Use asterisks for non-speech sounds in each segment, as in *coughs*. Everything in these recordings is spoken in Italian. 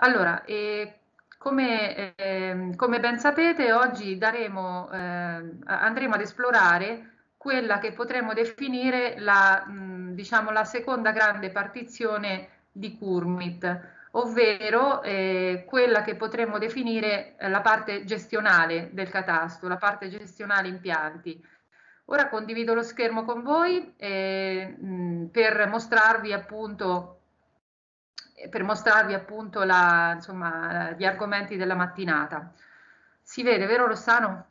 Allora, eh, come, eh, come, ben sapete, oggi daremo, eh, andremo ad esplorare quella che potremmo definire la, mh, diciamo, la seconda grande partizione di Curmit, ovvero eh, quella che potremmo definire eh, la parte gestionale del catasto, la parte gestionale impianti. Ora condivido lo schermo con voi eh, mh, per mostrarvi appunto per mostrarvi appunto la, insomma, gli argomenti della mattinata. Si vede, vero Rossano?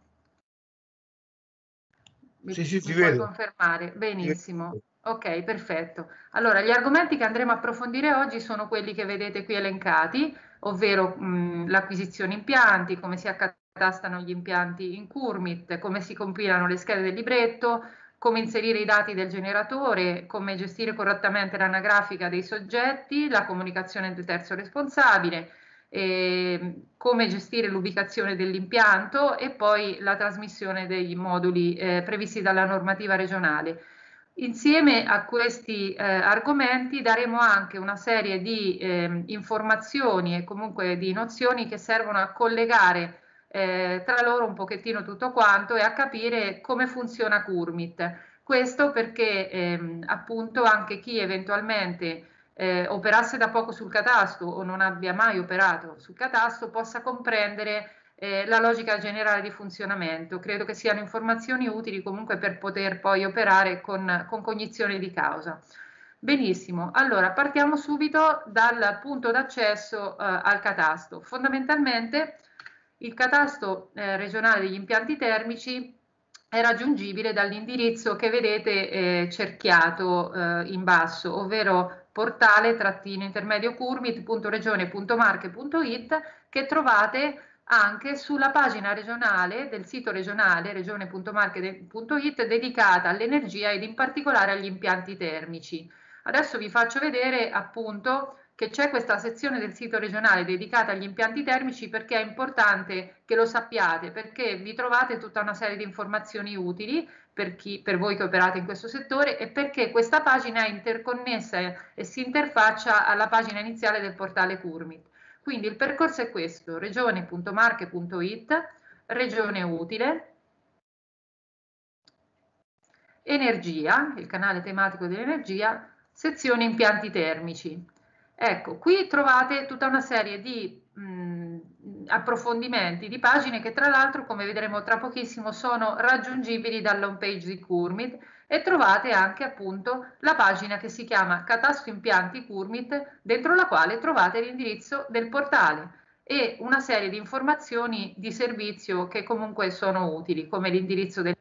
Mi, sì, sì, si vede. confermare? Benissimo. Ok, perfetto. Allora, gli argomenti che andremo a approfondire oggi sono quelli che vedete qui elencati, ovvero l'acquisizione impianti, come si accatastano gli impianti in Curmit, come si compilano le schede del libretto, come inserire i dati del generatore, come gestire correttamente l'anagrafica dei soggetti, la comunicazione del terzo responsabile, eh, come gestire l'ubicazione dell'impianto e poi la trasmissione dei moduli eh, previsti dalla normativa regionale. Insieme a questi eh, argomenti daremo anche una serie di ehm, informazioni e comunque di nozioni che servono a collegare eh, tra loro un pochettino tutto quanto e a capire come funziona Curmit. Questo perché ehm, appunto anche chi eventualmente eh, operasse da poco sul catasto o non abbia mai operato sul catasto possa comprendere eh, la logica generale di funzionamento. Credo che siano informazioni utili comunque per poter poi operare con, con cognizione di causa. Benissimo, allora partiamo subito dal punto d'accesso eh, al catasto. Fondamentalmente il catasto eh, regionale degli impianti termici è raggiungibile dall'indirizzo che vedete eh, cerchiato eh, in basso, ovvero portale-intermediocurmit.regione.marche.it intermedio che trovate anche sulla pagina regionale del sito regionale regione.marche.it dedicata all'energia ed in particolare agli impianti termici. Adesso vi faccio vedere appunto che c'è questa sezione del sito regionale dedicata agli impianti termici perché è importante che lo sappiate, perché vi trovate tutta una serie di informazioni utili per, chi, per voi che operate in questo settore e perché questa pagina è interconnessa e si interfaccia alla pagina iniziale del portale Curmit. Quindi il percorso è questo, regione.marche.it, regione utile, energia, il canale tematico dell'energia, sezione impianti termici. Ecco, qui trovate tutta una serie di mh, approfondimenti, di pagine che tra l'altro, come vedremo tra pochissimo, sono raggiungibili dall'home page di Curmit e trovate anche appunto la pagina che si chiama Catastro Impianti Curmit, dentro la quale trovate l'indirizzo del portale e una serie di informazioni di servizio che comunque sono utili, come l'indirizzo del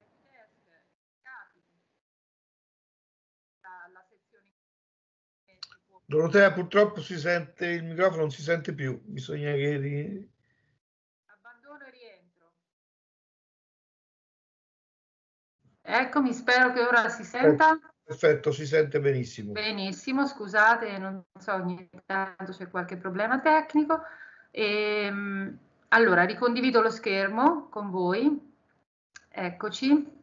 Dorotea purtroppo si sente, il microfono non si sente più, bisogna che... Abbandono e rientro. Eccomi, spero che ora si senta. Perfetto, si sente benissimo. Benissimo, scusate, non so, ogni tanto c'è qualche problema tecnico. E, ehm, allora, ricondivido lo schermo con voi. Eccoci.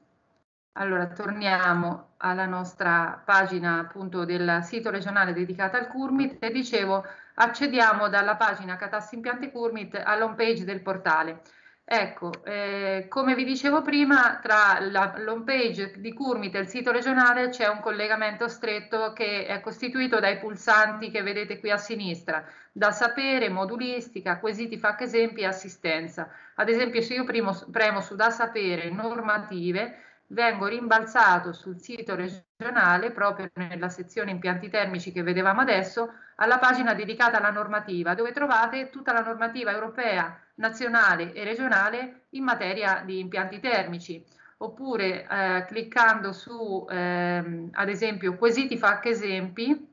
Allora, torniamo alla nostra pagina appunto del sito regionale dedicata al Curmit e dicevo accediamo dalla pagina Catassi Impianti Curmit all'home page del portale. Ecco, eh, come vi dicevo prima, tra l'home page di Curmit e il sito regionale c'è un collegamento stretto che è costituito dai pulsanti che vedete qui a sinistra, da sapere, modulistica, quesiti, fac esempi e assistenza. Ad esempio se io primo, premo su da sapere, normative, vengo rimbalzato sul sito regionale, proprio nella sezione impianti termici che vedevamo adesso, alla pagina dedicata alla normativa, dove trovate tutta la normativa europea, nazionale e regionale in materia di impianti termici. Oppure eh, cliccando su, ehm, ad esempio, quesiti FAC esempi,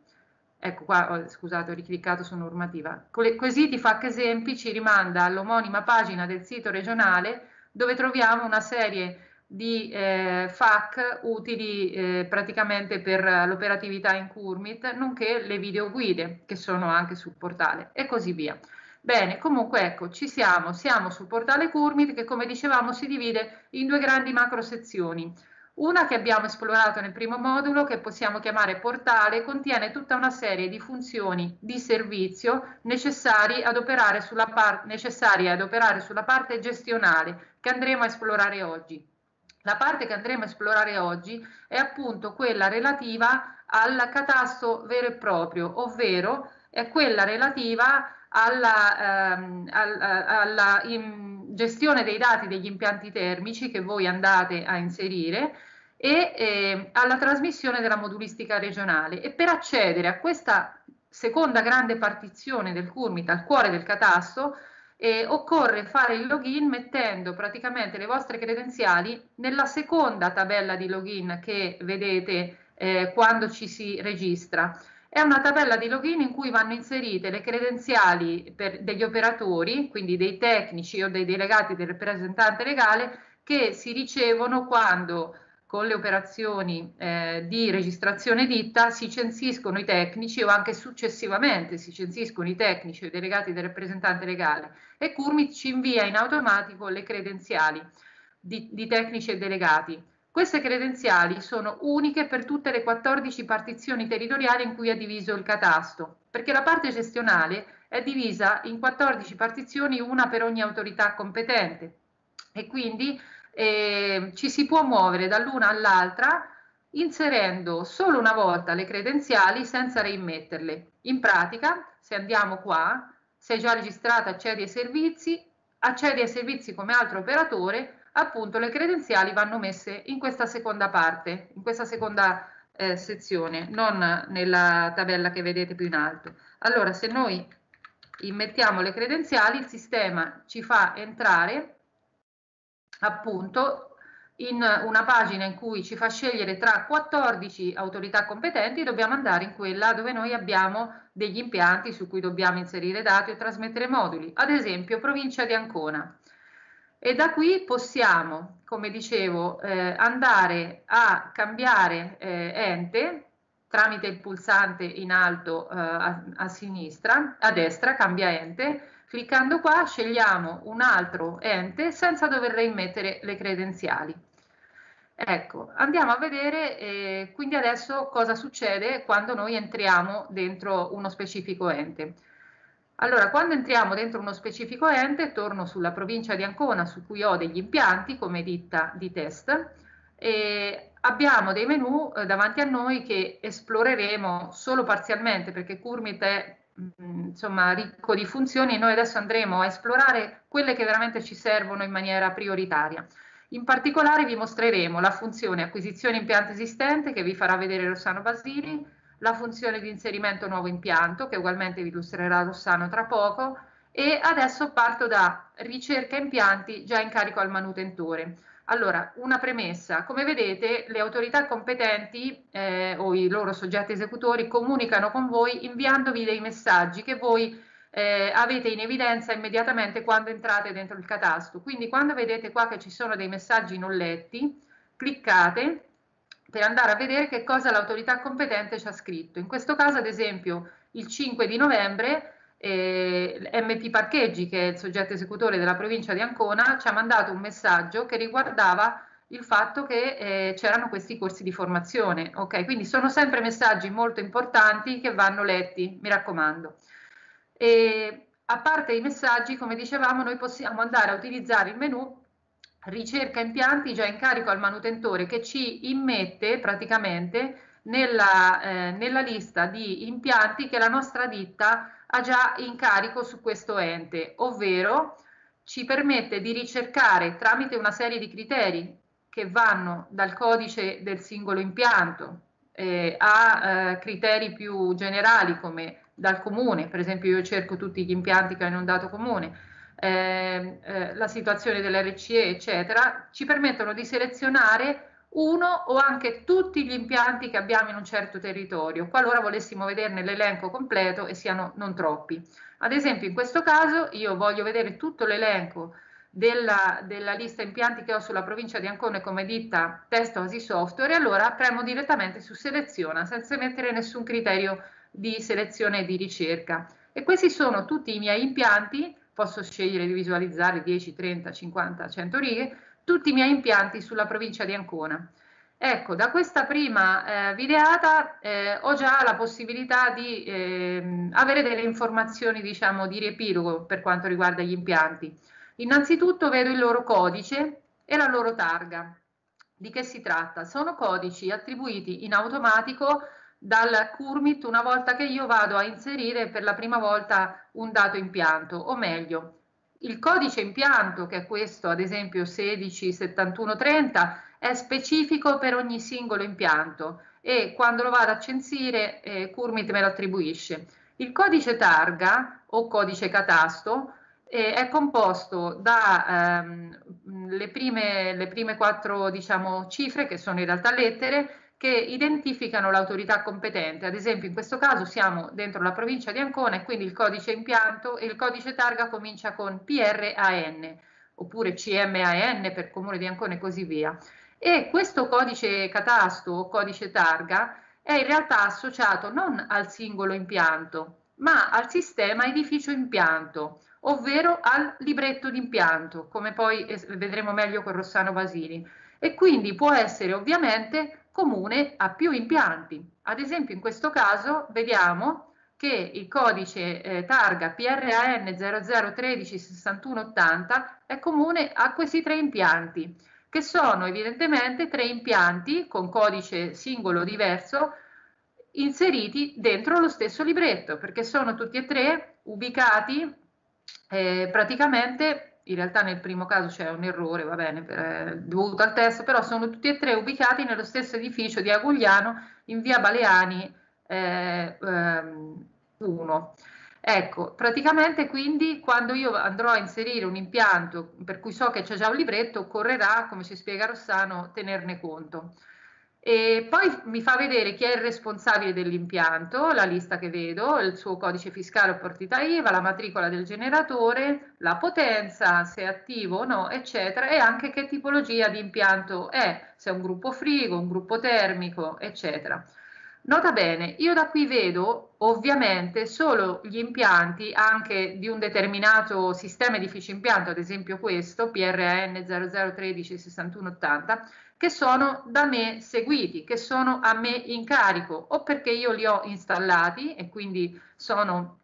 ecco qua, scusate, ho ricliccato su normativa, quesiti FAC esempi ci rimanda all'omonima pagina del sito regionale dove troviamo una serie di di eh, FAC utili eh, praticamente per l'operatività in Curmit, nonché le videoguide che sono anche sul portale e così via. Bene, comunque ecco, ci siamo, siamo sul portale Curmit che come dicevamo si divide in due grandi macro sezioni. Una che abbiamo esplorato nel primo modulo, che possiamo chiamare portale, contiene tutta una serie di funzioni di servizio necessarie ad operare sulla, par necessarie ad operare sulla parte gestionale che andremo a esplorare oggi. La parte che andremo a esplorare oggi è appunto quella relativa al catasto vero e proprio, ovvero è quella relativa alla, ehm, alla, alla gestione dei dati degli impianti termici che voi andate a inserire e eh, alla trasmissione della modulistica regionale. E per accedere a questa seconda grande partizione del Curmit, al cuore del catasto, eh, occorre fare il login mettendo praticamente le vostre credenziali nella seconda tabella di login che vedete eh, quando ci si registra. È una tabella di login in cui vanno inserite le credenziali degli operatori, quindi dei tecnici o dei delegati del rappresentante legale, che si ricevono quando con le operazioni eh, di registrazione ditta si censiscono i tecnici o anche successivamente si censiscono i tecnici o i delegati del rappresentante legale e Curmit ci invia in automatico le credenziali di, di tecnici e delegati. Queste credenziali sono uniche per tutte le 14 partizioni territoriali in cui è diviso il catasto, perché la parte gestionale è divisa in 14 partizioni, una per ogni autorità competente e quindi eh, ci si può muovere dall'una all'altra inserendo solo una volta le credenziali senza reimmetterle. In pratica, se andiamo qua, sei già registrato, accedi ai servizi, accedi ai servizi come altro operatore, appunto le credenziali vanno messe in questa seconda parte, in questa seconda eh, sezione, non nella tabella che vedete più in alto. Allora, se noi immettiamo le credenziali, il sistema ci fa entrare appunto in una pagina in cui ci fa scegliere tra 14 autorità competenti, dobbiamo andare in quella dove noi abbiamo degli impianti su cui dobbiamo inserire dati e trasmettere moduli, ad esempio provincia di Ancona. E da qui possiamo, come dicevo, eh, andare a cambiare eh, ente tramite il pulsante in alto eh, a, a sinistra, a destra, cambia ente, Cliccando qua scegliamo un altro ente senza dover rimettere le credenziali. Ecco, andiamo a vedere eh, quindi adesso cosa succede quando noi entriamo dentro uno specifico ente. Allora, quando entriamo dentro uno specifico ente, torno sulla provincia di Ancona su cui ho degli impianti come ditta di test e abbiamo dei menu eh, davanti a noi che esploreremo solo parzialmente perché Curmit è Mm, insomma, ricco di funzioni, noi adesso andremo a esplorare quelle che veramente ci servono in maniera prioritaria. In particolare vi mostreremo la funzione acquisizione impianto esistente che vi farà vedere Rossano Basili, la funzione di inserimento nuovo impianto che ugualmente vi illustrerà Rossano tra poco e adesso parto da ricerca impianti già in carico al manutentore. Allora, una premessa. Come vedete, le autorità competenti eh, o i loro soggetti esecutori comunicano con voi inviandovi dei messaggi che voi eh, avete in evidenza immediatamente quando entrate dentro il catasto. Quindi quando vedete qua che ci sono dei messaggi non letti, cliccate per andare a vedere che cosa l'autorità competente ci ha scritto. In questo caso, ad esempio, il 5 di novembre eh, MT Parcheggi, che è il soggetto esecutore della provincia di Ancona, ci ha mandato un messaggio che riguardava il fatto che eh, c'erano questi corsi di formazione. Okay? Quindi sono sempre messaggi molto importanti che vanno letti, mi raccomando. E a parte i messaggi, come dicevamo, noi possiamo andare a utilizzare il menu ricerca impianti già in carico al manutentore che ci immette praticamente nella, eh, nella lista di impianti che la nostra ditta ha già in carico su questo ente, ovvero ci permette di ricercare tramite una serie di criteri che vanno dal codice del singolo impianto eh, a eh, criteri più generali come dal comune, per esempio io cerco tutti gli impianti che hanno un dato comune, ehm, eh, la situazione dell'RCE eccetera, ci permettono di selezionare uno o anche tutti gli impianti che abbiamo in un certo territorio, qualora volessimo vederne l'elenco completo e siano non troppi. Ad esempio, in questo caso io voglio vedere tutto l'elenco della, della lista impianti che ho sulla provincia di Ancone come ditta Testosi Software e allora premo direttamente su seleziona senza mettere nessun criterio di selezione e di ricerca. E questi sono tutti i miei impianti, posso scegliere di visualizzare 10, 30, 50, 100 righe, tutti i miei impianti sulla provincia di Ancona. Ecco, da questa prima eh, videata eh, ho già la possibilità di eh, avere delle informazioni, diciamo, di riepilogo per quanto riguarda gli impianti. Innanzitutto vedo il loro codice e la loro targa. Di che si tratta? Sono codici attribuiti in automatico dal Curmit una volta che io vado a inserire per la prima volta un dato impianto, o meglio, il codice impianto, che è questo ad esempio 167130, è specifico per ogni singolo impianto e quando lo vado a censire eh, Curmit me lo attribuisce. Il codice targa o codice catasto eh, è composto dalle ehm, prime, prime, quattro diciamo, cifre, che sono in realtà lettere, che identificano l'autorità competente. Ad esempio, in questo caso siamo dentro la provincia di Ancona e quindi il codice impianto e il codice targa comincia con PRAN oppure CMAN per comune di Ancona e così via. E questo codice catasto o codice targa è in realtà associato non al singolo impianto, ma al sistema edificio impianto, ovvero al libretto d'impianto, come poi vedremo meglio con Rossano Basili. E quindi può essere ovviamente comune a più impianti. Ad esempio in questo caso vediamo che il codice eh, targa PRAN 00136180 è comune a questi tre impianti, che sono evidentemente tre impianti con codice singolo diverso inseriti dentro lo stesso libretto, perché sono tutti e tre ubicati eh, praticamente in realtà nel primo caso c'è un errore, va bene, per, eh, dovuto al testo, però sono tutti e tre ubicati nello stesso edificio di Agugliano in via Baleani eh, ehm, 1. Ecco, praticamente quindi quando io andrò a inserire un impianto per cui so che c'è già un libretto, occorrerà, come ci spiega Rossano, tenerne conto. E poi mi fa vedere chi è il responsabile dell'impianto, la lista che vedo, il suo codice fiscale o partita IVA, la matricola del generatore, la potenza, se è attivo o no, eccetera, e anche che tipologia di impianto è, se è un gruppo frigo, un gruppo termico, eccetera. Nota bene, io da qui vedo ovviamente solo gli impianti anche di un determinato sistema edificio impianto, ad esempio questo, PRN 0013 6180, che sono da me seguiti, che sono a me in carico o perché io li ho installati e quindi sono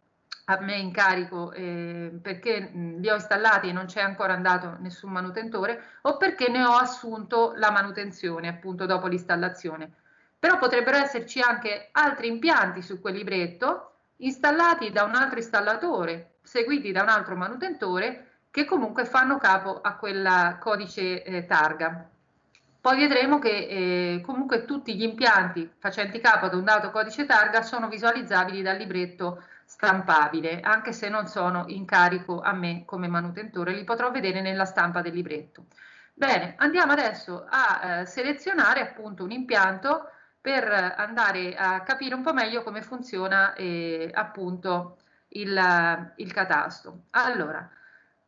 a me in carico eh, perché li ho installati e non c'è ancora andato nessun manutentore o perché ne ho assunto la manutenzione appunto dopo l'installazione. Però potrebbero esserci anche altri impianti su quel libretto installati da un altro installatore, seguiti da un altro manutentore che comunque fanno capo a quel codice eh, targa. Poi vedremo che eh, comunque tutti gli impianti facenti capo ad un dato codice targa sono visualizzabili dal libretto stampabile, anche se non sono in carico a me come manutentore, li potrò vedere nella stampa del libretto. Bene, andiamo adesso a eh, selezionare appunto un impianto per andare a capire un po' meglio come funziona eh, appunto il, il, catasto. Allora,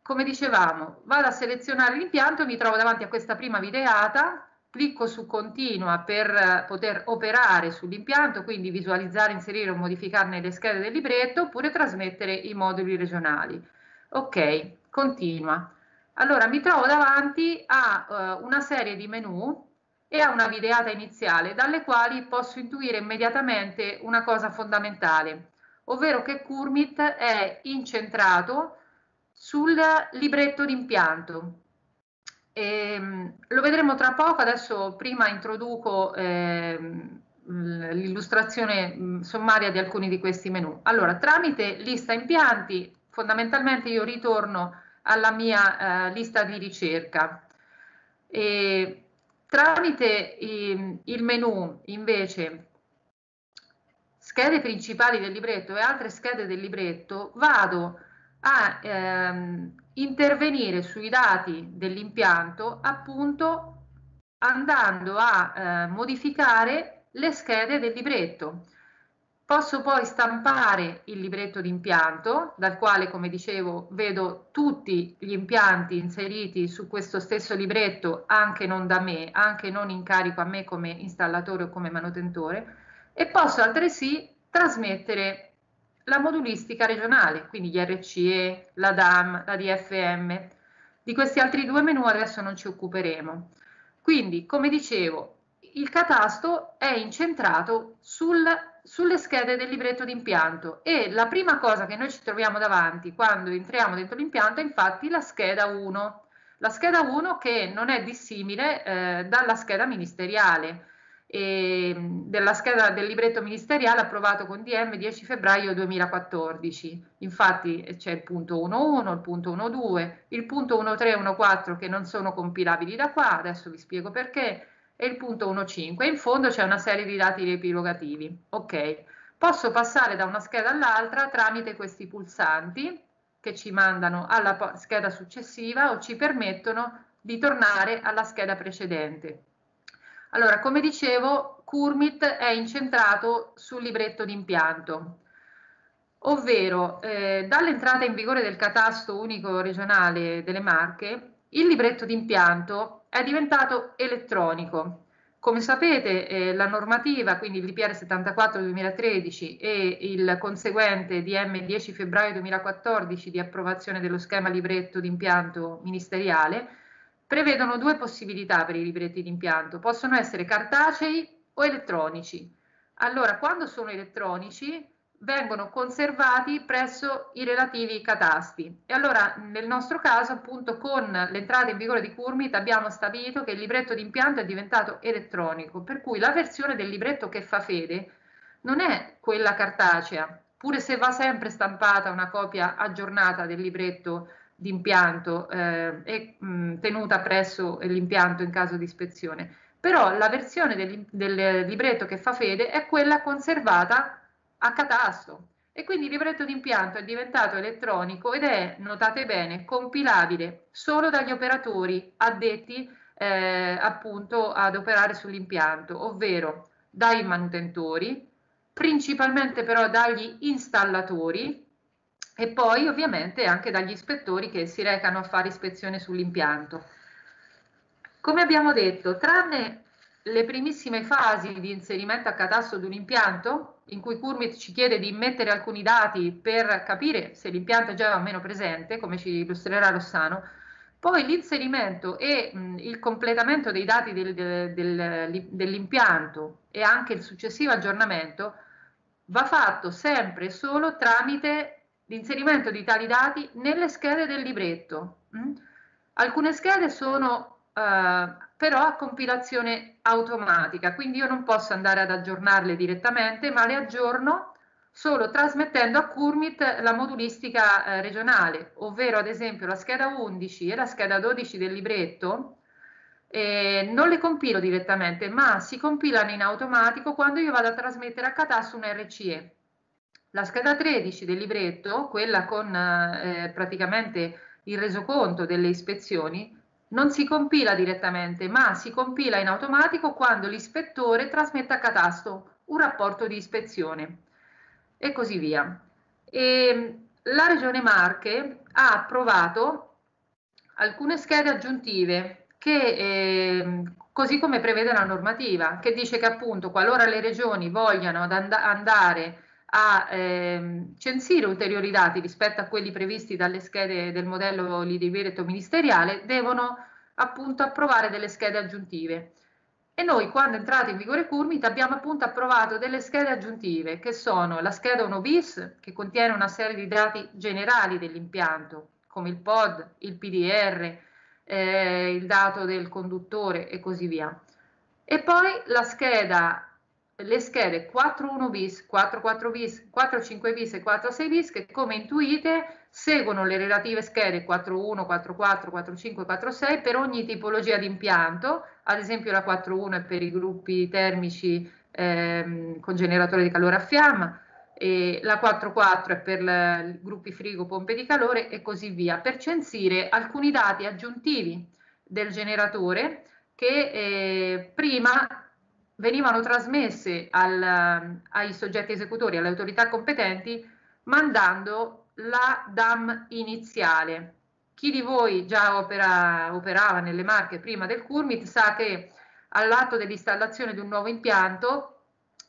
come dicevamo, vado a selezionare l'impianto e mi trovo davanti a questa prima videata, clicco su continua per eh, poter operare sull'impianto, quindi visualizzare, inserire o modificarne le schede del libretto, oppure trasmettere i moduli regionali. Ok, continua. Allora mi trovo davanti a uh, una serie di menu e a una videata iniziale, dalle quali posso intuire immediatamente una cosa fondamentale, ovvero che Curmit è incentrato sul libretto d'impianto. E, ehm, lo vedremo tra poco, adesso prima introduco eh, l'illustrazione mm, sommaria di alcuni di questi menu. Allora, tramite lista impianti, fondamentalmente io ritorno alla mia eh, lista di ricerca. E, tramite eh, il menu invece schede principali del libretto e altre schede del libretto vado a a ehm, intervenire sui dati dell'impianto appunto andando a eh, modificare le schede del libretto. Posso poi stampare il libretto d'impianto, dal quale, come dicevo, vedo tutti gli impianti inseriti su questo stesso libretto, anche non da me, anche non in carico a me come installatore o come manutentore, e posso altresì trasmettere la modulistica regionale, quindi gli RCE, la DAM, la DFM. Di questi altri due menu adesso non ci occuperemo. Quindi, come dicevo, il catasto è incentrato sul, sulle schede del libretto d'impianto e la prima cosa che noi ci troviamo davanti quando entriamo dentro l'impianto è infatti la scheda 1, la scheda 1 che non è dissimile eh, dalla scheda ministeriale Ehm, della scheda del libretto ministeriale approvato con DM 10 febbraio 2014. Infatti eh, c'è il punto 1.1, il punto 1.2, il punto 1.3 e 1.4 che non sono compilabili da qua, adesso vi spiego perché, e il punto 1.5. In fondo c'è una serie di dati riepilogativi. Ok, posso passare da una scheda all'altra tramite questi pulsanti che ci mandano alla scheda successiva o ci permettono di tornare alla scheda precedente. Allora, come dicevo, Curmit è incentrato sul libretto d'impianto, ovvero eh, dall'entrata in vigore del catasto unico regionale delle Marche, il libretto d'impianto è diventato elettronico. Come sapete, eh, la normativa, quindi il DPR 74 2013 e il conseguente DM 10 febbraio 2014 di approvazione dello schema libretto d'impianto ministeriale, prevedono due possibilità per i libretti di impianto, possono essere cartacei o elettronici. Allora, quando sono elettronici, vengono conservati presso i relativi catasti. E allora nel nostro caso, appunto, con l'entrata in vigore di Curmit abbiamo stabilito che il libretto di impianto è diventato elettronico, per cui la versione del libretto che fa fede non è quella cartacea, pure se va sempre stampata una copia aggiornata del libretto di impianto eh, e mh, tenuta presso l'impianto in caso di ispezione. Però la versione del, del libretto che fa fede è quella conservata a catasto e quindi il libretto di impianto è diventato elettronico ed è, notate bene, compilabile solo dagli operatori addetti eh, appunto ad operare sull'impianto, ovvero dai manutentori, principalmente però dagli installatori e poi ovviamente anche dagli ispettori che si recano a fare ispezione sull'impianto. Come abbiamo detto, tranne le primissime fasi di inserimento a catasto di un impianto, in cui Curmit ci chiede di mettere alcuni dati per capire se l'impianto è già o meno presente, come ci illustrerà Rossano, poi l'inserimento e mh, il completamento dei dati del, del, del, dell'impianto e anche il successivo aggiornamento va fatto sempre e solo tramite l'inserimento di tali dati nelle schede del libretto. Mm? Alcune schede sono eh, però a compilazione automatica, quindi io non posso andare ad aggiornarle direttamente, ma le aggiorno solo trasmettendo a Curmit la modulistica eh, regionale, ovvero ad esempio la scheda 11 e la scheda 12 del libretto, eh, non le compilo direttamente, ma si compilano in automatico quando io vado a trasmettere a Catas un RCE. La scheda 13 del libretto, quella con eh, praticamente il resoconto delle ispezioni, non si compila direttamente, ma si compila in automatico quando l'ispettore trasmette a catasto un rapporto di ispezione e così via. E ehm, la Regione Marche ha approvato alcune schede aggiuntive che eh, così come prevede la normativa, che dice che appunto qualora le regioni vogliano and andare a ehm, censire ulteriori dati rispetto a quelli previsti dalle schede del modello di Vereto ministeriale, devono appunto approvare delle schede aggiuntive. E noi quando è entrato in vigore Curmit abbiamo appunto approvato delle schede aggiuntive che sono la scheda 1 bis che contiene una serie di dati generali dell'impianto come il POD, il PDR, eh, il dato del conduttore e così via. E poi la scheda le schede 4-1 bis, 4-4 bis, 4-5 bis e 4-6 bis che come intuite seguono le relative schede 4-1, 4-4, 4-5, 4-6 per ogni tipologia di impianto, ad esempio la 4-1 è per i gruppi termici ehm, con generatore di calore a fiamma, la 4-4 è per i gruppi frigo, pompe di calore e così via, per censire alcuni dati aggiuntivi del generatore che eh, prima venivano trasmesse al, ai soggetti esecutori, alle autorità competenti, mandando la DAM iniziale. Chi di voi già opera, operava nelle marche prima del Curmit sa che all'atto dell'installazione di un nuovo impianto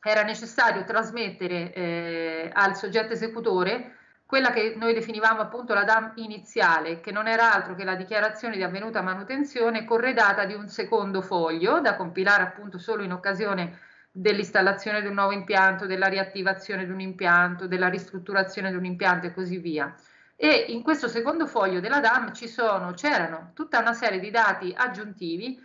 era necessario trasmettere eh, al soggetto esecutore quella che noi definivamo appunto la DAM iniziale, che non era altro che la dichiarazione di avvenuta manutenzione corredata di un secondo foglio da compilare appunto solo in occasione dell'installazione di un nuovo impianto, della riattivazione di un impianto, della ristrutturazione di un impianto e così via. E in questo secondo foglio della DAM ci sono, c'erano tutta una serie di dati aggiuntivi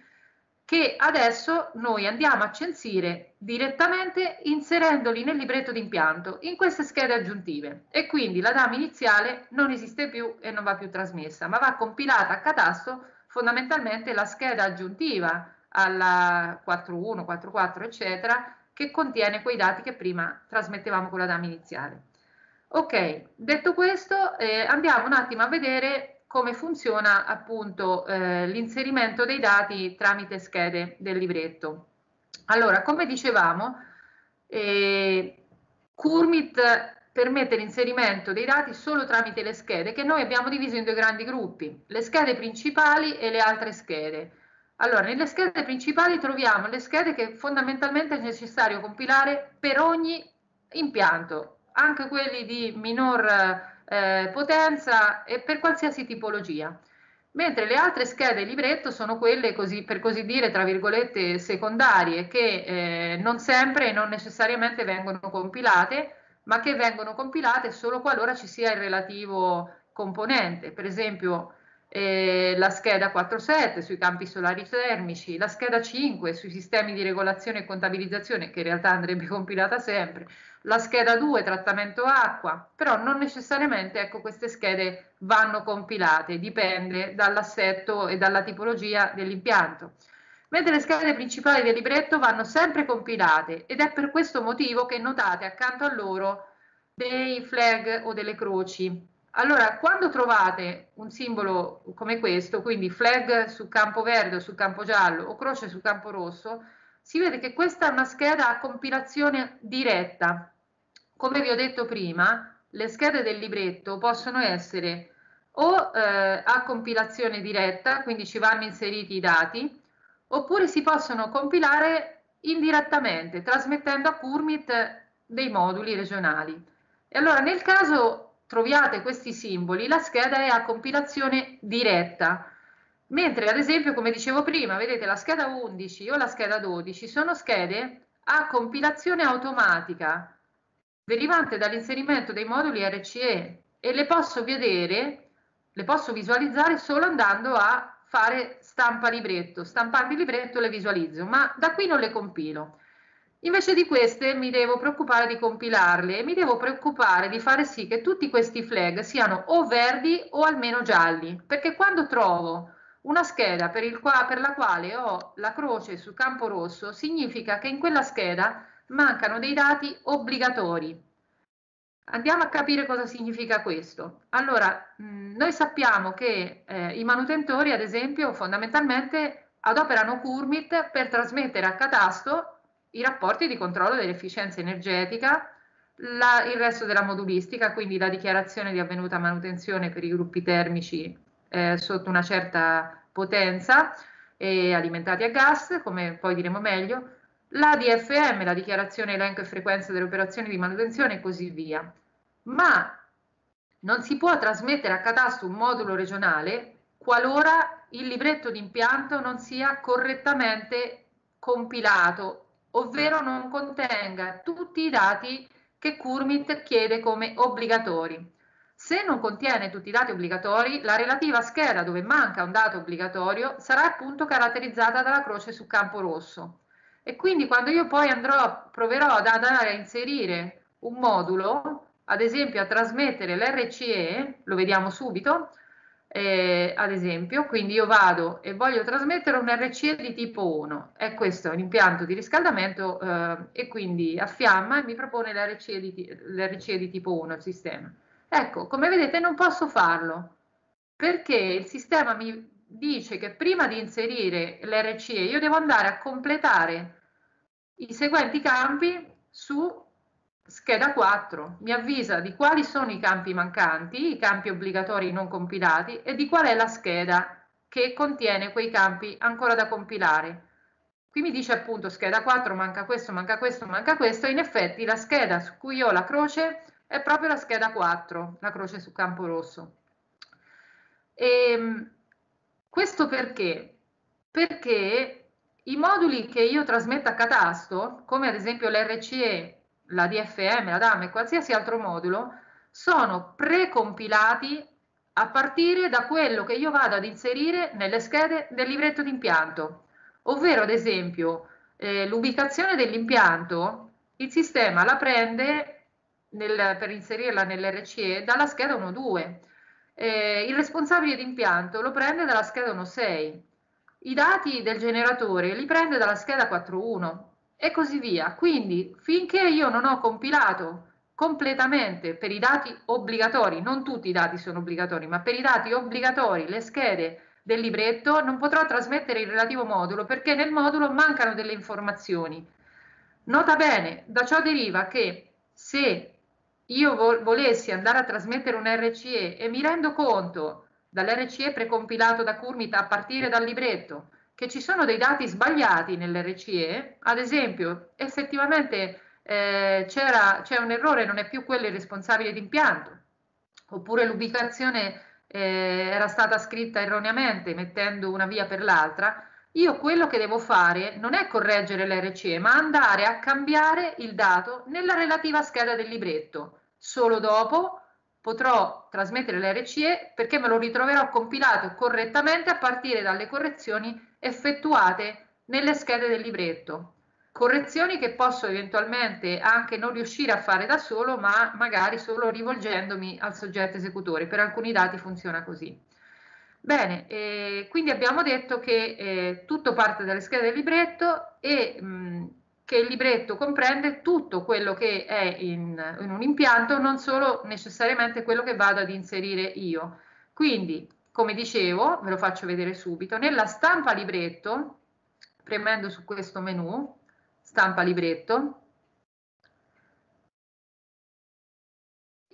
che adesso noi andiamo a censire direttamente inserendoli nel libretto d'impianto in queste schede aggiuntive e quindi la DAM iniziale non esiste più e non va più trasmessa ma va compilata a catasto fondamentalmente la scheda aggiuntiva alla 41, 44 eccetera che contiene quei dati che prima trasmettevamo con la DAM iniziale. Ok, detto questo eh, andiamo un attimo a vedere come funziona appunto eh, l'inserimento dei dati tramite schede del libretto. Allora, come dicevamo, eh, Curmit permette l'inserimento dei dati solo tramite le schede che noi abbiamo diviso in due grandi gruppi, le schede principali e le altre schede. Allora, nelle schede principali troviamo le schede che fondamentalmente è necessario compilare per ogni impianto, anche quelli di minor eh, potenza e per qualsiasi tipologia. Mentre le altre schede libretto sono quelle così, per così dire, tra virgolette, secondarie, che eh, non sempre e non necessariamente vengono compilate, ma che vengono compilate solo qualora ci sia il relativo componente. Per esempio, eh, la scheda 4.7 sui campi solari termici, la scheda 5 sui sistemi di regolazione e contabilizzazione, che in realtà andrebbe *laughs* compilata sempre, la scheda 2 trattamento acqua, però non necessariamente ecco, queste schede vanno compilate, dipende dall'assetto e dalla tipologia dell'impianto. Mentre le schede principali del libretto vanno sempre compilate ed è per questo motivo che notate accanto a loro dei flag o delle croci. Allora, quando trovate un simbolo come questo, quindi flag sul campo verde o sul campo giallo o croce sul campo rosso, si vede che questa è una scheda a compilazione diretta, come vi ho detto prima, le schede del libretto possono essere o eh, a compilazione diretta, quindi ci vanno inseriti i dati, oppure si possono compilare indirettamente, trasmettendo a Curmit dei moduli regionali. E allora nel caso troviate questi simboli, la scheda è a compilazione diretta, mentre ad esempio, come dicevo prima, vedete la scheda 11 o la scheda 12 sono schede a compilazione automatica, derivante dall'inserimento dei moduli RCE e le posso vedere, le posso visualizzare solo andando a fare stampa libretto, stampando il libretto le visualizzo, ma da qui non le compilo. Invece di queste mi devo preoccupare di compilarle e mi devo preoccupare di fare sì che tutti questi flag siano o verdi o almeno gialli, perché quando trovo una scheda per, qua, per la quale ho la croce sul campo rosso, significa che in quella scheda mancano dei dati obbligatori. Andiamo a capire cosa significa questo. Allora, mh, mm, noi sappiamo che eh, i manutentori, ad esempio, fondamentalmente adoperano Curmit per trasmettere a catasto i rapporti di controllo dell'efficienza energetica, la, il resto della modulistica, quindi la dichiarazione di avvenuta manutenzione per i gruppi termici eh, sotto una certa potenza e alimentati a gas, come poi diremo meglio, la DFM, la dichiarazione elenco e frequenza delle operazioni di manutenzione e così via. Ma non si può trasmettere a catasto un modulo regionale qualora il libretto di impianto non sia correttamente compilato, ovvero non contenga tutti i dati che Curmit chiede come obbligatori. Se non contiene tutti i dati obbligatori, la relativa scheda dove manca un dato obbligatorio sarà appunto caratterizzata dalla croce su campo rosso. E quindi quando io poi andrò, proverò ad andare a inserire un modulo, ad esempio a trasmettere l'RCE, lo vediamo subito, eh, ad esempio, quindi io vado e voglio trasmettere un RCE di tipo 1, è questo un impianto di riscaldamento eh, e quindi affiamma e mi propone l'RCE di, l'RCE di tipo 1 il sistema. Ecco, come vedete non posso farlo perché il sistema mi dice che prima di inserire l'RCE io devo andare a completare i seguenti campi su scheda 4. Mi avvisa di quali sono i campi mancanti, i campi obbligatori non compilati e di qual è la scheda che contiene quei campi ancora da compilare. Qui mi dice appunto scheda 4, manca questo, manca questo, manca questo. In effetti la scheda su cui ho la croce è proprio la scheda 4, la croce su campo rosso. E, ehm, questo perché? Perché i moduli che io trasmetto a catasto, come ad esempio l'RCE, la DFM, la DAM e qualsiasi altro modulo, sono precompilati a partire da quello che io vado ad inserire nelle schede del libretto d'impianto, ovvero ad esempio eh, l'ubicazione dell'impianto, il sistema la prende nel, per inserirla nell'RCE dalla scheda 1.2 eh, il responsabile d'impianto lo prende dalla scheda 1.6, i dati del generatore li prende dalla scheda 4.1 e così via. Quindi finché io non ho compilato completamente per i dati obbligatori, non tutti i dati sono obbligatori, ma per i dati obbligatori le schede del libretto non potrò trasmettere il relativo modulo perché nel modulo mancano delle informazioni. Nota bene, da ciò deriva che se io vol- volessi andare a trasmettere un RCE e mi rendo conto dall'RCE precompilato da Curmita a partire dal libretto che ci sono dei dati sbagliati nell'RCE, ad esempio effettivamente eh, c'è un errore, non è più quello il responsabile d'impianto, oppure l'ubicazione eh, era stata scritta erroneamente mettendo una via per l'altra, io quello che devo fare non è correggere l'RCE, ma andare a cambiare il dato nella relativa scheda del libretto. Solo dopo potrò trasmettere l'RCE perché me lo ritroverò compilato correttamente a partire dalle correzioni effettuate nelle schede del libretto. Correzioni che posso eventualmente anche non riuscire a fare da solo, ma magari solo rivolgendomi al soggetto esecutore. Per alcuni dati funziona così. Bene, eh, quindi abbiamo detto che eh, tutto parte dalle schede del libretto e mh, mm, che il libretto comprende tutto quello che è in, in, un impianto, non solo necessariamente quello che vado ad inserire io. Quindi, come dicevo, ve lo faccio vedere subito, nella stampa libretto, premendo su questo menu, stampa libretto,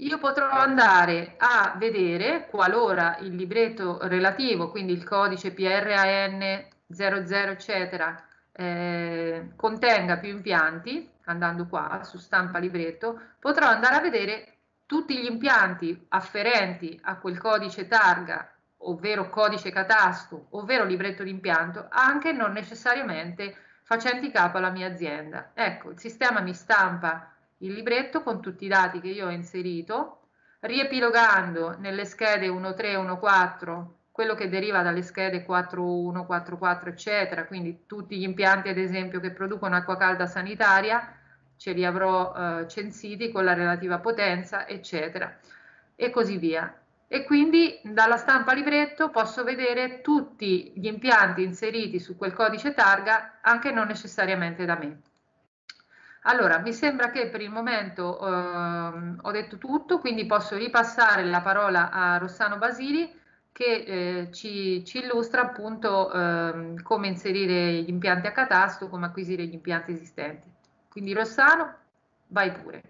io potrò andare a vedere qualora il libretto relativo, quindi il codice PRAN 00 eccetera, eh, contenga più impianti, andando qua su stampa libretto, potrò andare a vedere tutti gli impianti afferenti a quel codice targa, ovvero codice catasto, ovvero libretto d'impianto, anche non necessariamente facenti capo alla mia azienda. Ecco, il sistema mi stampa il libretto con tutti i dati che io ho inserito, riepilogando nelle schede 1.3, 1.4 quello che deriva dalle schede 4.1, 4.4 eccetera, quindi tutti gli impianti ad esempio che producono acqua calda sanitaria, ce li avrò eh, censiti con la relativa potenza eccetera e così via. E quindi dalla stampa libretto posso vedere tutti gli impianti inseriti su quel codice targa anche non necessariamente da me. Allora, mi sembra che per il momento ehm, ho detto tutto, quindi posso ripassare la parola a Rossano Basili che eh, ci, ci, illustra appunto ehm, come inserire gli impianti a catasto, come acquisire gli impianti esistenti. Quindi Rossano, vai pure.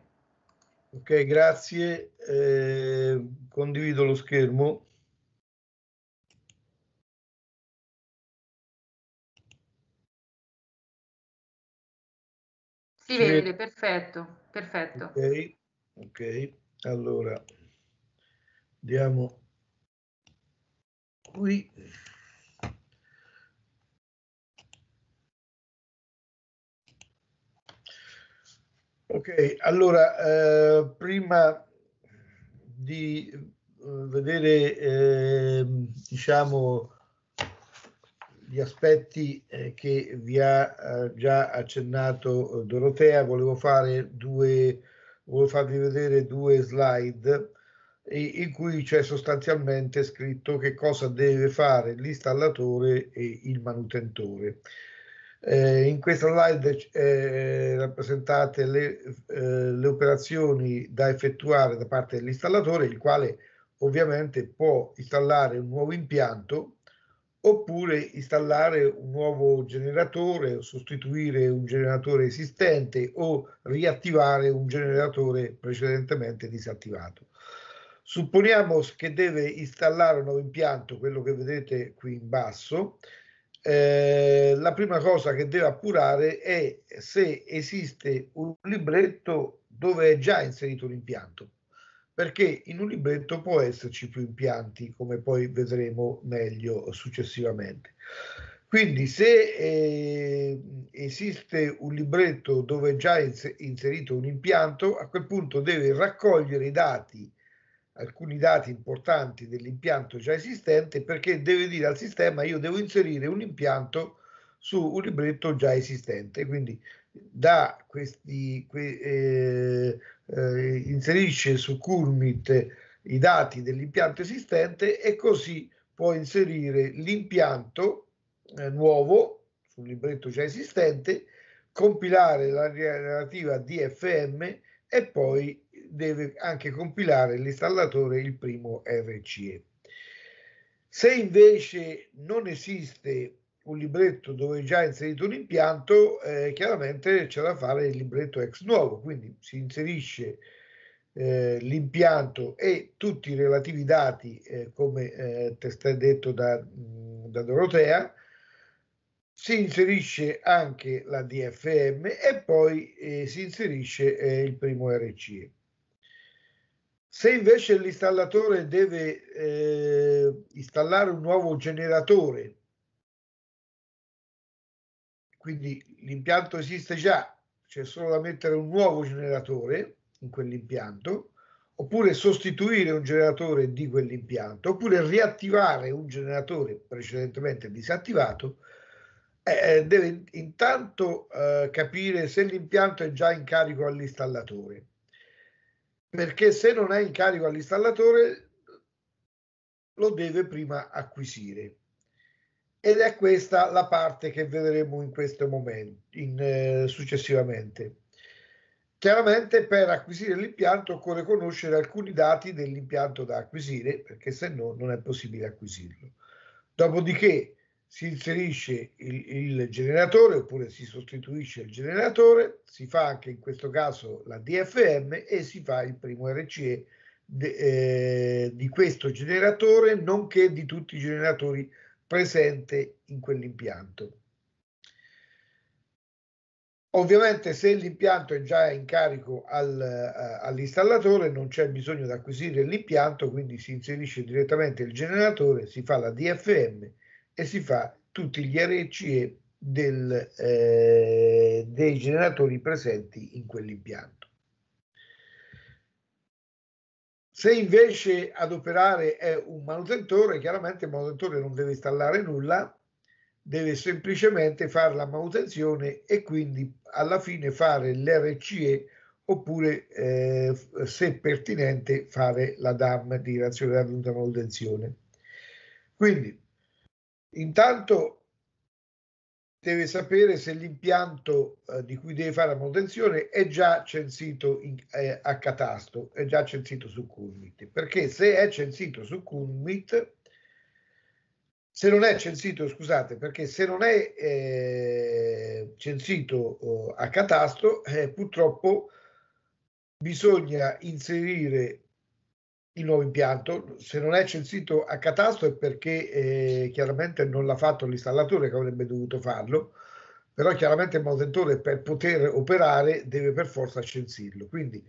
Ok, grazie. Eh, condivido lo schermo. Si vede, perfetto, perfetto. Ok, ok. Allora, andiamo qui. Ok, allora, eh, prima di eh, vedere, eh, diciamo, gli aspetti eh, che vi ha eh, già accennato eh, Dorotea, volevo, due, volevo farvi vedere due slide in cui c'è sostanzialmente scritto che cosa deve fare l'installatore e il manutentore. Eh, in questa slide eh, rappresentate le, eh, le, operazioni da effettuare da parte dell'installatore, il quale ovviamente può installare un nuovo impianto oppure installare un nuovo generatore sostituire un generatore esistente o riattivare un generatore precedentemente disattivato. Supponiamo che deve installare un nuovo impianto, quello che vedete qui in basso, eh, la prima cosa che deve appurare è se esiste un libretto dove è già inserito l'impianto perché in un libretto può esserci più impianti, come poi vedremo meglio successivamente. Quindi se eh, esiste un libretto dove è già inserito un impianto, a quel punto deve raccogliere i dati, alcuni dati importanti dell'impianto già esistente, perché deve dire al sistema io devo inserire un impianto su un libretto già esistente. Quindi da questi, que, eh, eh, inserisce su Curmit i dati dell'impianto esistente e così può inserire l'impianto eh, nuovo sul libretto già esistente, compilare la relativa DFM e poi deve anche compilare l'installatore il primo RCE. Se invece non esiste un libretto dove è già inserito l'impianto, eh, chiaramente c'è da fare il libretto ex nuovo, quindi si inserisce eh, l'impianto e tutti i relativi dati, eh, come eh, testé detto da, mm, da Dorotea, si inserisce anche la DFM e poi eh, si inserisce eh, il primo RCE. Se invece l'installatore deve eh, installare un nuovo generatore quindi l'impianto esiste già, c'è solo da mettere un nuovo generatore in quell'impianto, oppure sostituire un generatore di quell'impianto, oppure riattivare un generatore precedentemente disattivato, eh, eh deve intanto eh, capire se l'impianto è già in carico all'installatore, perché se non è in carico all'installatore lo deve prima acquisire ed è questa la parte che vedremo in questo momento, in, eh, successivamente. Chiaramente per acquisire l'impianto occorre conoscere alcuni dati dell'impianto da acquisire, perché se no non è possibile acquisirlo. Dopodiché si inserisce il, il generatore oppure si sostituisce il generatore, si fa anche in questo caso la DFM e si fa il primo RCE de, eh, di questo generatore, nonché di tutti i generatori presente in quell'impianto. Ovviamente se l'impianto è già in carico al, uh, all'installatore non c'è bisogno di acquisire l'impianto, quindi si inserisce direttamente il generatore, si fa la DFM e si fa tutti gli RCE del, eh, dei generatori presenti in quell'impianto. Se invece ad operare è un manutentore, chiaramente il manutentore non deve installare nulla, deve semplicemente fare la manutenzione e quindi alla fine fare l'RCE oppure eh, se pertinente fare la DAM di razionale adulta manutenzione. Quindi intanto deve sapere se l'impianto eh, di cui deve fare la manutenzione è già censito in, eh, a catasto, è già censito su CUNMIT. perché se è censito su Curmit, se non è censito, scusate, perché se non è eh, censito eh, a catasto, eh, purtroppo bisogna inserire il nuovo impianto. Se non è censito a catasto è perché eh, chiaramente non l'ha fatto l'installatore che avrebbe dovuto farlo, però chiaramente il manutentore per poter operare deve per forza censirlo. Quindi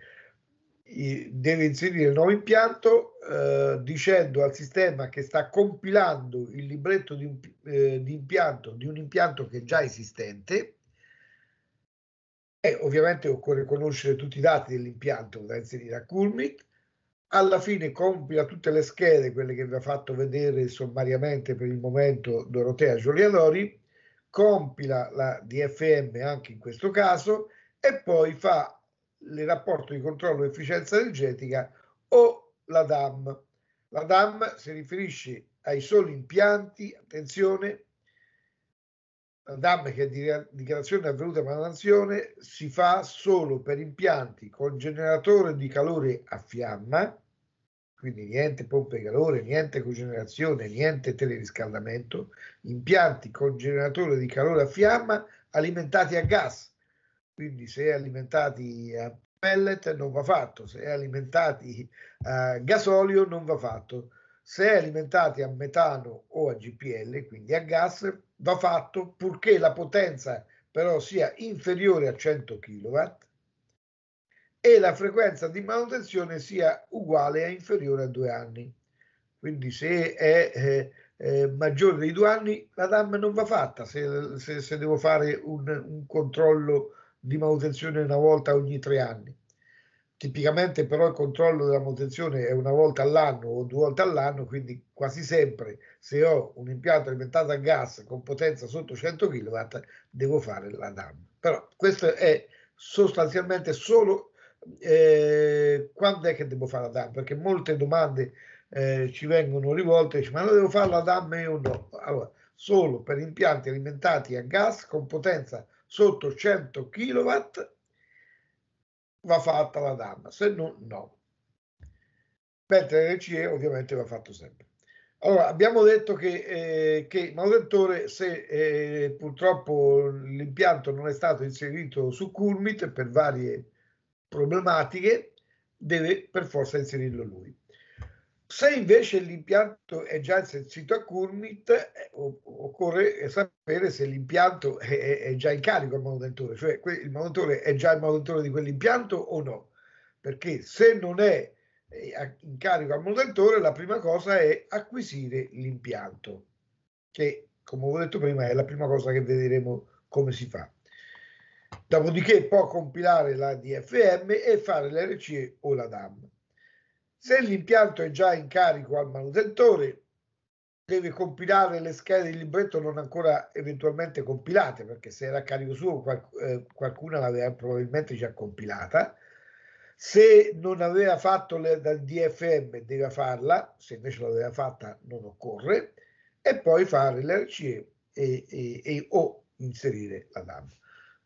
deve inserire il nuovo impianto eh, dicendo al sistema che sta compilando il libretto di, eh, di, impianto, di un impianto che è già esistente e ovviamente occorre conoscere tutti i dati dell'impianto da inserire a Coolmit alla fine compila tutte le schede, quelle che vi ha fatto vedere sommariamente per il momento Dorotea Giulianori, compila la DFM anche in questo caso e poi fa il rapporto di controllo efficienza energetica o la DAM. La DAM si riferisce ai soli impianti, attenzione, la DAM che è di dichiarazione avvenuta per la nazione si fa solo per impianti con generatore di calore a fiamma, quindi niente pompe di calore, niente cogenerazione, niente teleriscaldamento, impianti con generatore di calore a fiamma alimentati a gas, quindi se alimentati a pellet non va fatto, se alimentati a gasolio non va fatto, se alimentati a metano o a GPL, quindi a gas, va fatto purché la potenza però sia inferiore a 100 kilowatt, e la frequenza di manutenzione sia uguale a inferiore a due anni. Quindi se è eh, eh, maggiore di due anni la DAM non va fatta, se, se, se devo fare un, un controllo di manutenzione una volta ogni tre anni. Tipicamente però il controllo della manutenzione è una volta all'anno o due volte all'anno, quindi quasi sempre se ho un impianto alimentato a gas con potenza sotto 100 kW devo fare la DAM. Però questo è sostanzialmente solo eh, quando è che devo fare la DAM? Perché molte domande eh, ci vengono rivolte, dice, ma la devo fare la DAM io no. Allora, solo per impianti alimentati a gas con potenza sotto 100 kW va fatta la DAM, se no no. Mentre l'RCE ovviamente va fatto sempre. Allora, abbiamo detto che, eh, che Maurettore, se eh, purtroppo l'impianto non è stato inserito su Curmit per varie problematiche deve per forza inserirlo lui. Se invece l'impianto è già inserito a Curmit, eh, occorre sapere se l'impianto è, è già in carico al manutentore, cioè il manutentore è già il manutentore di quell'impianto o no, perché se non è eh, in carico al manutentore, la prima cosa è acquisire l'impianto, che come ho detto prima è la prima cosa che vedremo come si fa dopodiché può compilare la DFM e fare l'RC o la DAM. Se l'impianto è già in carico al manutentore, deve compilare le schede di libretto non ancora eventualmente compilate, perché se era a carico suo qualc- eh, qualcuna l'aveva probabilmente già compilata. Se non aveva fatto le, dal DFM deve farla, se invece l'aveva fatta non occorre, e poi fare l'RCE e, e, e, o inserire la DAM.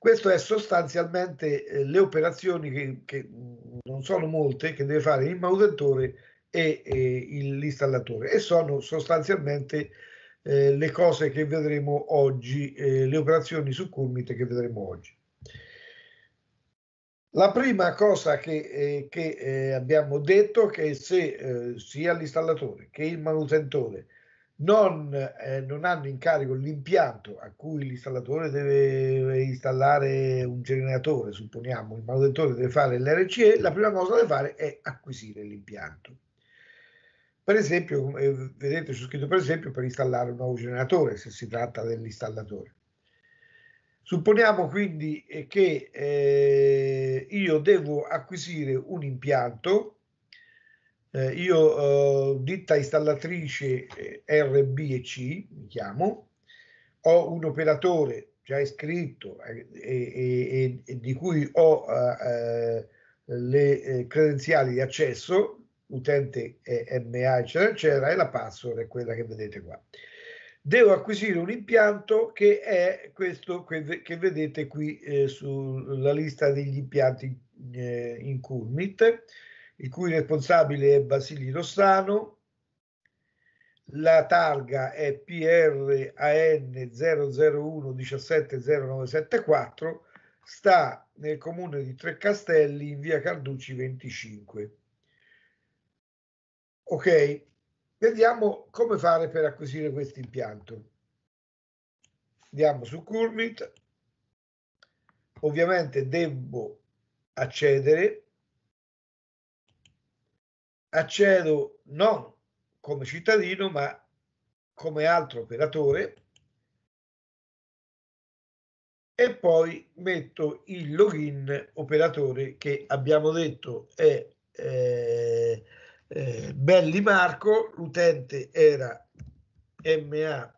Questo è sostanzialmente eh, le operazioni che, che, non sono molte che deve fare il manutenitore e, e l'installatore e sono sostanzialmente eh, le cose che vedremo oggi, eh, le operazioni su Curmit che vedremo oggi. La prima cosa che, eh, che eh, abbiamo detto è che se eh, sia l'installatore che il manutentore non, eh, non, hanno in carico l'impianto a cui l'installatore deve installare un generatore, supponiamo, il manutentore deve fare l'RCE, la prima cosa da fare è acquisire l'impianto. Per esempio, eh, vedete c'è scritto per esempio per installare un nuovo generatore, se si tratta dell'installatore. Supponiamo quindi che eh, io devo acquisire un impianto eh, io eh, ditta installatrice eh, RB e C, mi chiamo, ho un operatore già iscritto eh, e, e, e di cui ho eh, le credenziali di accesso, utente MA, eccetera, eccetera, e la password è quella che vedete qua. Devo acquisire un impianto che è questo che vedete qui eh, sulla lista degli impianti eh, in Curmit il cui responsabile è Basili Rossano. La targa è PRAN 001 170974, sta nel comune di Trecastelli in via Carducci 25. Ok, vediamo come fare per acquisire questo impianto. Andiamo su Curmit, ovviamente devo accedere accedo non come cittadino ma come altro operatore e poi metto il login operatore che abbiamo detto è eh, eh, Belli Marco, l'utente era MA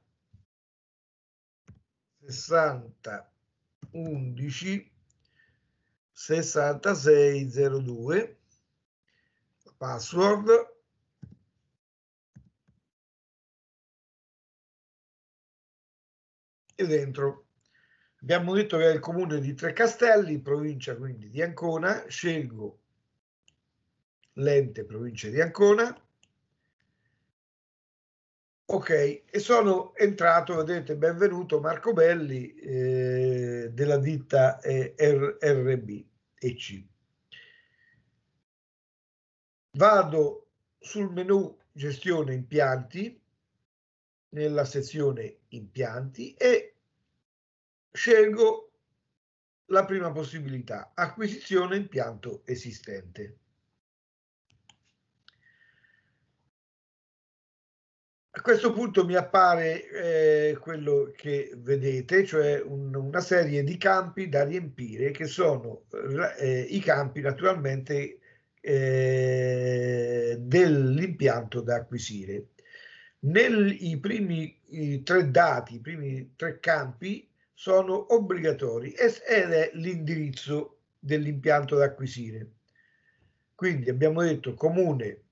6011 6602 password e dentro abbiamo detto che è il comune di Tre Castelli, provincia quindi di Ancona, scelgo l'ente provincia di Ancona, ok, e sono entrato, vedete, benvenuto Marco Belli eh, della ditta eh, RB EC. Vado sul menu gestione impianti, nella sezione impianti e scelgo la prima possibilità, acquisizione impianto esistente. A questo punto mi appare eh, quello che vedete, cioè un, una serie di campi da riempire che sono eh, i campi naturalmente eh, dell'impianto da acquisire. Nei primi i tre dati, i primi tre campi sono obbligatori ed è l'indirizzo dell'impianto da acquisire. Quindi abbiamo detto comune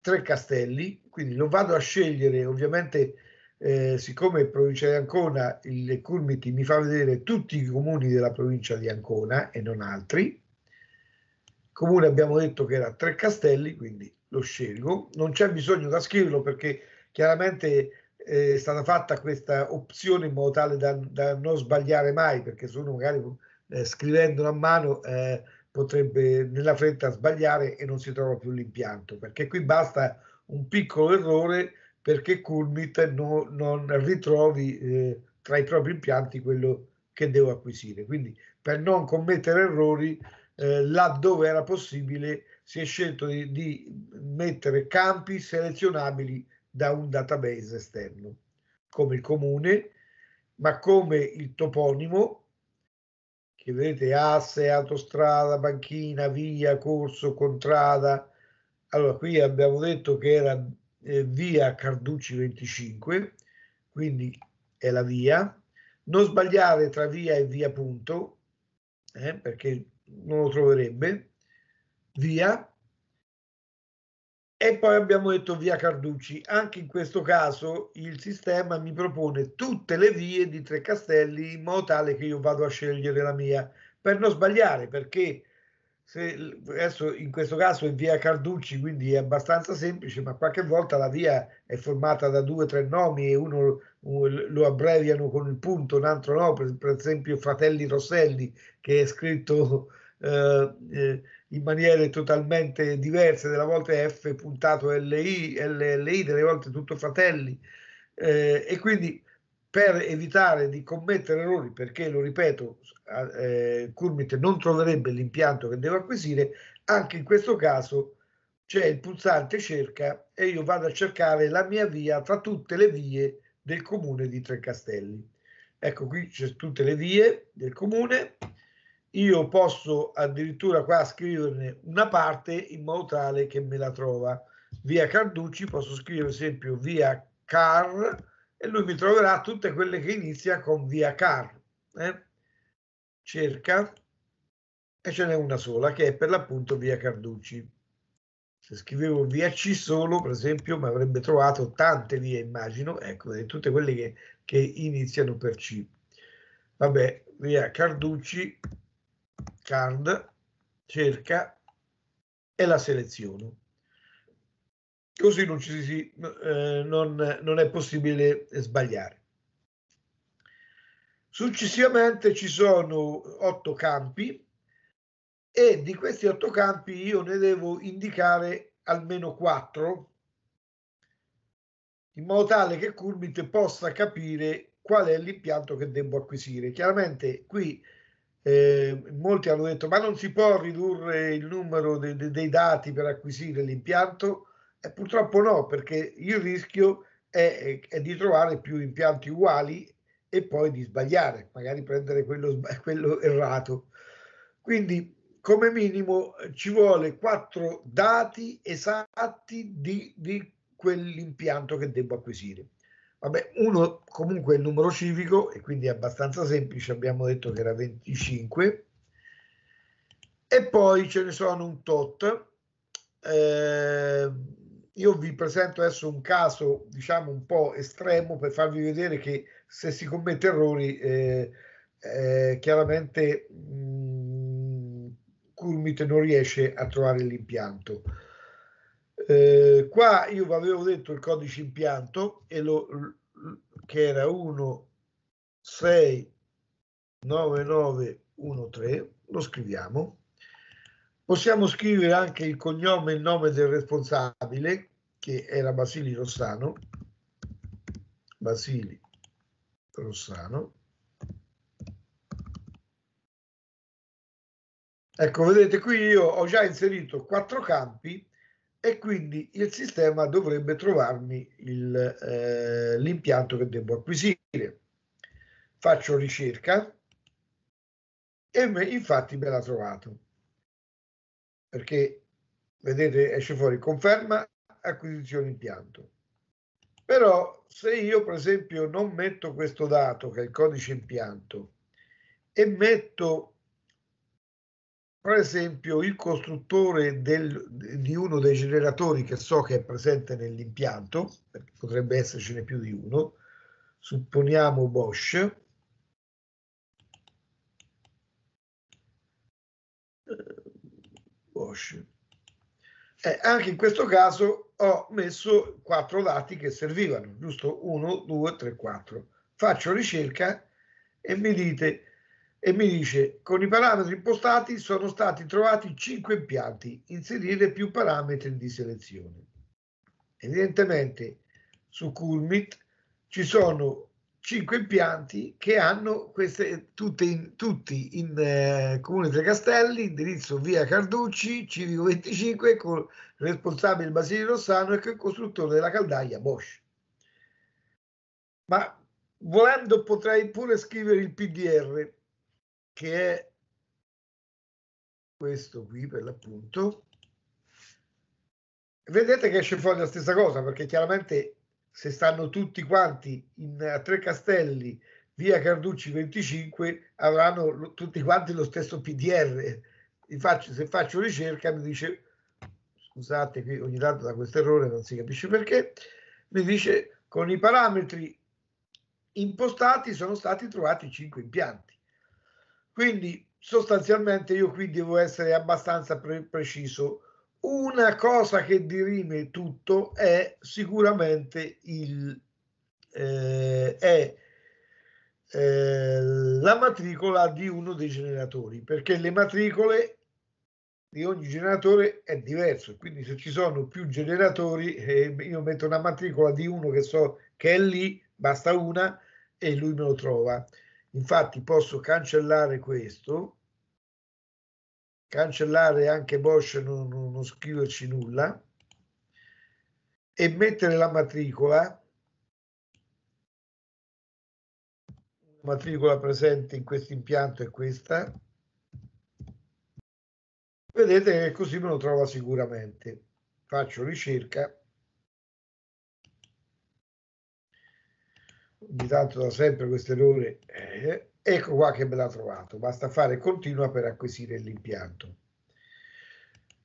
tre castelli, quindi lo vado a scegliere ovviamente eh, siccome provincia di Ancona il Curmiti mi fa vedere tutti i comuni della provincia di Ancona e non altri comune abbiamo detto che era tre castelli, quindi lo scelgo. Non c'è bisogno da scriverlo perché chiaramente eh, è stata fatta questa opzione in modo tale da, da non sbagliare mai, perché se uno magari eh, scrivendolo a mano eh, potrebbe nella fretta sbagliare e non si trova più l'impianto, perché qui basta un piccolo errore perché Coolmit no, non ritrovi eh, tra i propri impianti quello che devo acquisire. Quindi per non commettere errori eh, laddove era possibile si è scelto di, di, mettere campi selezionabili da un database esterno, come il comune, ma come il toponimo, che vedete asse, autostrada, banchina, via, corso, contrada. Allora qui abbiamo detto che era eh, via Carducci 25, quindi è la via. Non sbagliare tra via e via punto, eh, perché non lo troverebbe, via. E poi abbiamo detto via Carducci. Anche in questo caso il sistema mi propone tutte le vie di tre castelli in modo tale che io vado a scegliere la mia per non sbagliare, perché se, adesso in questo caso è via Carducci, quindi è abbastanza semplice, ma qualche volta la via è formata da due o tre nomi e uno lo abbreviano con il punto, un altro no, per, per esempio Fratelli Rosselli che è scritto eh, eh, in maniere totalmente diverse, delle volte F puntato LI, LLI, delle volte tutto fratelli. Eh, e quindi per evitare di commettere errori, perché lo ripeto, eh, Curmit non troverebbe l'impianto che devo acquisire, anche in questo caso c'è il pulsante cerca e io vado a cercare la mia via tra tutte le vie del comune di Trecastelli. Ecco qui c'è tutte le vie del comune, io posso addirittura qua scriverne una parte in modo tale che me la trova. Via Carducci posso scrivere per esempio via Car e lui mi troverà tutte quelle che inizia con via Car. Eh? Cerca e ce n'è una sola che è per l'appunto via Carducci. Se scrivevo via C solo, per esempio, mi avrebbe trovato tante vie, immagino, ecco, tutte quelle che, che iniziano per C. Vabbè, via Carducci card, cerca e la seleziono. Così non, ci si, eh, non, non è possibile sbagliare. Successivamente ci sono otto campi e di questi otto campi io ne devo indicare almeno quattro in modo tale che Curmit possa capire qual è l'impianto che devo acquisire. Chiaramente qui eh, molti hanno detto ma non si può ridurre il numero de- de- dei dati per acquisire l'impianto? Eh, purtroppo no, perché il rischio è, è, di trovare più impianti uguali e poi di sbagliare, magari prendere quello, *laughs* quello errato. Quindi come minimo ci vuole quattro dati esatti di, di quell'impianto che devo acquisire. Vabbè, uno comunque è il numero civico e quindi è abbastanza semplice, abbiamo detto che era 25. E poi ce ne sono un tot. Eh, io vi presento adesso un caso, diciamo, un po' estremo per farvi vedere che se si commette errori, eh, eh, chiaramente mh, mm, Curmit non riesce a trovare l'impianto. Eh, qua io vi avevo detto il codice impianto e lo, che era 169913, lo scriviamo. Possiamo scrivere anche il cognome e il nome del responsabile, che era Basili Rossano. Basili Rossano. Ecco, vedete, qui io ho già inserito quattro campi e quindi il sistema dovrebbe trovarmi il, eh, l'impianto che devo acquisire. Faccio ricerca e me, infatti me l'ha trovato perché vedete esce fuori conferma acquisizione impianto. Però se io per esempio non metto questo dato che è il codice impianto e metto per esempio il costruttore del, di uno dei generatori che so che è presente nell'impianto, perché potrebbe essercene più di uno, supponiamo Bosch, eh, Bosch. Eh, anche in questo caso ho messo quattro dati che servivano, giusto? 1, 2, 3, 4. Faccio ricerca e mi dite e mi dice con i parametri impostati sono stati trovati 5 impianti, inserire più parametri di selezione. Evidentemente su Coolmit ci sono 5 impianti che hanno queste, tutte in, tutti in eh, Comune Tre Castelli, indirizzo via Carducci, Civico 25, con responsabile Basilio Rossano e il costruttore della caldaia Bosch. Ma volendo potrei pure scrivere il PDR che è questo qui per l'appunto. Vedete che esce fuori la stessa cosa perché chiaramente se stanno tutti quanti in, a Tre Castelli via Carducci 25 avranno lo, tutti quanti lo stesso PDR. Faccio, se faccio ricerca mi dice, scusate qui ogni tanto da questo errore non si capisce perché, mi dice con i parametri impostati sono stati trovati 5 impianti. Quindi sostanzialmente io qui devo essere abbastanza pre- preciso. Una cosa che dirime tutto è sicuramente il, eh, è, eh, la matricola di uno dei generatori, perché le matricole di ogni generatore è diverso, quindi se ci sono più generatori, eh, io metto una matricola di uno che so che è lì, basta una e lui me lo trova. Infatti posso cancellare questo, cancellare anche Bosch non, non, non scriverci nulla e mettere la matricola la matricola presente in questo impianto è questa vedete che così me lo trova sicuramente faccio ricerca ogni tanto da sempre questo errore, eh, ecco qua che me l'ha trovato, basta fare continua per acquisire l'impianto.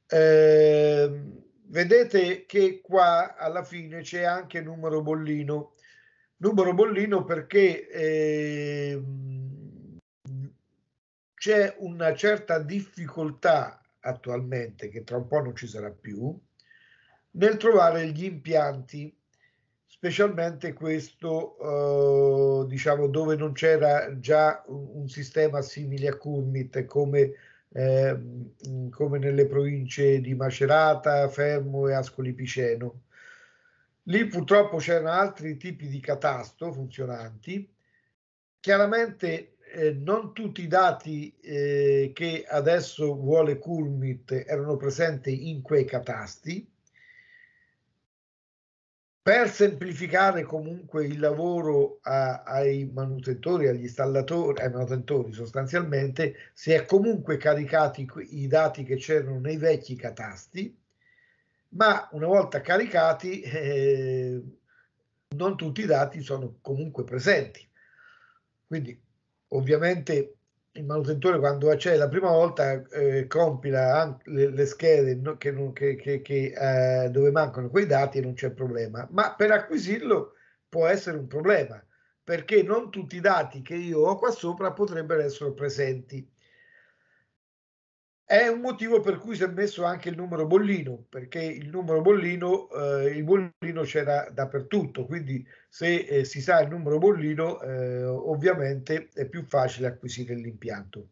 Eh, vedete che qua alla fine c'è anche numero bollino, numero bollino perché eh, c'è una certa difficoltà attualmente, che tra un po' non ci sarà più, nel trovare gli impianti specialmente questo eh, diciamo dove non c'era già un sistema simile a Curmit come, eh, come nelle province di Macerata, Fermo e Ascoli Piceno. Lì purtroppo c'erano altri tipi di catasto funzionanti. Chiaramente eh, non tutti i dati eh, che adesso vuole Culmit erano presenti in quei catasti per semplificare comunque il lavoro a, ai manutentori, agli installatori, ai manutentori sostanzialmente, si è comunque caricati i dati che c'erano nei vecchi catasti, ma una volta caricati eh, non tutti i dati sono comunque presenti. Quindi ovviamente il manutentore quando c'è la prima volta eh, compila le, le schede no, che non, che, che, che, eh, dove mancano quei dati e non c'è problema, ma per acquisirlo può essere un problema perché non tutti i dati che io ho qua sopra potrebbero essere presenti. È un motivo per cui si è messo anche il numero bollino, perché il numero bollino, eh, il bollino c'era dappertutto, quindi se eh, si sa il numero bollino eh, ovviamente è più facile acquisire l'impianto.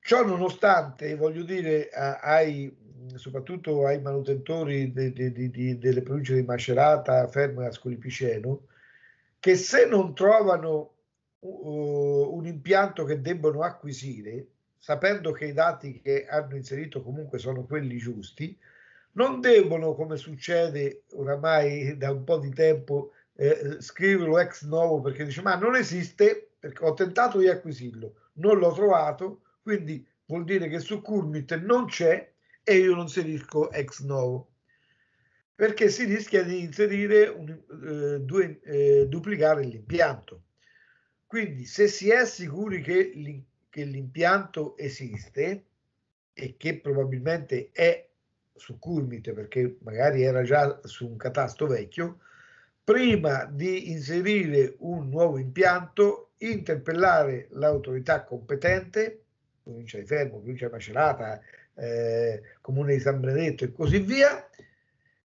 Ciò nonostante, voglio dire ai, soprattutto ai manutentori de, de, de, delle province di Macerata, Fermo e Ascoli Piceno, che se non trovano uh, un impianto che debbono acquisire, sapendo che i dati che hanno inserito comunque sono quelli giusti, non devono, come succede oramai da un po' di tempo, eh, scriverlo ex novo perché dice ma non esiste perché ho tentato di acquisirlo, non l'ho trovato, quindi vuol dire che su Curmit non c'è e io non inserisco ex novo perché si rischia di inserire un, eh, due, eh, duplicare l'impianto. Quindi se si è sicuri che l'impianto che l'impianto esiste e che probabilmente è su Curmite perché magari era già su un catasto vecchio, prima di inserire un nuovo impianto, interpellare l'autorità competente, provincia di Fermo, provincia di Macerata, eh, comune di San Benedetto e così via,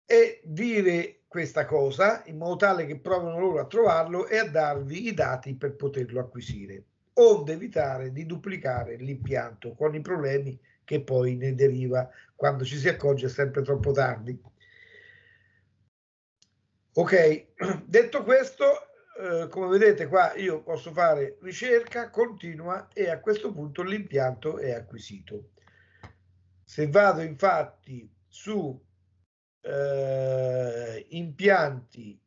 e dire questa cosa in modo tale che provano loro a trovarlo e a darvi i dati per poterlo acquisire onde evitare di duplicare l'impianto con i problemi che poi ne deriva quando ci si accorge sempre troppo tardi. Ok, *clears throat* detto questo, eh, come vedete qua io posso fare ricerca continua e a questo punto l'impianto è acquisito. Se vado infatti su eh, impianti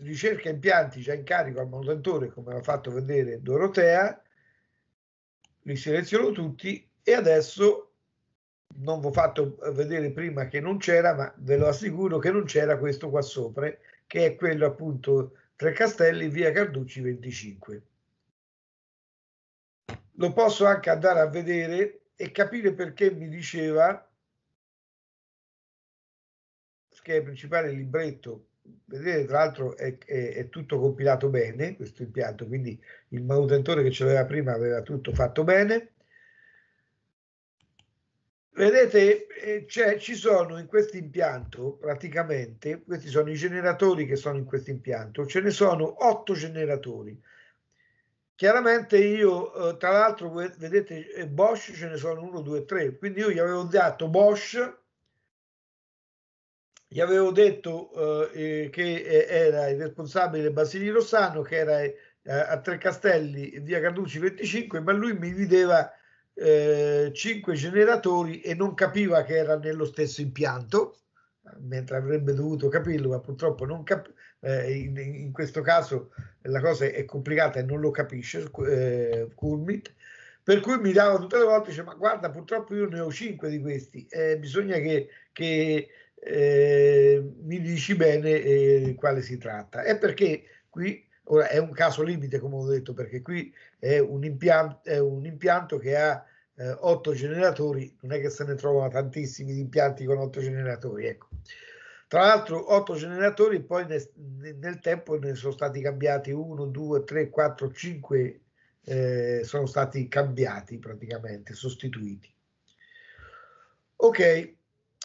ricerca impianti già in carico al montantore, come ha fatto vedere Dorotea, li seleziono tutti e adesso non vi ho fatto vedere prima che non c'era, ma ve lo assicuro che non c'era questo qua sopra, che è quello appunto Tre Castelli, via Carducci 25. Lo posso anche andare a vedere e capire perché mi diceva, che è il principale libretto vedete tra l'altro è, è, è, tutto compilato bene questo impianto, quindi il manutenitore che ce l'aveva prima aveva tutto fatto bene. Vedete, cioè, ci sono in questo impianto praticamente, questi sono i generatori che sono in questo impianto, ce ne sono otto generatori. Chiaramente io, eh, tra l'altro, vedete, eh, Bosch ce ne sono uno, due, tre, quindi io gli avevo dato Bosch gli avevo detto eh, eh che eh, era il responsabile Basili Rossano, che era eh, a Tre Castelli, via Carducci 25, ma lui mi vedeva eh, 5 generatori e non capiva che era nello stesso impianto, mentre avrebbe dovuto capirlo, ma purtroppo non cap- eh, in, in, questo caso la cosa è complicata e non lo capisce eh, Kurmit. Per cui mi dava tutte le volte, dice, ma guarda, purtroppo io ne ho 5 di questi, bisogna che, che eh, mi dici bene eh, quale si tratta. È perché qui ora è un caso limite, come ho detto, perché qui è un impianto, è un impianto che ha eh, otto generatori, non è che se ne trovano tantissimi di impianti con otto generatori. Ecco. Tra l'altro otto generatori poi ne, nel tempo ne sono stati cambiati uno, due, tre, quattro, cinque. eh, sono stati cambiati praticamente, sostituiti. Ok,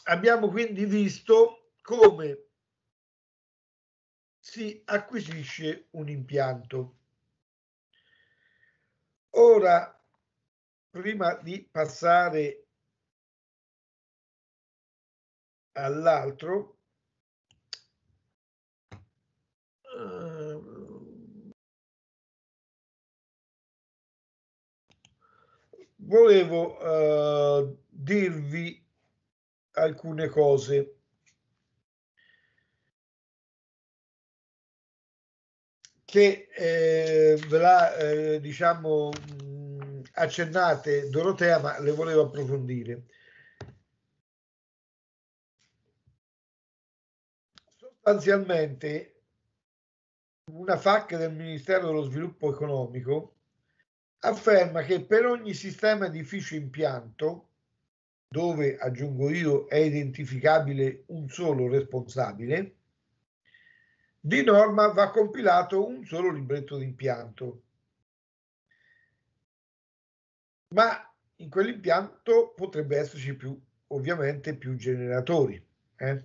abbiamo quindi visto come si acquisisce un impianto. Ora, prima di passare all'altro, ehm, volevo eh, dirvi alcune cose. che eh, ve la eh, diciamo mh, mm, accennate Dorotea, ma le volevo approfondire. Sostanzialmente una FAC del Ministero dello Sviluppo Economico afferma che per ogni sistema edificio impianto dove aggiungo io è identificabile un solo responsabile, di norma va compilato un solo libretto d'impianto. Ma in quell'impianto potrebbe esserci più, ovviamente, più generatori. Eh?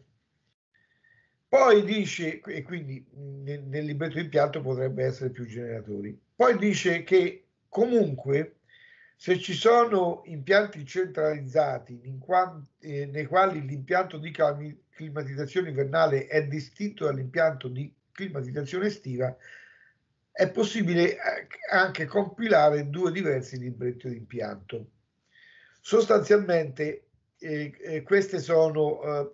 Poi dice, e quindi nel libretto d'impianto potrebbe essere più generatori, poi dice che comunque se ci sono impianti centralizzati quanti, eh, nei quali l'impianto di climatizzazione invernale è distinto dall'impianto di climatizzazione estiva, è possibile eh, anche compilare due diversi libretti di impianto. Sostanzialmente eh, eh, queste sono, eh,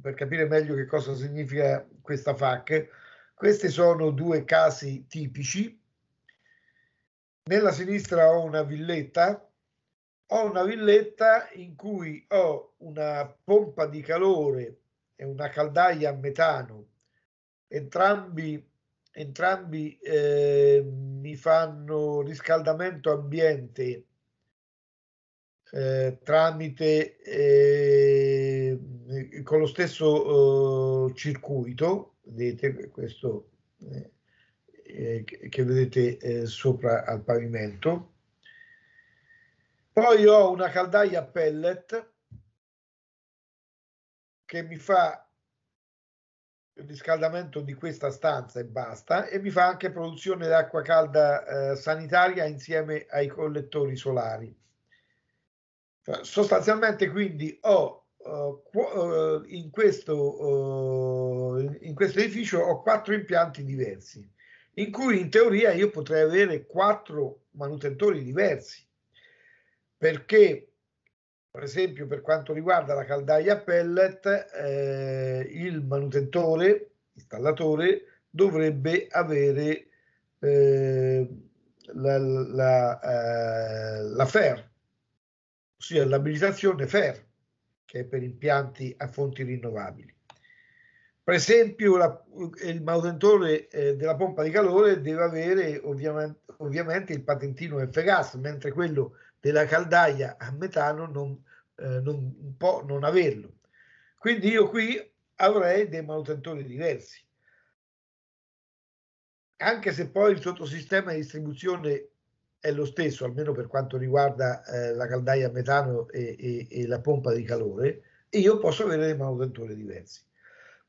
per capire meglio che cosa significa questa FAC, questi sono due casi tipici nella sinistra ho una villetta, ho una villetta in cui ho una pompa di calore e una caldaia a metano, entrambi, entrambi eh, mi fanno riscaldamento ambiente eh, tramite eh, con lo stesso eh, circuito, vedete questo eh, eh, che vedete eh, sopra al pavimento. Poi ho una caldaia pellet che mi fa il riscaldamento di questa stanza e basta e mi fa anche produzione d'acqua calda eh, sanitaria insieme ai collettori solari. Sostanzialmente quindi ho eh, eh, in questo, in questo edificio ho quattro impianti diversi in cui in teoria io potrei avere quattro manutentori diversi, perché per esempio per quanto riguarda la caldaia pellet, eh, il manutentore, installatore, dovrebbe avere eh, la, la, eh, la FER, ossia l'abilitazione FER, che è per impianti a fonti rinnovabili. Per esempio la, il manutentore eh, della pompa di calore deve avere ovviamente, ovviamente il patentino F-Gas, mentre quello della caldaia a metano non, eh, non può non averlo. Quindi io qui avrei dei manutentori diversi. Anche se poi il sottosistema di distribuzione è lo stesso, almeno per quanto riguarda eh, la caldaia a metano e, e, e, la pompa di calore, io posso avere dei manutentori diversi.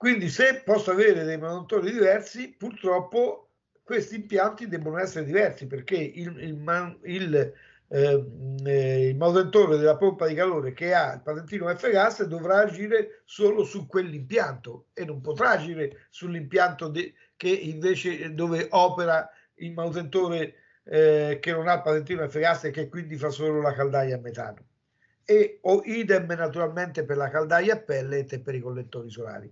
Quindi se posso avere dei manuttori diversi, purtroppo questi impianti devono essere diversi perché il, il, man, il, ehm, eh, il manutore della pompa di calore che ha il patentino F-Gas dovrà agire solo su quell'impianto e non potrà agire sull'impianto de, che invece eh, dove opera il manutentore eh, che non ha il patentino F-Gas e che quindi fa solo la caldaia a metano e o idem naturalmente per la caldaia a pellet e per i collettori solari.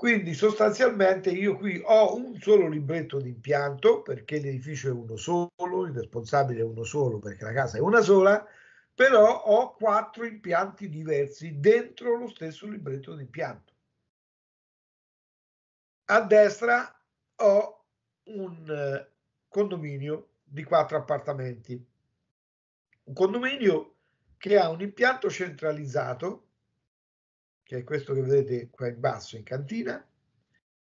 Quindi sostanzialmente io qui ho un solo libretto di impianto perché l'edificio è uno solo, il responsabile è uno solo perché la casa è una sola, però ho quattro impianti diversi dentro lo stesso libretto di impianto. A destra ho un eh, condominio di quattro appartamenti, un condominio che ha un impianto centralizzato che è questo che vedete qua in basso in cantina,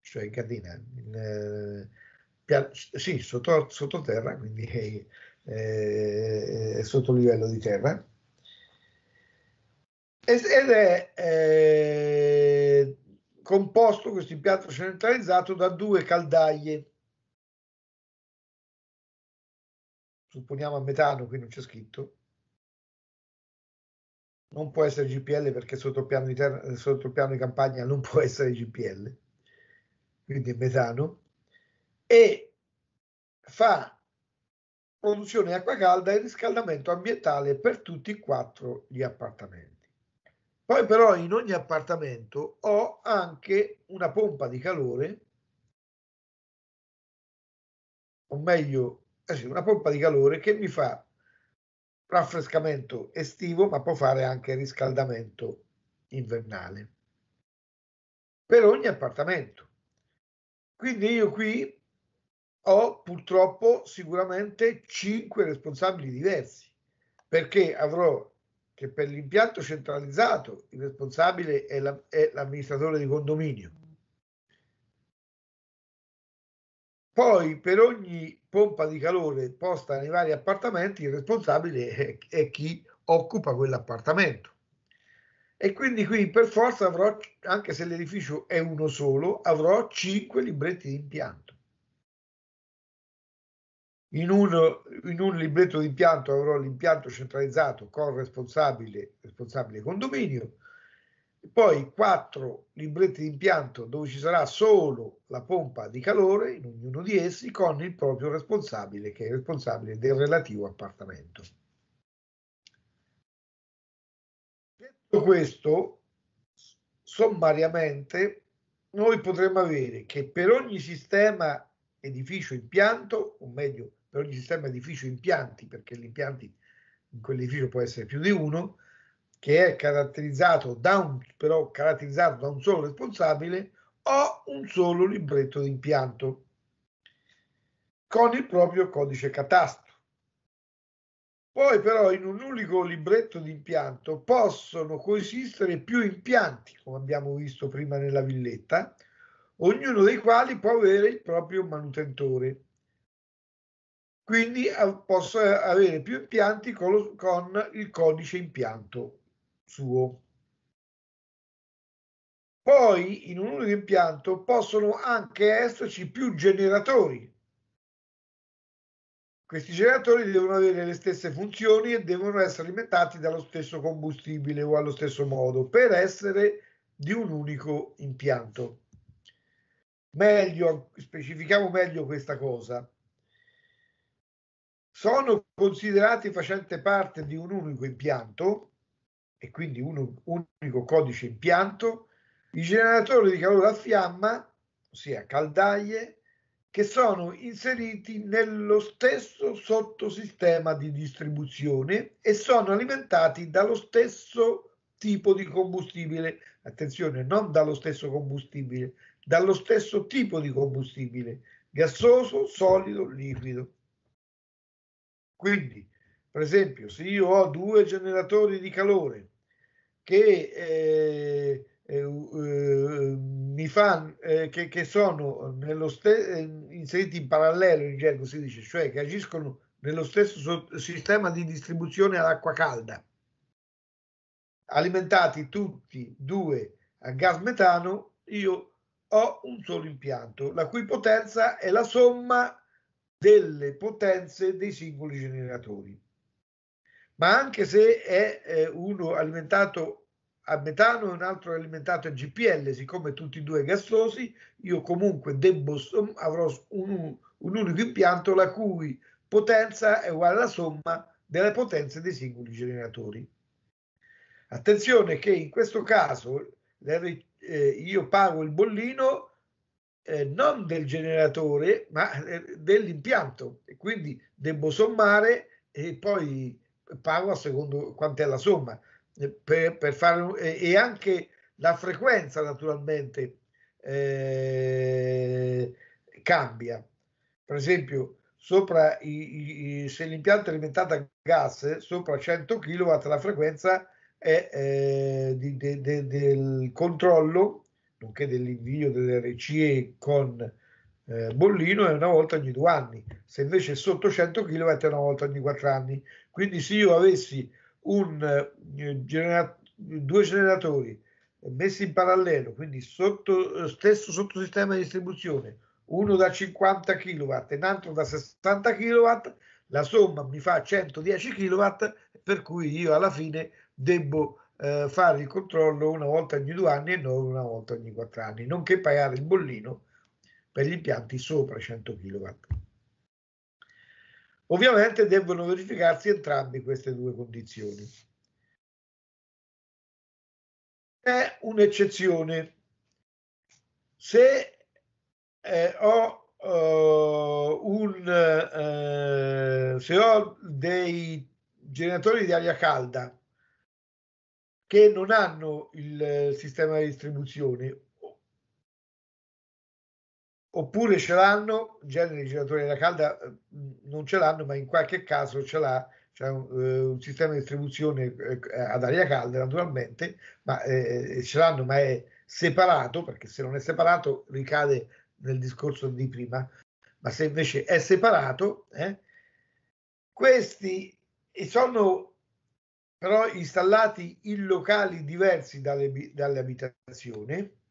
cioè in cantina, in, eh, sì, sotto, terra, quindi è *laughs* eh, eh, sotto livello di terra. Ed è eh, composto questo impianto centralizzato da due caldaie. Supponiamo a metano, qui non c'è scritto, non può essere GPL perché sotto il piano di campagna non può essere GPL, quindi è metano, e fa produzione di acqua calda e riscaldamento ambientale per tutti e quattro gli appartamenti. Poi però in ogni appartamento ho anche una pompa di calore, o meglio, eh una pompa di calore che mi fa raffrescamento estivo, ma può fare anche riscaldamento invernale per ogni appartamento. Quindi io qui ho purtroppo sicuramente cinque responsabili diversi, perché avrò che per l'impianto centralizzato il responsabile è, la, è l'amministratore di condominio Poi per ogni pompa di calore posta nei vari appartamenti il responsabile è, è chi occupa quell'appartamento. E quindi qui per forza avrò, anche se l'edificio è uno solo, avrò 5 libretti di impianto. In un, in un libretto di impianto avrò l'impianto centralizzato con responsabile, responsabile condominio, poi quattro libretti di impianto dove ci sarà solo la pompa di calore in ognuno di essi con il proprio responsabile che è responsabile del relativo appartamento. Detto questo, sommariamente noi potremmo avere che per ogni sistema edificio impianto, o meglio per ogni sistema edificio impianti, perché gli impianti in quell'edificio può essere più di uno, che è caratterizzato da un, però caratterizzato da un solo responsabile o un solo libretto d'impianto con il proprio codice catasto. Poi però in un unico libretto d'impianto possono coesistere più impianti, come abbiamo visto prima nella villetta, ognuno dei quali può avere il proprio manutentore. Quindi eh, posso avere più impianti con, lo, con il codice impianto suo. Poi in un unico impianto possono anche esserci più generatori. Questi generatori devono avere le stesse funzioni e devono essere alimentati dallo stesso combustibile o allo stesso modo per essere di un unico impianto. Meglio, specifichiamo meglio questa cosa. Sono considerati facente parte di un unico impianto e quindi un unico codice impianto, i generatori di calore a fiamma, ossia caldaie, che sono inseriti nello stesso sottosistema di distribuzione e sono alimentati dallo stesso tipo di combustibile. Attenzione, non dallo stesso combustibile, dallo stesso tipo di combustibile, gassoso, solido, liquido. Quindi per esempio, se io ho due generatori di calore che, eh, eh, eh, mi fan, eh, che, che sono ste- eh, inseriti in parallelo, in gergo si dice, cioè che agiscono nello stesso so- sistema di distribuzione all'acqua calda, alimentati tutti due a gas metano, io ho un solo impianto, la cui potenza è la somma delle potenze dei singoli generatori ma anche se è eh, uno alimentato a metano e un altro alimentato a GPL, siccome tutti e due gassosi, io comunque debbo, avrò un, un unico impianto la cui potenza è uguale alla somma delle potenze dei singoli generatori. Attenzione che in questo caso eh, io pago il bollino eh, non del generatore ma eh, dell'impianto e quindi devo sommare e poi pago a secondo quant'è la somma, eh, per, per fare, e anche la frequenza naturalmente eh, cambia. Per esempio, sopra i, i, se l'impianto è alimentato a gas, sopra 100 kW la frequenza è, eh, di, de, de, del controllo, nonché dell'invio dell'RCE con eh, bollino, è una volta ogni due anni. Se invece è sotto 100 kW è una volta ogni quattro anni. Quindi se io avessi un, eh, due generatori messi in parallelo, quindi sotto, eh, stesso sottosistema di distribuzione, uno da 50 kW e un altro da 60 kW, la somma mi fa 110 kW, per cui io alla fine devo eh, fare il controllo una volta ogni due anni e non una volta ogni quattro anni, nonché pagare il bollino per gli impianti sopra 100 kW. Ovviamente devono verificarsi entrambe queste due condizioni. È un'eccezione. Se eh, ho, eh, un, eh, se ho dei generatori di aria calda che non hanno il eh, sistema di distribuzione oppure ce l'hanno, in genere i giratori della calda eh, non ce l'hanno, ma in qualche caso ce l'ha, c'è un, eh, un sistema di distribuzione eh, ad aria calda naturalmente, ma eh, ce l'hanno, ma è separato, perché se non è separato ricade nel discorso di prima, ma se invece è separato, eh, questi sono però installati in locali diversi dalle, dalle abitazioni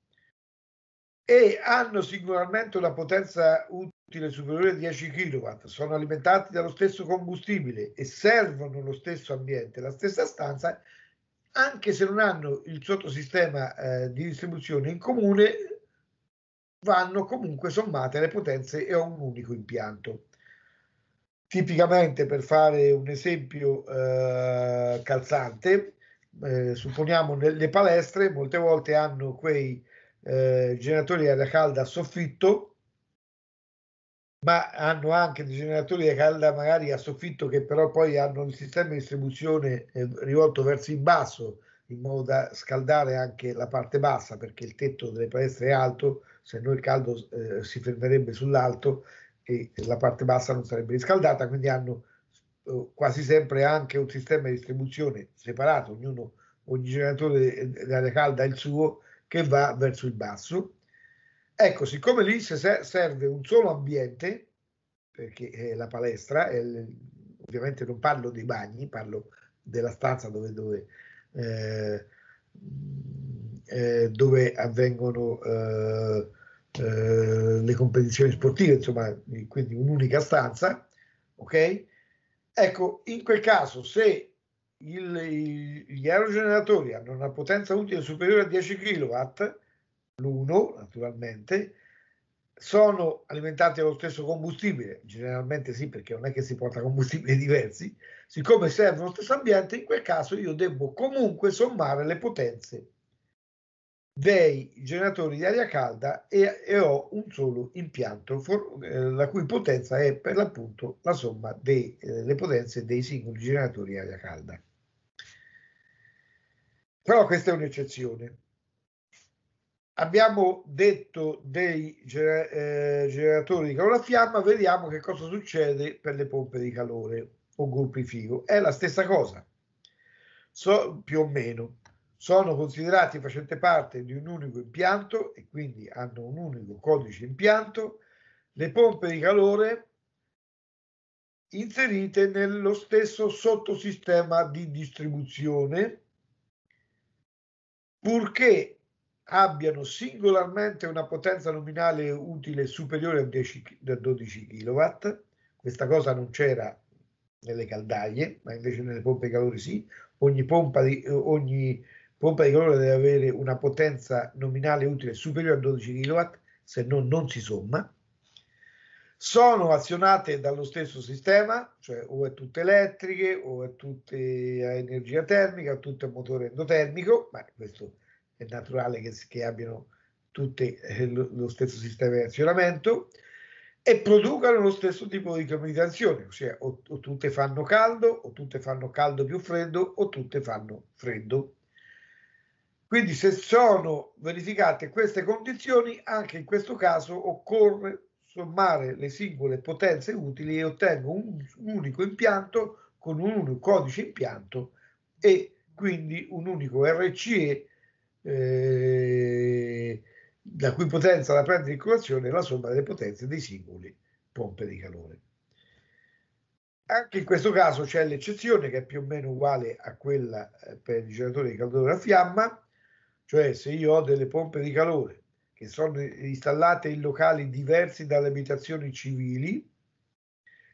e hanno singolarmente una potenza utile superiore a 10 kW, sono alimentati dallo stesso combustibile e servono lo stesso ambiente, la stessa stanza, anche se non hanno il sottosistema eh, di distribuzione in comune, vanno comunque sommate le potenze e a un unico impianto. Tipicamente, per fare un esempio eh, calzante, eh, supponiamo le palestre molte volte hanno quei eh, generatori di aria calda a soffitto, ma hanno anche dei generatori di aria calda magari a soffitto che però poi hanno il sistema di distribuzione eh, rivolto verso il basso in modo da scaldare anche la parte bassa perché il tetto delle palestre è alto, se no il caldo eh, si fermerebbe sull'alto e la parte bassa non sarebbe riscaldata, quindi hanno eh, quasi sempre anche un sistema di distribuzione separato, ognuno, ogni generatore eh, di aria calda ha il suo che va verso il basso. Ecco, siccome lì se serve un solo ambiente, perché è la palestra, è il, ovviamente non parlo dei bagni, parlo della stanza dove, dove, eh, eh, dove avvengono eh, eh le competizioni sportive, insomma, quindi un'unica stanza, ok? Ecco, in quel caso se il, il, gli aerogeneratori hanno una potenza utile superiore a 10 kW, l'uno naturalmente, sono alimentati allo stesso combustibile, generalmente sì perché non è che si porta combustibili *laughs* diversi, siccome servono lo stesso ambiente, in quel caso io devo comunque sommare le potenze dei generatori di aria calda e, e ho un solo impianto for, eh, la cui potenza è per l'appunto la somma delle eh, potenze dei singoli generatori di aria calda. Però questa è un'eccezione. Abbiamo detto dei gener- eh, generatori di calore a fiamma, vediamo che cosa succede per le pompe di calore o gruppi figo. È la stessa cosa, so, più o meno. Sono considerati facente parte di un unico impianto e quindi hanno un unico codice impianto. Le pompe di calore inserite nello stesso sottosistema di distribuzione purché abbiano singolarmente una potenza nominale utile superiore a 10, 12 kW. Questa cosa non c'era nelle caldaie, ma invece nelle pompe di calore sì. Ogni pompa di, eh, ogni pompa di calore deve avere una potenza nominale utile superiore a 12 kW, se no non si somma sono azionate dallo stesso sistema, cioè o è tutte elettriche o è tutte a eh, energia termica, o tutte a motore endotermico, ma questo è naturale che, che abbiano tutte eh, lo, stesso sistema di azionamento e producano lo stesso tipo di comunicazione, cioè o, o, tutte fanno caldo, o tutte fanno caldo più freddo, o tutte fanno freddo. Quindi se sono verificate queste condizioni, anche in questo caso occorre sommare le singole potenze utili e ottengo un, un unico impianto con un unico codice impianto e quindi un unico RCE eh, da cui potenza la prende in colazione la somma delle potenze dei singoli pompe di calore. Anche in questo caso c'è l'eccezione che è più o meno uguale a quella eh, per il generatore di calore a fiamma, cioè se io ho delle pompe di calore che sono installate in locali diversi dalle abitazioni civili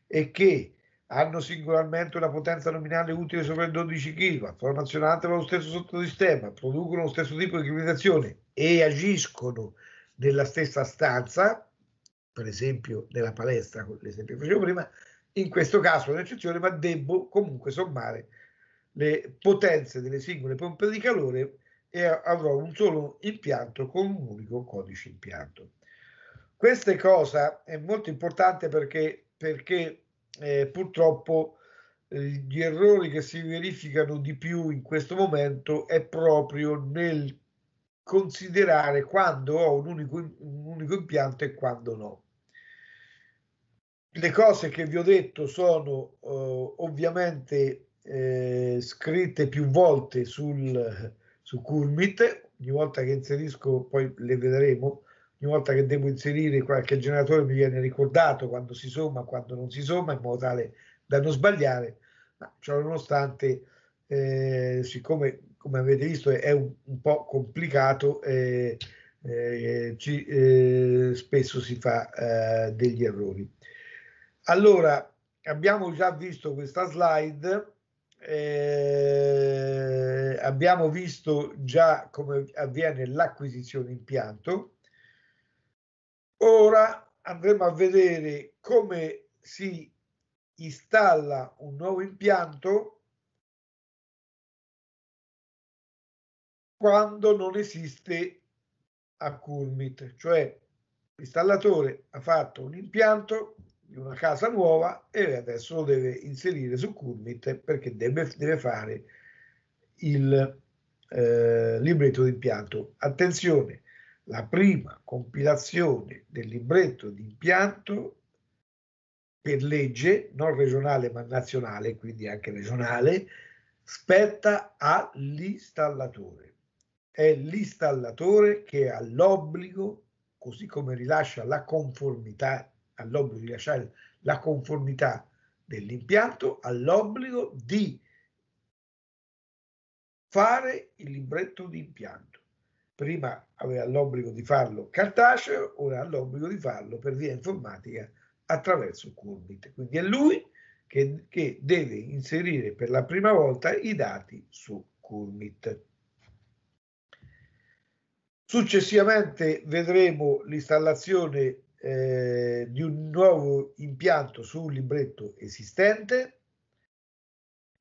e che hanno singolarmente una potenza nominale utile sopra il 12 kW, sono azionate dallo stesso sottosistema, producono lo stesso tipo di climatizzazione e agiscono nella stessa stanza, per esempio nella palestra, l'esempio che facevo prima, in questo caso è un'eccezione, ma devo comunque sommare le potenze delle singole pompe di calore e avrò un solo impianto con un unico codice impianto. Questa cosa è molto importante perché, perché eh, purtroppo eh, gli errori che si verificano di più in questo momento è proprio nel considerare quando ho un unico, un unico impianto e quando no. Le cose che vi ho detto sono eh, ovviamente eh, scritte più volte sul, su Coolmit, ogni volta che inserisco, poi le vedremo, ogni volta che devo inserire qualche generatore mi viene ricordato quando si somma, quando non si somma, in modo tale da non sbagliare, ma ciononostante, eh, siccome come avete visto è un, un po' complicato, eh, eh, ci, eh, spesso si fa eh, degli errori. Allora, abbiamo già visto questa slide. Eh, abbiamo visto già come avviene l'acquisizione impianto. Ora andremo a vedere come si installa un nuovo impianto quando non esiste a Curmit, cioè l'installatore ha fatto un impianto di una casa nuova e adesso lo deve inserire su Curmit perché deve, deve fare il eh, libretto d'impianto. Attenzione, la prima compilazione del libretto d'impianto per legge, non regionale ma nazionale, quindi anche regionale, spetta all'installatore. È l'installatore che ha l'obbligo, così come rilascia la conformità, ha l'obbligo di rilasciare la conformità dell'impianto, ha l'obbligo di fare il libretto di impianto. Prima aveva l'obbligo di farlo cartaceo, ora ha l'obbligo di farlo per via informatica attraverso Curbit. Quindi è lui che, che deve inserire per la prima volta i dati su Curbit. Successivamente vedremo l'installazione eh, di un nuovo impianto su un libretto esistente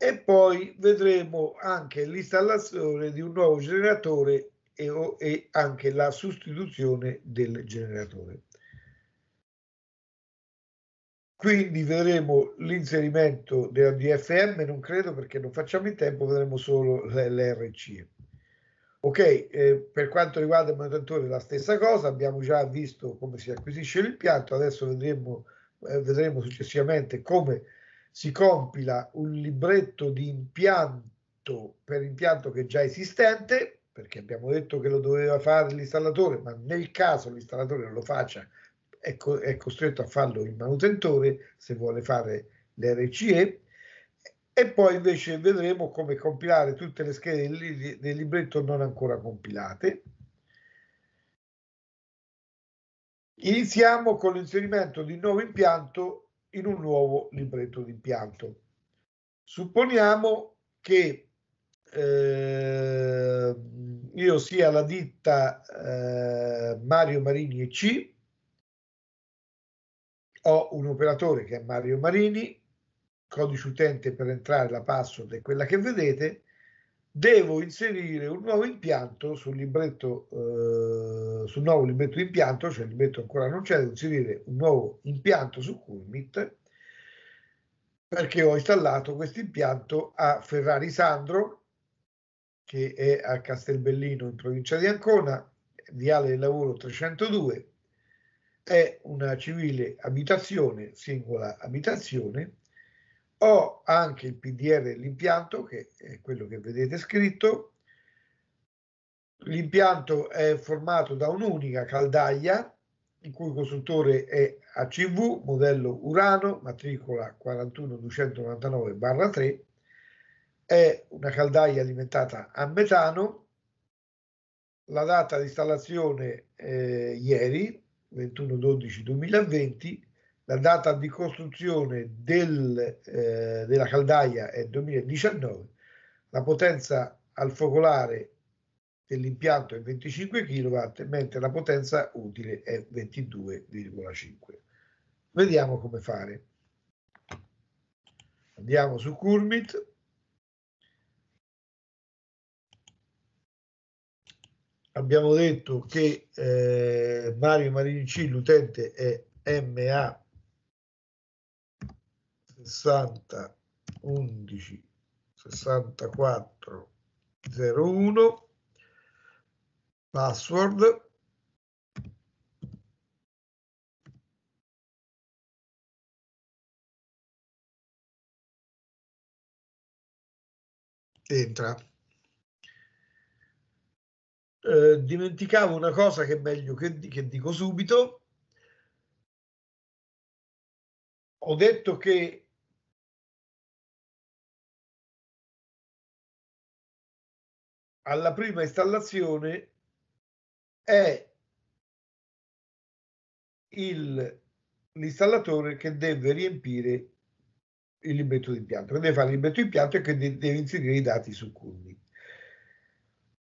e poi vedremo anche l'installazione di un nuovo generatore e, e anche la sostituzione del generatore. Quindi vedremo l'inserimento della DFM, non credo perché non facciamo in tempo, vedremo solo l'RC. Ok, eh, per quanto riguarda il manutentatore la stessa cosa, abbiamo già visto come si acquisisce l'impianto, adesso vedremo, eh, vedremo successivamente come si compila un libretto di impianto per impianto che è già esistente, perché abbiamo detto che lo doveva fare l'installatore, ma nel caso l'installatore non lo faccia, è, co- è costretto a farlo il manutentore se vuole fare l'RCE. E poi invece vedremo come compilare tutte le schede del, del libretto non ancora compilate, Iniziamo con l'inserimento di un nuovo impianto in un nuovo libretto d'impianto. Supponiamo che eh, io sia la ditta eh, Mario Marini e C, ho un operatore che è Mario Marini, codice utente per entrare la password è quella che vedete, devo inserire un nuovo impianto sul libretto, eh, sul nuovo libretto di impianto, cioè il libretto ancora non c'è, devo inserire un nuovo impianto su Curmit perché ho installato questo impianto a Ferrari Sandro, che è a Castelbellino in provincia di Ancona, Viale del Lavoro 302, è una civile abitazione, singola abitazione, ho anche il PDR dell'impianto, che è quello che vedete scritto. L'impianto è formato da un'unica caldaia, il cui costruttore è ACV, modello Urano, matricola 41299-3. È una caldaia alimentata a metano. La data di installazione è ieri, 21-12-2020, la data di costruzione del, eh, della caldaia è 2019, la potenza al focolare dell'impianto è 25 kW, mentre la potenza utile è 22,5. Vediamo come fare. Andiamo su Curmit. Abbiamo detto che eh, Mario Marinici, l'utente è MA 60 11 64 01 password entra eh, dimenticavo una cosa che è meglio che, che dico subito ho detto che alla prima installazione è il, l'installatore che deve riempire il libretto di impianto, che deve fare il libretto di impianto e che deve inserire i dati su Cundi.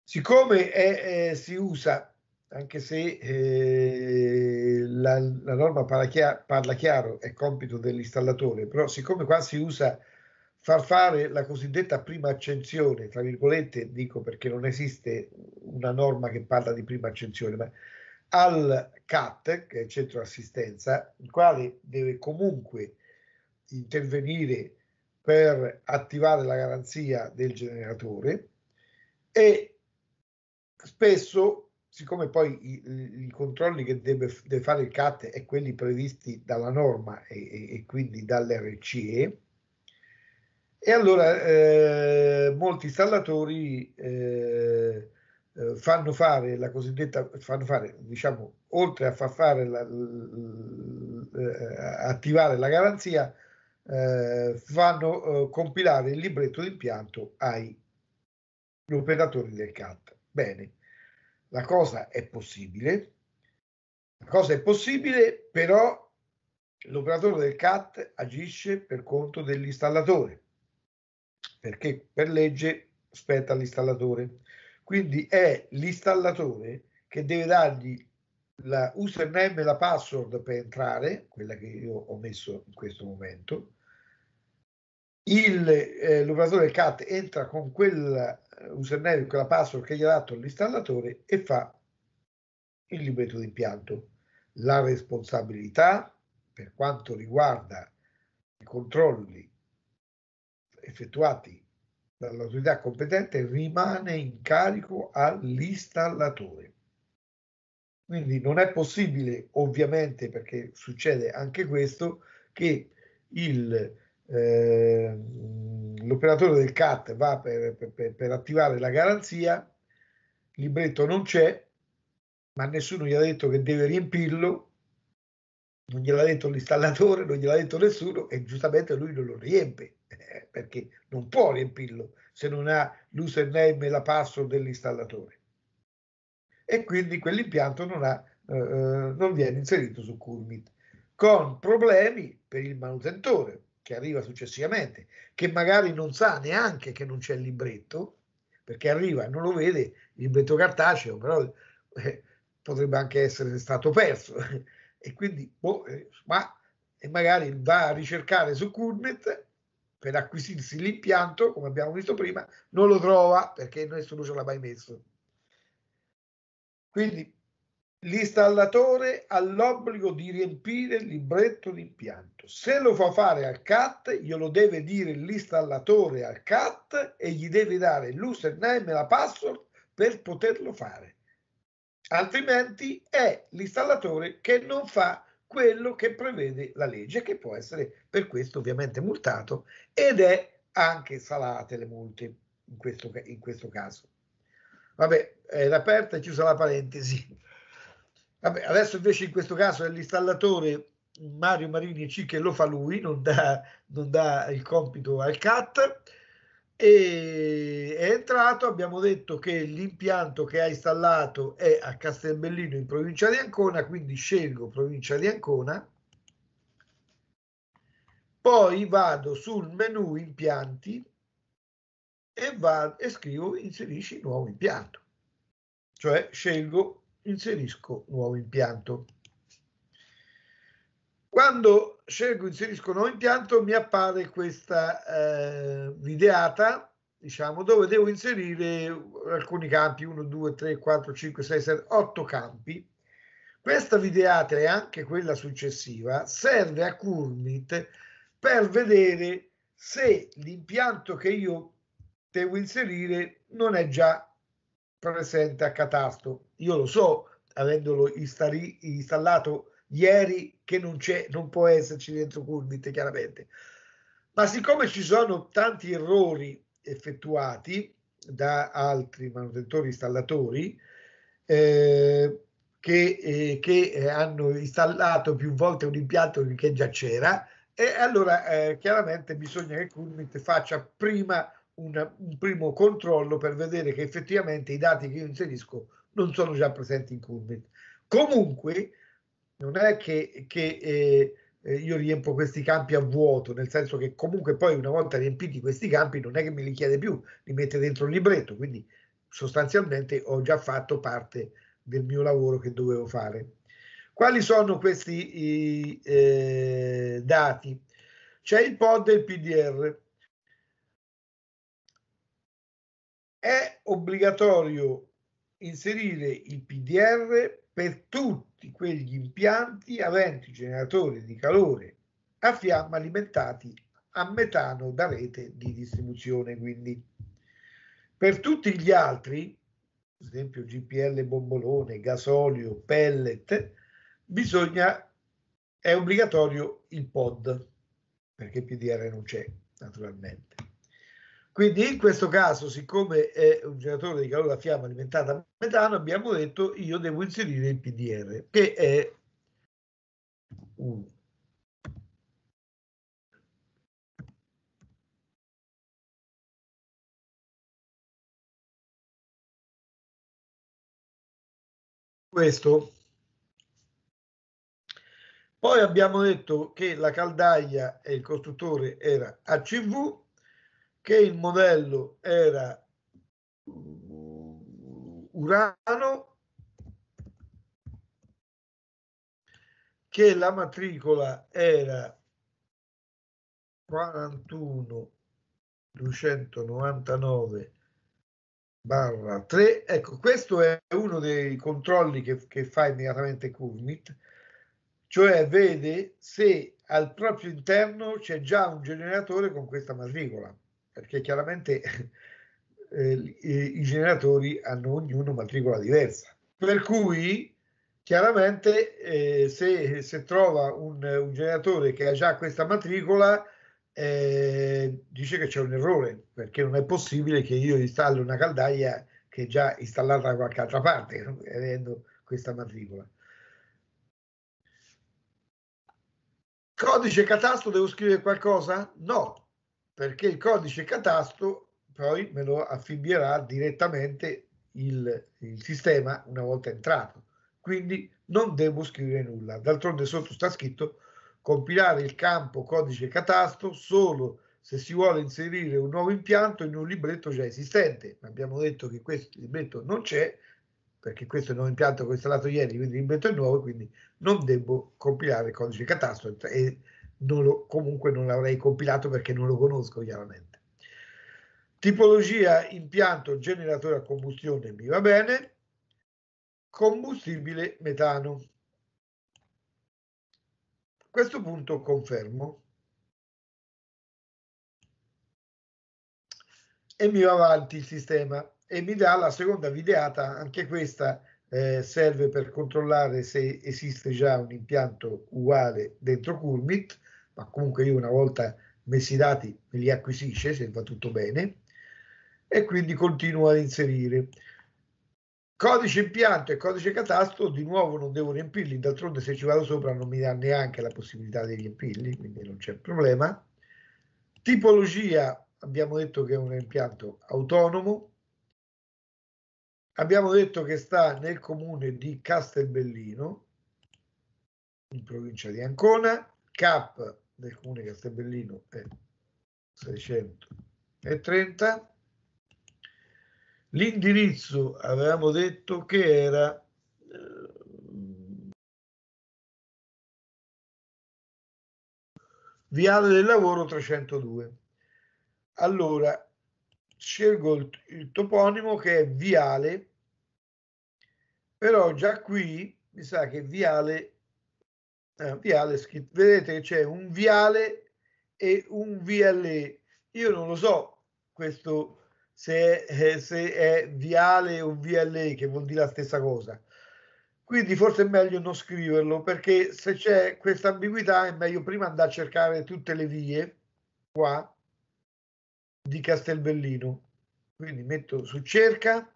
Siccome è, eh, si usa, anche se eh, la, la, norma parla, chia- parla chiaro, è compito dell'installatore, però siccome qua si usa far fare la cosiddetta prima accensione, tra virgolette, dico perché non esiste una norma che parla di prima accensione, ma al CAT, che è il centro assistenza, il quale deve comunque intervenire per attivare la garanzia del generatore e spesso, siccome poi i, i controlli che deve, deve, fare il CAT è quelli previsti dalla norma e, e quindi dall'RCE, e allora eh, molti installatori eh, eh, fanno fare la cosiddetta, fanno fare, diciamo, oltre a far fare la, eh, attivare la garanzia, eh, fanno eh, compilare il libretto d'impianto agli operatori del CAT. Bene, la cosa è possibile, la cosa è possibile, però l'operatore del CAT agisce per conto dell'installatore perché per legge spetta all'installatore. Quindi è l'installatore che deve dargli la username e la password per entrare, quella che io ho messo in questo momento. Il, eh, l'operatore CAT entra con quella username, e quella password che gli ha dato l'installatore e fa il libretto d'impianto. La responsabilità per quanto riguarda i controlli effettuati dall'autorità competente rimane in carico all'installatore. Quindi non è possibile, ovviamente, perché succede anche questo, che il, eh, l'operatore del CAT va per, per, per attivare la garanzia, il libretto non c'è, ma nessuno gli ha detto che deve riempirlo, non gliel'ha detto l'installatore, non gliel'ha detto nessuno e giustamente lui non lo riempie eh, perché non può riempirlo se non ha l'username e la password dell'installatore. E quindi quell'impianto non, ha, eh, eh non viene inserito su Curmit, con problemi per il manutentore che arriva successivamente, che magari non sa neanche che non c'è il libretto, perché arriva e non lo vede, il libretto cartaceo, però eh, potrebbe anche essere stato perso. *laughs* e quindi, boh, eh, ma e magari va a ricercare su Curmit per acquisirsi l'impianto, come abbiamo visto prima, non lo trova perché nessuno ce l'ha mai messo. Quindi l'installatore ha l'obbligo di riempire il libretto d'impianto. Se lo fa fare al CAT, glielo deve dire l'installatore al CAT e gli deve dare l'username e la password per poterlo fare. Altrimenti è l'installatore che non fa quello che prevede la legge, che può essere per questo ovviamente multato ed è anche salate le multe in questo, in questo caso. Vabbè, era aperta e chiusa la parentesi. Vabbè, adesso invece in questo caso è l'installatore Mario Marini C che lo fa lui, non dà, non dà il compito al CAT e è entrato, abbiamo detto che l'impianto che ha installato è a Castelbellino in provincia di Ancona, quindi scelgo provincia di Ancona, poi vado sul menu impianti e, vado, e scrivo inserisci nuovo impianto, cioè scelgo inserisco nuovo impianto. Quando scelgo inserisco nuovo impianto mi appare questa eh, videata diciamo dove devo inserire alcuni campi 1, 2, 3, 4, 5, 6, 7, 8 campi. Questa videata e anche quella successiva serve a Kurnit per vedere se l'impianto che io devo inserire non è già presente a catasto. Io lo so, avendolo installato ieri che non c'è, non può esserci dentro Kulmit chiaramente. Ma siccome ci sono tanti errori effettuati da altri manutentori installatori eh, che, eh, che, hanno installato più volte un impianto che già c'era, e allora eh, chiaramente bisogna che Kulmit faccia prima una, un primo controllo per vedere che effettivamente i dati che io inserisco non sono già presenti in Kulmit. Comunque, non è che, che eh, eh, io riempo questi campi a vuoto, nel senso che comunque poi una volta riempiti questi campi non è che mi li chiede più, li mette dentro il libretto, quindi sostanzialmente ho già fatto parte del mio lavoro che dovevo fare. Quali sono questi i, eh, dati? C'è il pod e il PDR. È obbligatorio inserire il PDR per tutti tutti quegli impianti aventi generatori di calore a fiamma alimentati a metano da rete di distribuzione. Quindi. Per tutti gli altri, ad esempio GPL bombolone, gasolio, pellet, bisogna, è obbligatorio il pod, perché PDR non c'è naturalmente. Quindi in questo caso, siccome è un generatore di calore a fiamma alimentata a metano, abbiamo detto io devo inserire il PDR, che è un questo. Poi abbiamo detto che la caldaia e il costruttore era ACV che il modello era Urano, che la matricola era 41 299 barra 3 ecco questo è uno dei controlli che, che fa immediatamente Kubnit cioè vede se al proprio interno c'è già un generatore con questa matricola perché chiaramente *laughs* eh, i generatori hanno ognuno matricola diversa. Per cui chiaramente eh, se, se, trova un, un, generatore che ha già questa matricola, eh, dice che c'è un errore, perché non è possibile che io installi una caldaia che è già installata da qualche altra parte, *laughs* avendo questa matricola. Codice catasto, devo scrivere qualcosa? No, perché il codice catasto poi me lo affibbierà direttamente il, il sistema una volta entrato. Quindi non devo scrivere nulla. D'altronde sotto sta scritto compilare il campo codice catasto solo se si vuole inserire un nuovo impianto in un libretto già esistente. Abbiamo detto che questo libretto non c'è, perché questo è il nuovo impianto che ho installato ieri, quindi il libretto è nuovo, quindi non devo compilare il codice catasto e non lo, comunque non l'avrei compilato perché non lo conosco chiaramente. Tipologia impianto generatore a combustione mi va bene, combustibile metano. A questo punto confermo. E mi va avanti il sistema e mi dà la seconda videata, anche questa eh, serve per controllare se esiste già un impianto uguale dentro Curmit ma comunque io una volta messi i dati me li acquisisce se va tutto bene e quindi continuo ad inserire. Codice impianto e codice catasto di nuovo non devo riempirli, d'altronde se ci vado sopra non mi dà neanche la possibilità di riempirli, quindi non c'è problema. Tipologia, abbiamo detto che è un impianto autonomo, abbiamo detto che sta nel comune di Castelbellino, in provincia di Ancona, CAP del comune Castabellino è 630. L'indirizzo avevamo detto che era eh, Viale del Lavoro 302. Allora, scelgo il, il toponimo che è Viale, però già qui mi sa che Viale eh, viale scritto. Vedete che c'è un viale e un VLE. Io non lo so questo se è, eh, se è viale o VLE, che vuol dire la stessa cosa. Quindi forse è meglio non scriverlo perché se c'è questa ambiguità è meglio prima andare a cercare tutte le vie qua di Castelbellino. Quindi metto su cerca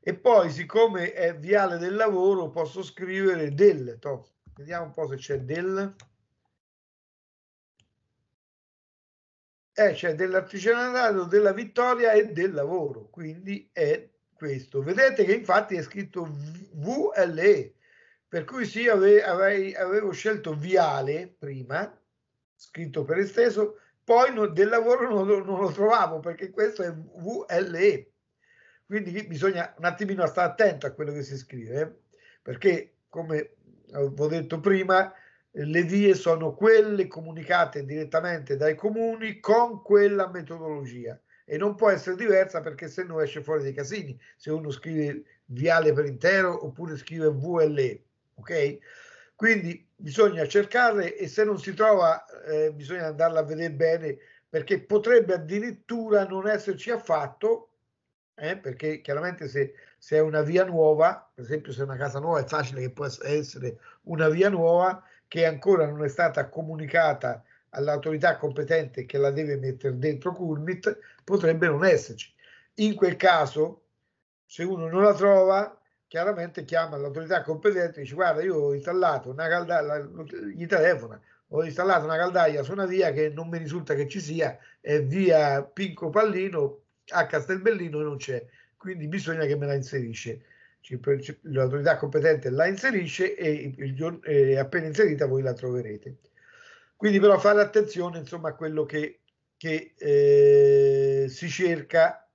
e poi siccome è viale del lavoro posso scrivere del top Vediamo un po' se c'è del... Eh, c'è dell'artigianato, della vittoria e del lavoro, quindi è questo. Vedete che infatti è scritto VLE, per cui sì, ave, ave, avevo scelto viale prima, scritto per esteso, poi no, del lavoro non, non, lo trovavo perché questo è VLE. Quindi bisogna un attimino stare attento a quello che si scrive, eh, perché come ho detto prima, le vie sono quelle comunicate direttamente dai comuni con quella metodologia e non può essere diversa perché se no esce fuori dei casini, se uno scrive viale per intero oppure scrive VLE, ok? Quindi bisogna cercarle e se non si trova eh, bisogna andarla a vedere bene perché potrebbe addirittura non esserci affatto eh, perché chiaramente se, se, è una via nuova, per esempio se è una casa nuova è facile che possa essere una via nuova che ancora non è stata comunicata all'autorità competente che la deve mettere dentro Curmit, potrebbe non esserci. In quel caso, se uno non la trova, chiaramente chiama l'autorità competente e dice guarda io ho installato una caldaia, gli telefona, ho installato una caldaia su una via che non mi risulta che ci sia, è via Pinco Pallino, a Castelbellino non c'è, quindi bisogna che me la inserisce. L'autorità competente la inserisce e, il, e appena inserita voi la troverete. Quindi però fare attenzione insomma, a quello che, che eh, si cerca.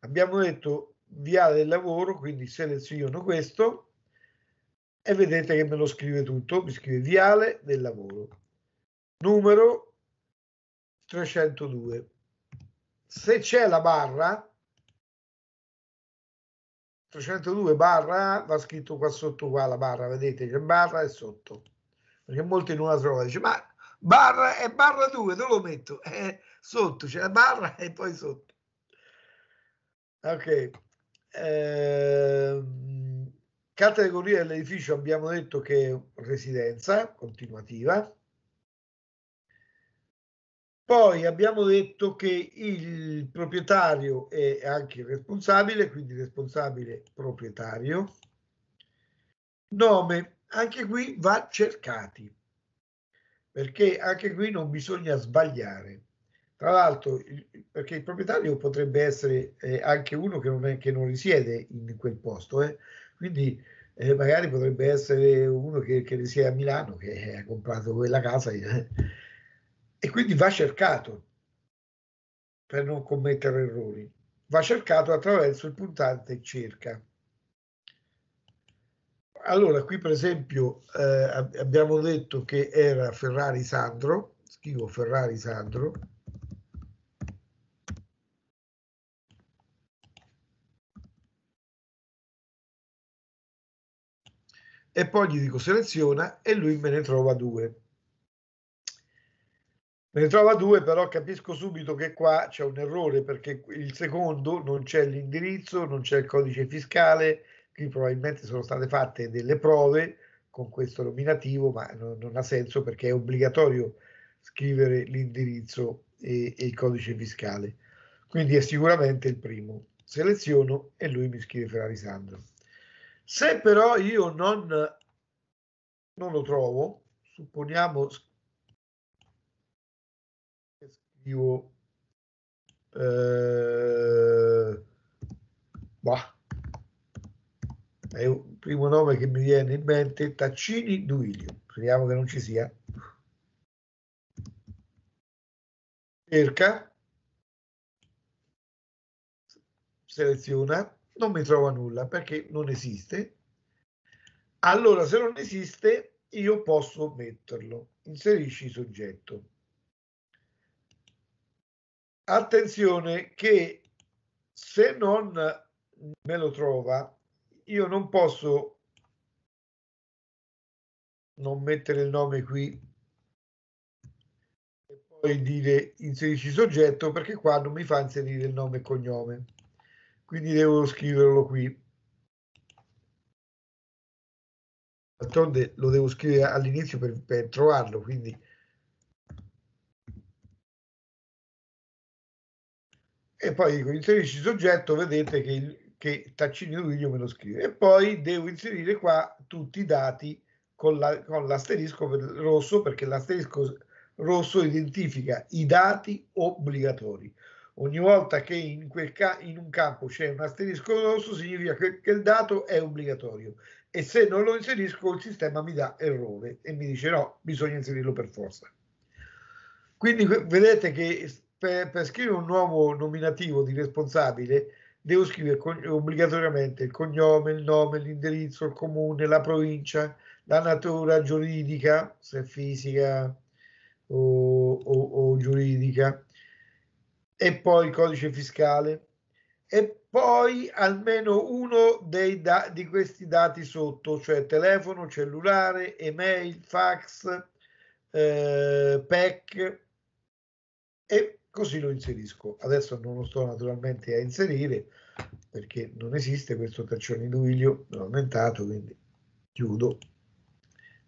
Abbiamo detto viale del lavoro, quindi seleziono questo e vedete che me lo scrive tutto, mi scrive viale del lavoro. Numero 302 se c'è la barra 302 barra va scritto qua sotto qua la barra vedete che barra è sotto perché molti non la trovano dice ma barra è barra 2 dove lo metto è sotto c'è la barra e poi sotto ok eh, categoria dell'edificio abbiamo detto che è residenza continuativa poi abbiamo detto che il proprietario è anche il responsabile, quindi responsabile proprietario. Nome, anche qui va cercati, perché anche qui non bisogna sbagliare. Tra l'altro, perché il proprietario potrebbe essere eh, anche uno che non, è, che non, risiede in quel posto, eh? quindi eh, magari potrebbe essere uno che, che risiede a Milano, che ha comprato quella casa. Eh e quindi va cercato per non commettere errori, va cercato attraverso il puntante cerca. Allora, qui per esempio eh, abbiamo detto che era Ferrari Sandro, scrivo Ferrari Sandro, e poi gli dico seleziona e lui me ne trova due. Ne trova due, però capisco subito che qua c'è un errore perché il secondo non c'è l'indirizzo, non c'è il codice fiscale, qui probabilmente sono state fatte delle prove con questo nominativo, ma non, non ha senso perché è obbligatorio scrivere l'indirizzo e, e il codice fiscale. Quindi è sicuramente il primo. Seleziono e lui mi scrive Ferrari Sandro. Se però io non, non lo trovo, supponiamo più... Eh, bah, è il primo nome che mi viene in mente, Taccini Duilio. Speriamo che non ci sia. Cerca. Seleziona. Non mi trova nulla perché non esiste. Allora, se non esiste, io posso metterlo. Inserisci soggetto attenzione che se non me lo trova, io non posso non mettere il nome qui e poi dire inserisci soggetto perché qua non mi fa inserire il nome e cognome. Quindi devo scriverlo qui. D'altronde lo devo scrivere all'inizio per, per trovarlo, quindi e poi con inserisci soggetto vedete che, il, che Taccini Duilio me lo scrive e poi devo inserire qua tutti i dati con, la, con l'asterisco per, rosso perché l'asterisco rosso identifica i dati obbligatori ogni volta che in, quel ca- in, un campo c'è un asterisco rosso significa che, che, il dato è obbligatorio e se non lo inserisco il sistema mi dà errore e mi dice no, bisogna inserirlo per forza. Quindi vedete che per, per, scrivere un nuovo nominativo di responsabile devo scrivere con, obbligatoriamente il cognome, il nome, l'indirizzo, il comune, la provincia, la natura giuridica, se fisica o, o, o giuridica, e poi il codice fiscale e poi almeno uno dei da- di questi dati sotto, cioè telefono, cellulare, email, fax, eh, PEC e così lo inserisco. Adesso non lo sto naturalmente a inserire perché non esiste questo taccione di d'uglio, l'ho aumentato, quindi chiudo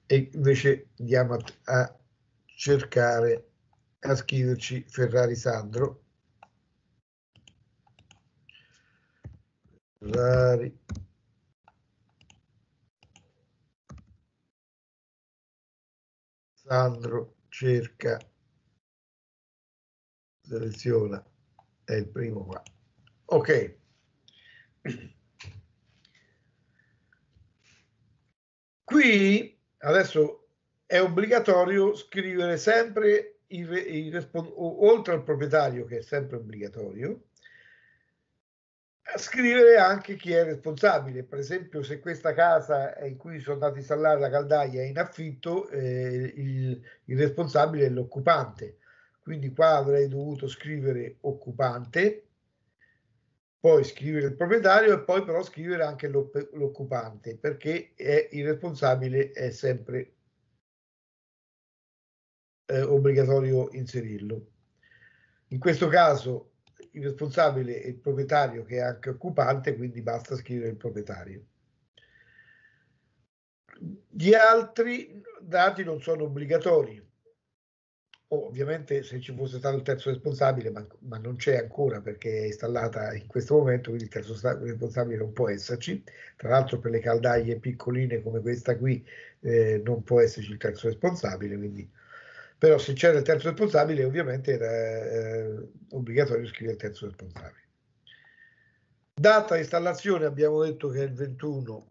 e invece andiamo a, a cercare, a scriverci Ferrari Sandro. Ferrari Sandro cerca seleziona, è il primo qua. Ok. Qui adesso è obbligatorio scrivere sempre il, il oltre al proprietario che è sempre obbligatorio scrivere anche chi è responsabile per esempio se questa casa in cui sono andato a installare la caldaia è in affitto eh, il, il, responsabile è l'occupante quindi qua avrei dovuto scrivere occupante, poi scrivere il proprietario e poi però scrivere anche l'occupante perché è, il responsabile è sempre eh, obbligatorio inserirlo. In questo caso il responsabile è il proprietario che è anche occupante, quindi basta scrivere il proprietario. Gli altri dati non sono obbligatori ovviamente se ci fosse stato il terzo responsabile, ma, ma, non c'è ancora perché è installata in questo momento, quindi il terzo responsabile non può esserci. Tra l'altro per le caldaie piccoline come questa qui eh, non può esserci il terzo responsabile, quindi... però se c'era il terzo responsabile ovviamente era eh, obbligatorio scrivere il terzo responsabile. Data installazione abbiamo detto che è il 21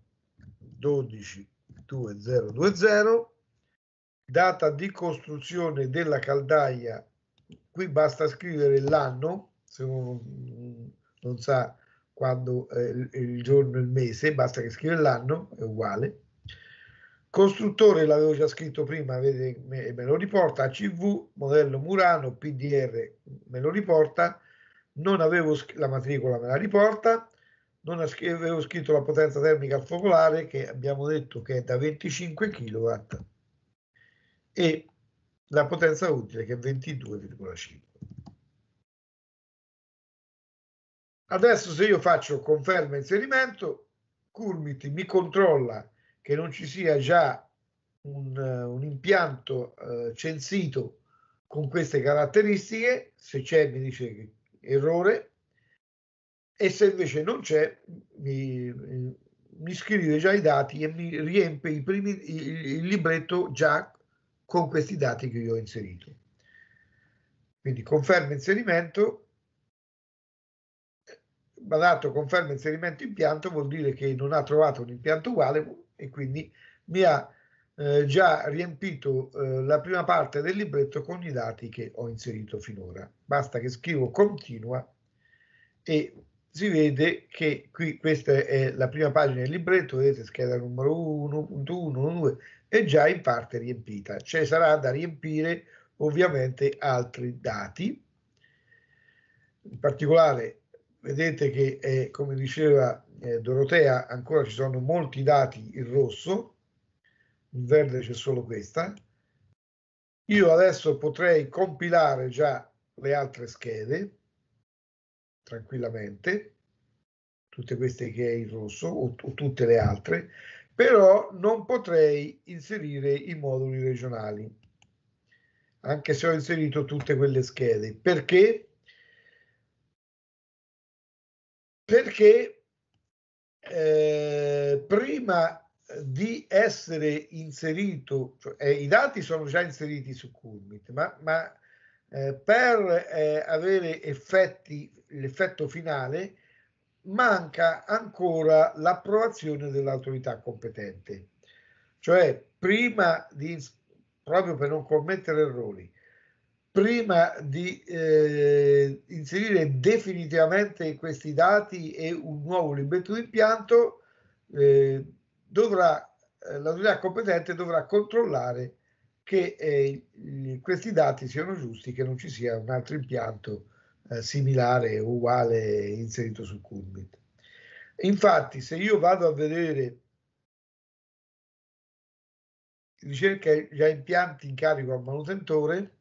12 2020 data di costruzione della caldaia, qui basta scrivere l'anno, se uno non sa quando eh, il giorno e il mese, basta che scrive l'anno, è uguale. Costruttore l'avevo già scritto prima, vede, me, me lo riporta, CV, modello Murano, PDR me lo riporta, non avevo la matricola me la riporta, non avevo scritto la potenza termica al focolare che abbiamo detto che è da 25 kW e la potenza utile che è 22,5. Adesso se io faccio conferma inserimento, Curmiti mi controlla che non ci sia già un, eh, un impianto eh, censito con queste caratteristiche, se c'è mi dice che errore e se invece non c'è mi, mi scrive già i dati e mi riempie i primi, il, il libretto già con questi dati che io ho inserito. Quindi conferma inserimento, badato conferma inserimento impianto vuol dire che non ha trovato un impianto uguale e quindi mi ha eh, già riempito eh, la prima parte del libretto con i dati che ho inserito finora. Basta che scrivo continua e si vede che qui questa è la prima pagina del libretto, vedete scheda numero 1.1, 1.2, è già in parte riempita. Ci cioè, sarà da riempire ovviamente altri dati. In particolare vedete che, è, eh, come diceva eh, Dorotea, ancora ci sono molti dati in rosso, in verde c'è solo questa. Io adesso potrei compilare già le altre schede tranquillamente, tutte queste che è in rosso o, o tutte le altre, però non potrei inserire i moduli regionali, anche se ho inserito tutte quelle schede. Perché? Perché eh, prima di essere inserito, cioè, eh, i dati sono già inseriti su Curmit, ma, ma eh, per eh, avere effetti, l'effetto finale manca ancora l'approvazione dell'autorità competente. Cioè, prima di, proprio per non commettere errori, prima di eh, inserire definitivamente questi dati e un nuovo libretto di impianto, eh, dovrà, eh, l'autorità competente dovrà controllare che eh, questi dati siano giusti, che non ci sia un altro impianto eh, similare, uguale inserito su Qubit. Infatti, se io vado a vedere ricerca già impianti in carico al manutentore,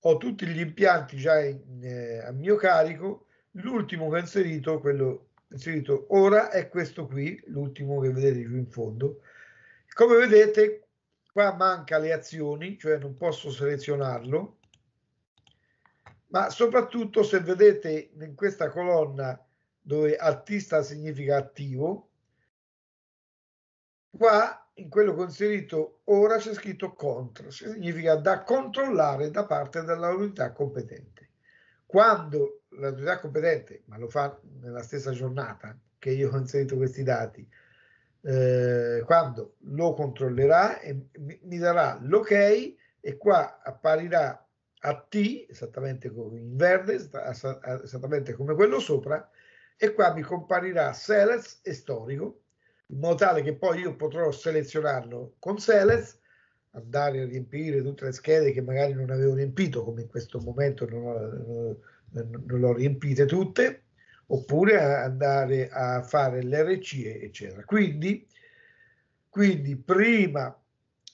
ho tutti gli impianti già in, eh, a mio carico, l'ultimo che ho inserito, quello inserito ora, è questo qui, l'ultimo che vedete più in fondo. Come vedete, qua manca le azioni, cioè non posso selezionarlo, ma soprattutto se vedete in questa colonna dove artista significa attivo, qua in quello che ho inserito ora c'è scritto contro, significa da controllare da parte dell'autorità competente. Quando l'autorità competente, ma lo fa nella stessa giornata che io ho inserito questi dati, eh, quando lo controllerà e mi darà l'ok e qua apparirà a T, esattamente come in verde, esattamente come quello sopra, e qua mi comparirà Selez e Storico, in modo tale che poi io potrò selezionarlo con Selez, andare a riempire tutte le schede che magari non avevo riempito, come in questo momento non, ho, non l'ho riempite tutte, oppure andare a fare l'RCE, eccetera. Quindi, quindi prima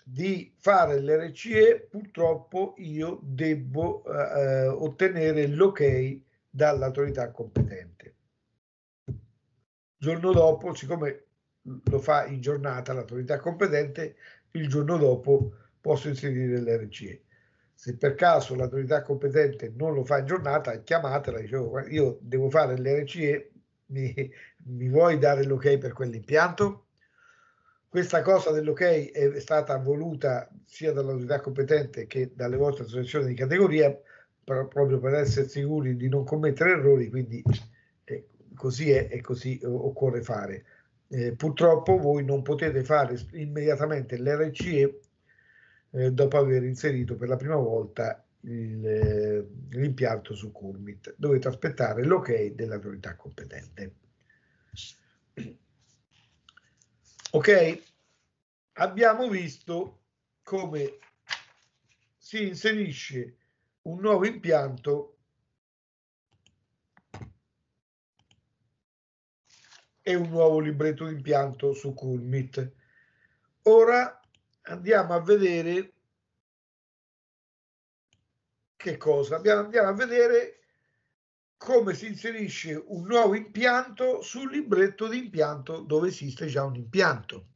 di fare l'RCE, purtroppo io devo eh, eh, ottenere l'ok dall'autorità competente. Il giorno dopo, siccome lo fa in giornata l'autorità competente, il giorno dopo posso inserire l'RCE se per caso l'autorità competente non lo fa in giornata, chiamatela, dicevo, oh, io devo fare l'RCE, mi, mi vuoi dare l'ok per quell'impianto? Questa cosa dell'ok è stata voluta sia dall'autorità competente che dalle vostre associazioni di categoria, per, proprio per essere sicuri di non commettere errori, quindi eh, così è e così eh, occorre fare. Eh, purtroppo voi non potete fare immediatamente l'RCE eh, dopo aver inserito per la prima volta il, eh, l'impianto su Curmit. Dovete aspettare l'ok dell'autorità competente. Ok, abbiamo visto come si inserisce un nuovo impianto e un nuovo libretto di impianto su Curmit. Ora andiamo a vedere che cosa? Andiamo a vedere come si inserisce un nuovo impianto sul libretto di impianto dove esiste già un impianto.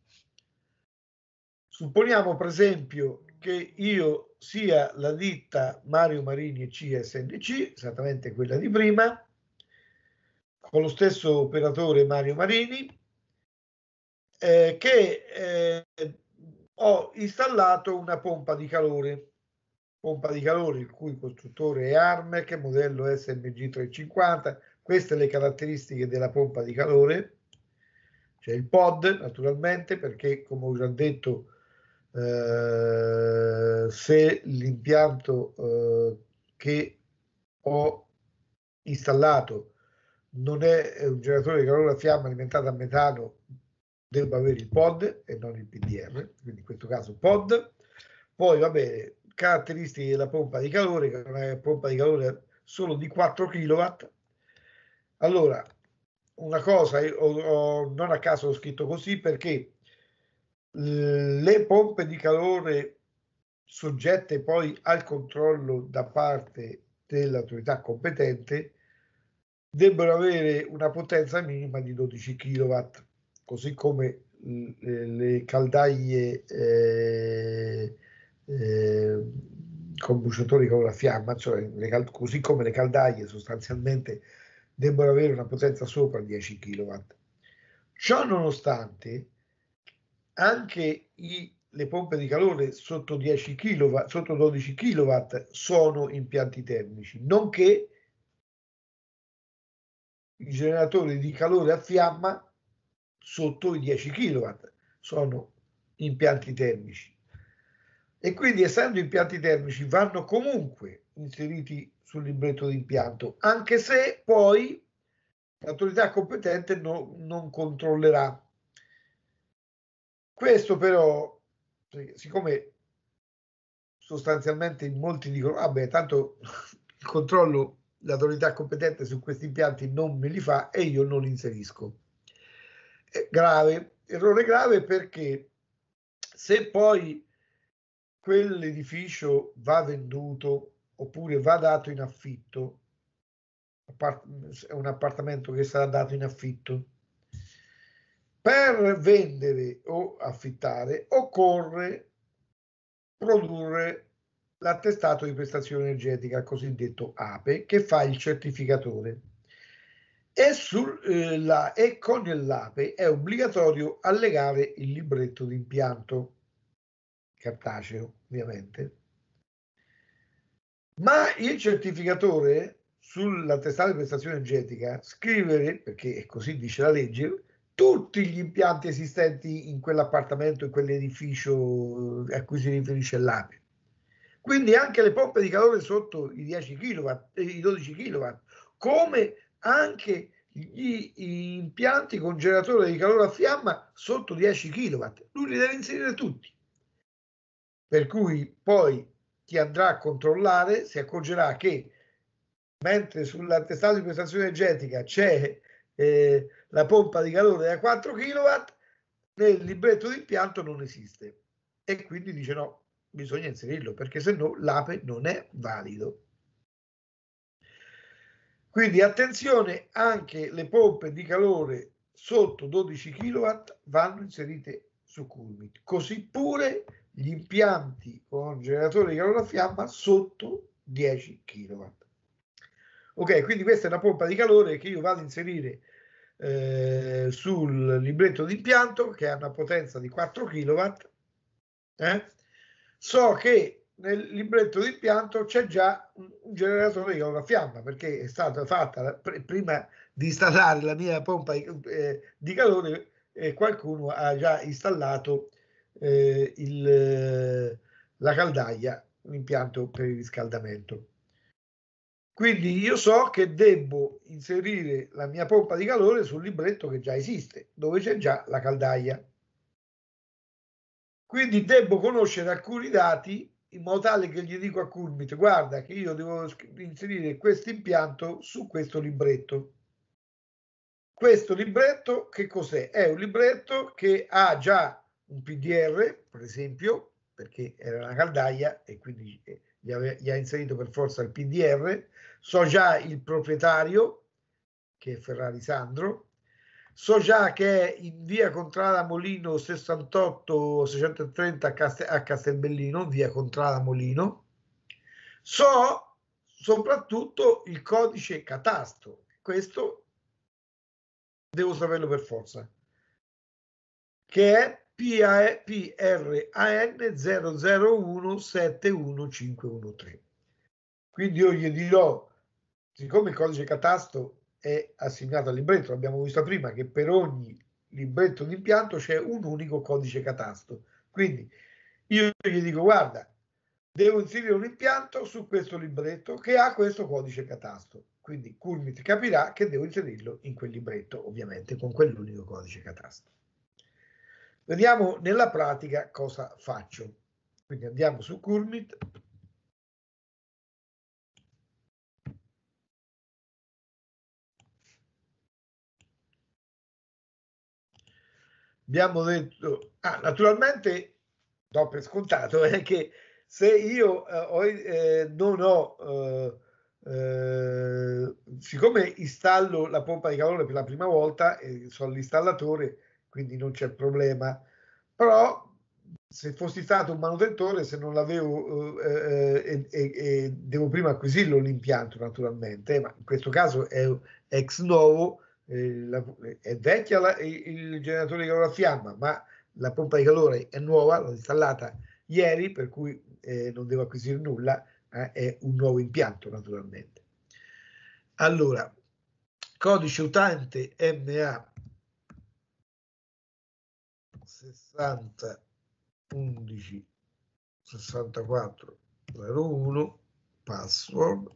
Supponiamo per esempio che io sia la ditta Mario Marini CSNC, esattamente quella di prima, con lo stesso operatore Mario Marini, eh, che eh, ho installato una pompa di calore, pompa di calore il cui costruttore è Armec, modello SMG 350. Queste le caratteristiche della pompa di calore. C'è il pod, naturalmente, perché come ho già detto, eh, se l'impianto eh, che ho installato non è un generatore di calore a fiamma alimentato a metano, debba avere il pod e non il PDR, quindi in questo caso pod. Poi va bene, caratteristiche della pompa di calore, che è una pompa di calore solo di 4 kW. Allora, una cosa, ho, ho, non a caso ho scritto così perché le pompe di calore soggette poi al controllo da parte dell'autorità competente debbono avere una potenza minima di 12 kW così come le caldaie eh, eh, con bruciatori con la fiamma, cioè le, così come le caldaie sostanzialmente debbono avere una potenza sopra 10 kW. Ciò nonostante, anche i, le pompe di calore sotto, 10 kW, sotto 12 kW sono impianti termici, nonché i generatori di calore a fiamma sotto i 10 kW sono impianti termici e quindi essendo impianti termici vanno comunque inseriti sul libretto d'impianto anche se poi l'autorità competente no, non controllerà questo però siccome sostanzialmente molti dicono vabbè ah tanto il *laughs* controllo l'autorità competente su questi impianti non me li fa e io non li inserisco grave, errore grave perché se poi quell'edificio va venduto oppure va dato in affitto, è un appartamento che sarà dato in affitto, per vendere o affittare occorre produrre l'attestato di prestazione energetica cosiddetto APE che fa il certificatore e, sul, eh, la, e con l'ape è obbligatorio allegare il libretto d'impianto, cartaceo ovviamente. Ma il certificatore sulla testata di prestazione energetica scrivere, perché è così dice la legge, tutti gli impianti esistenti in quell'appartamento, in quell'edificio eh, a cui si riferisce l'APE. Quindi anche le pompe di calore sotto i 10 kW, eh, i 12 kW, come anche gli, impianti con generatore di calore a fiamma sotto 10 kW. Lui li deve inserire tutti. Per cui poi chi andrà a controllare si accorgerà che mentre sull'attestato di prestazione energetica c'è eh, la pompa di calore da 4 kW, nel libretto d'impianto non esiste. E quindi dice no, bisogna inserirlo perché se no l'APE non è valido. Quindi attenzione, anche le pompe di calore sotto 12 kW vanno inserite su Coolmit, così pure gli impianti con generatore di calore a fiamma sotto 10 kW. Ok, quindi questa è una pompa di calore che io vado a inserire eh, sul libretto di impianto che ha una potenza di 4 kW. Eh? So che nel libretto di impianto c'è già un generatore di fiamma perché è stata fatta prima di installare la mia pompa eh, di calore e qualcuno ha già installato eh, il, eh, la caldaia, un impianto per il riscaldamento. Quindi io so che devo inserire la mia pompa di calore sul libretto che già esiste, dove c'è già la caldaia. Quindi devo conoscere alcuni dati in modo tale che gli dico a Culmit, guarda che io devo inserire questo impianto su questo libretto. Questo libretto che cos'è? È un libretto che ha già un PDR, per esempio, perché era una caldaia e quindi eh, gli, ave, gli ha inserito per forza il PDR. So già il proprietario, che è Ferrari Sandro, So già che in via Contrada Molino 68 630 a, Castel, Castelbellino, via Contrada Molino. So soprattutto il codice catasto. Questo devo saperlo per forza. Che è PRAN 00171513. Quindi io gli dirò, siccome il codice catasto è assegnato al libretto. Abbiamo visto prima che per ogni libretto di impianto c'è un unico codice catasto. Quindi io gli dico guarda, devo inserire un impianto su questo libretto che ha questo codice catasto. Quindi Curmit capirà che devo inserirlo in quel libretto, ovviamente con quell'unico codice catasto. Vediamo nella pratica cosa faccio. Quindi andiamo su Curmit abbiamo detto, ah, naturalmente do per scontato eh, che se io eh, ho, eh, non ho, eh, eh, siccome installo la pompa di calore per la prima volta, eh, sono l'installatore, quindi non c'è problema, però se fossi stato un manutentore, se non l'avevo eh, e devo prima acquisirlo l'impianto naturalmente, ma in questo caso è ex novo, la, è vecchia la, il generatore di calore a fiamma, ma la pompa di calore è nuova, l'ho installata ieri, per cui eh, non devo acquisire nulla, eh, è un nuovo impianto naturalmente. Allora, codice utente MA 60 11 64 01 password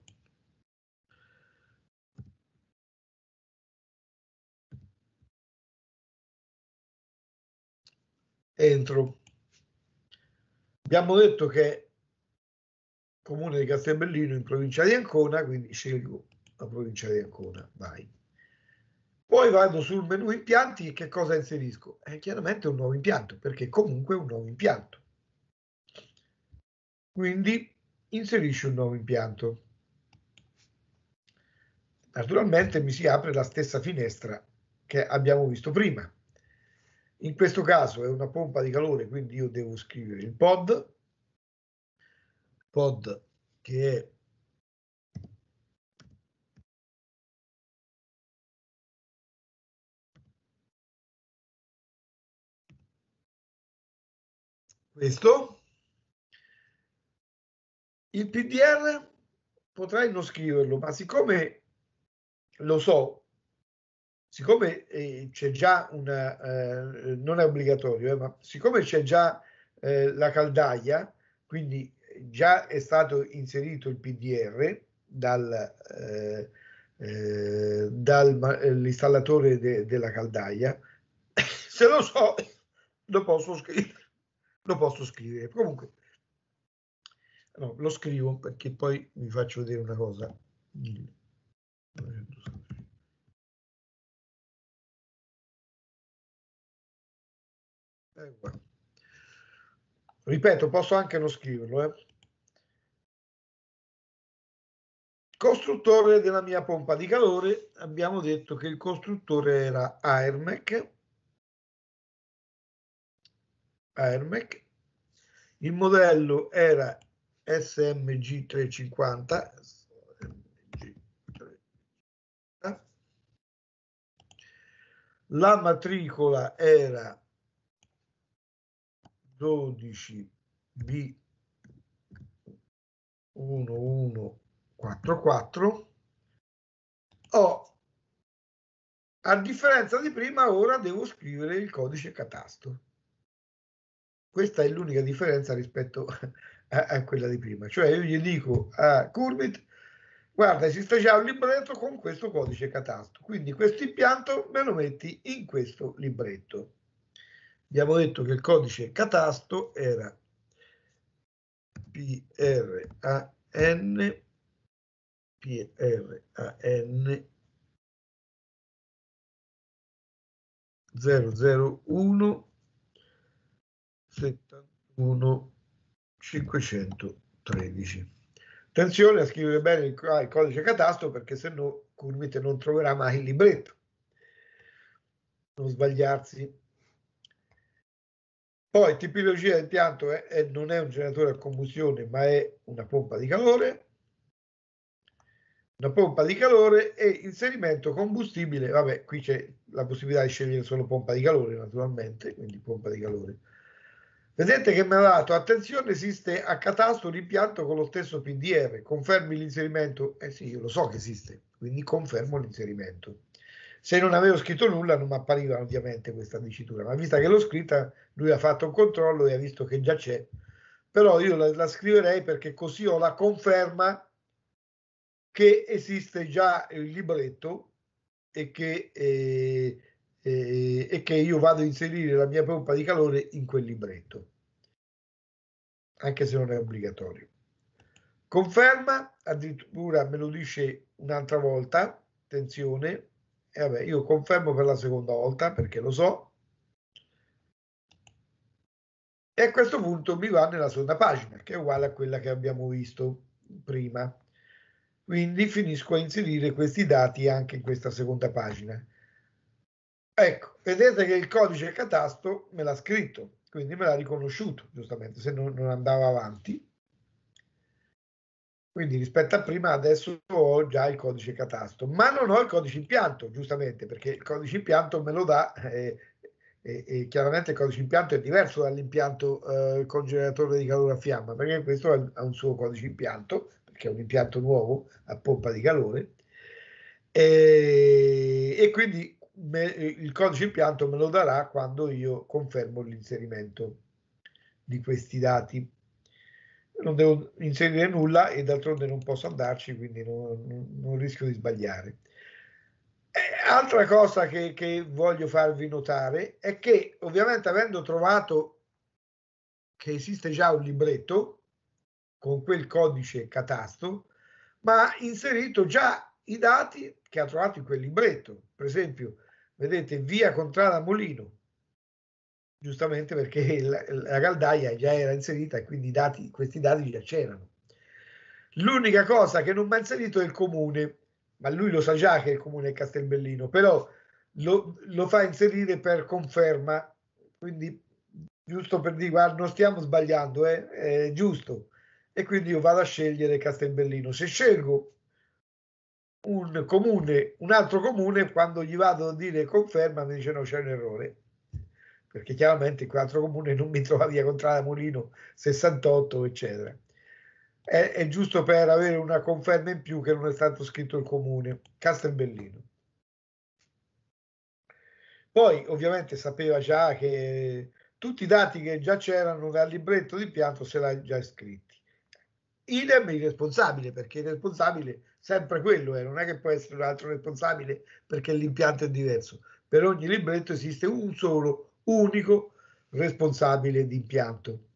entro. Abbiamo detto che comune di Castelbellino in provincia di Ancona, quindi scelgo la provincia di Ancona, vai. Poi vado sul menu impianti e che cosa inserisco? È eh, chiaramente un nuovo impianto, perché comunque è un nuovo impianto. Quindi inserisci un nuovo impianto. Naturalmente mi si apre la stessa finestra che abbiamo visto prima. In questo caso è una pompa di calore, quindi io devo scrivere il pod, pod che è questo. Il PDR potrei non scriverlo, ma siccome lo so siccome eh, c'è già una, eh, non è obbligatorio, eh, ma siccome c'è già eh, la caldaia, quindi già è stato inserito il PDR dall'installatore eh, eh, de, della caldaia, *coughs* se lo so lo posso scrivere, lo posso scrivere. Comunque, no, lo scrivo perché poi vi faccio vedere una cosa. Eh, Ripeto, posso anche non scriverlo. Eh. Costruttore della mia pompa di calore, abbiamo detto che il costruttore era Airmec. Airmec. Il modello era SMG 350, la matricola era 12 b 1144 ho a differenza di prima ora devo scrivere il codice catasto questa è l'unica differenza rispetto a, a, quella di prima cioè io gli dico a Curbit guarda esiste già un libretto con questo codice catasto quindi questo impianto me lo metti in questo libretto abbiamo detto che il codice catasto era PRAN PRAN 001 71 513 attenzione a scrivere bene il, il codice catasto perché se no Curvite non troverà mai il libretto non sbagliarsi poi tipologia di impianto è, è, non è un generatore a combustione, ma è una pompa di calore. Una pompa di calore e inserimento combustibile. Vabbè, qui c'è la possibilità di scegliere solo pompa di calore, naturalmente, quindi pompa di calore. Vedete che mi ha dato attenzione, esiste a catasto un impianto con lo stesso PDR. Confermi l'inserimento? Eh sì, io lo so che esiste, quindi confermo l'inserimento se non avevo scritto nulla non mi appariva ovviamente questa dicitura, ma vista che l'ho scritta, lui ha fatto un controllo e ha visto che già c'è. Però io la, la scriverei perché così ho la conferma che esiste già il libretto e che, eh, eh, e che io vado a inserire la mia pompa di calore in quel libretto, anche se non è obbligatorio. Conferma, addirittura me lo dice un'altra volta, attenzione, e vabbè, io confermo per la seconda volta perché lo so. E a questo punto mi va nella seconda pagina, che è uguale a quella che abbiamo visto prima. Quindi finisco a inserire questi dati anche in questa seconda pagina. Ecco, vedete che il codice catasto me l'ha scritto, quindi me l'ha riconosciuto, giustamente, se non, non andava avanti. Quindi rispetto a prima adesso ho già il codice catasto, ma non ho il codice impianto, giustamente, perché il codice impianto me lo dà e, eh, e, e chiaramente il codice impianto è diverso dall'impianto eh, generatore di calore a fiamma, perché questo ha un suo codice impianto, perché è un impianto nuovo a pompa di calore, e, e quindi me, il codice impianto me lo darà quando io confermo l'inserimento di questi dati non devo inserire nulla e d'altronde non posso andarci, quindi non, non rischio di sbagliare. Eh, altra cosa che, che, voglio farvi notare è che ovviamente avendo trovato che esiste già un libretto con quel codice catasto, ma ha inserito già i dati che ha trovato in quel libretto. Per esempio, vedete via Contrada Molino, giustamente perché la, la caldaia già era inserita e quindi dati, questi dati già c'erano. L'unica cosa che non mi ha inserito è il comune, ma lui lo sa già che il comune è Castelbellino, però lo, lo fa inserire per conferma, quindi giusto per dire guarda non stiamo sbagliando, eh, è giusto. E quindi io vado a scegliere Castelbellino. Se scelgo un comune, un altro comune, quando gli vado a dire conferma mi dice no c'è un errore perché chiaramente quell'altro comune non mi trova via Contrada Molino 68, eccetera. È, è, giusto per avere una conferma in più che non è stato scritto il comune, Castelbellino. Poi ovviamente sapeva già che tutti i dati che già c'erano dal libretto di pianto se l'ha già scritti. Idem il responsabile, perché il responsabile sempre quello è, eh. non è che può essere un altro responsabile perché l'impianto è diverso. Per ogni libretto esiste un solo responsabile unico responsabile di impianto.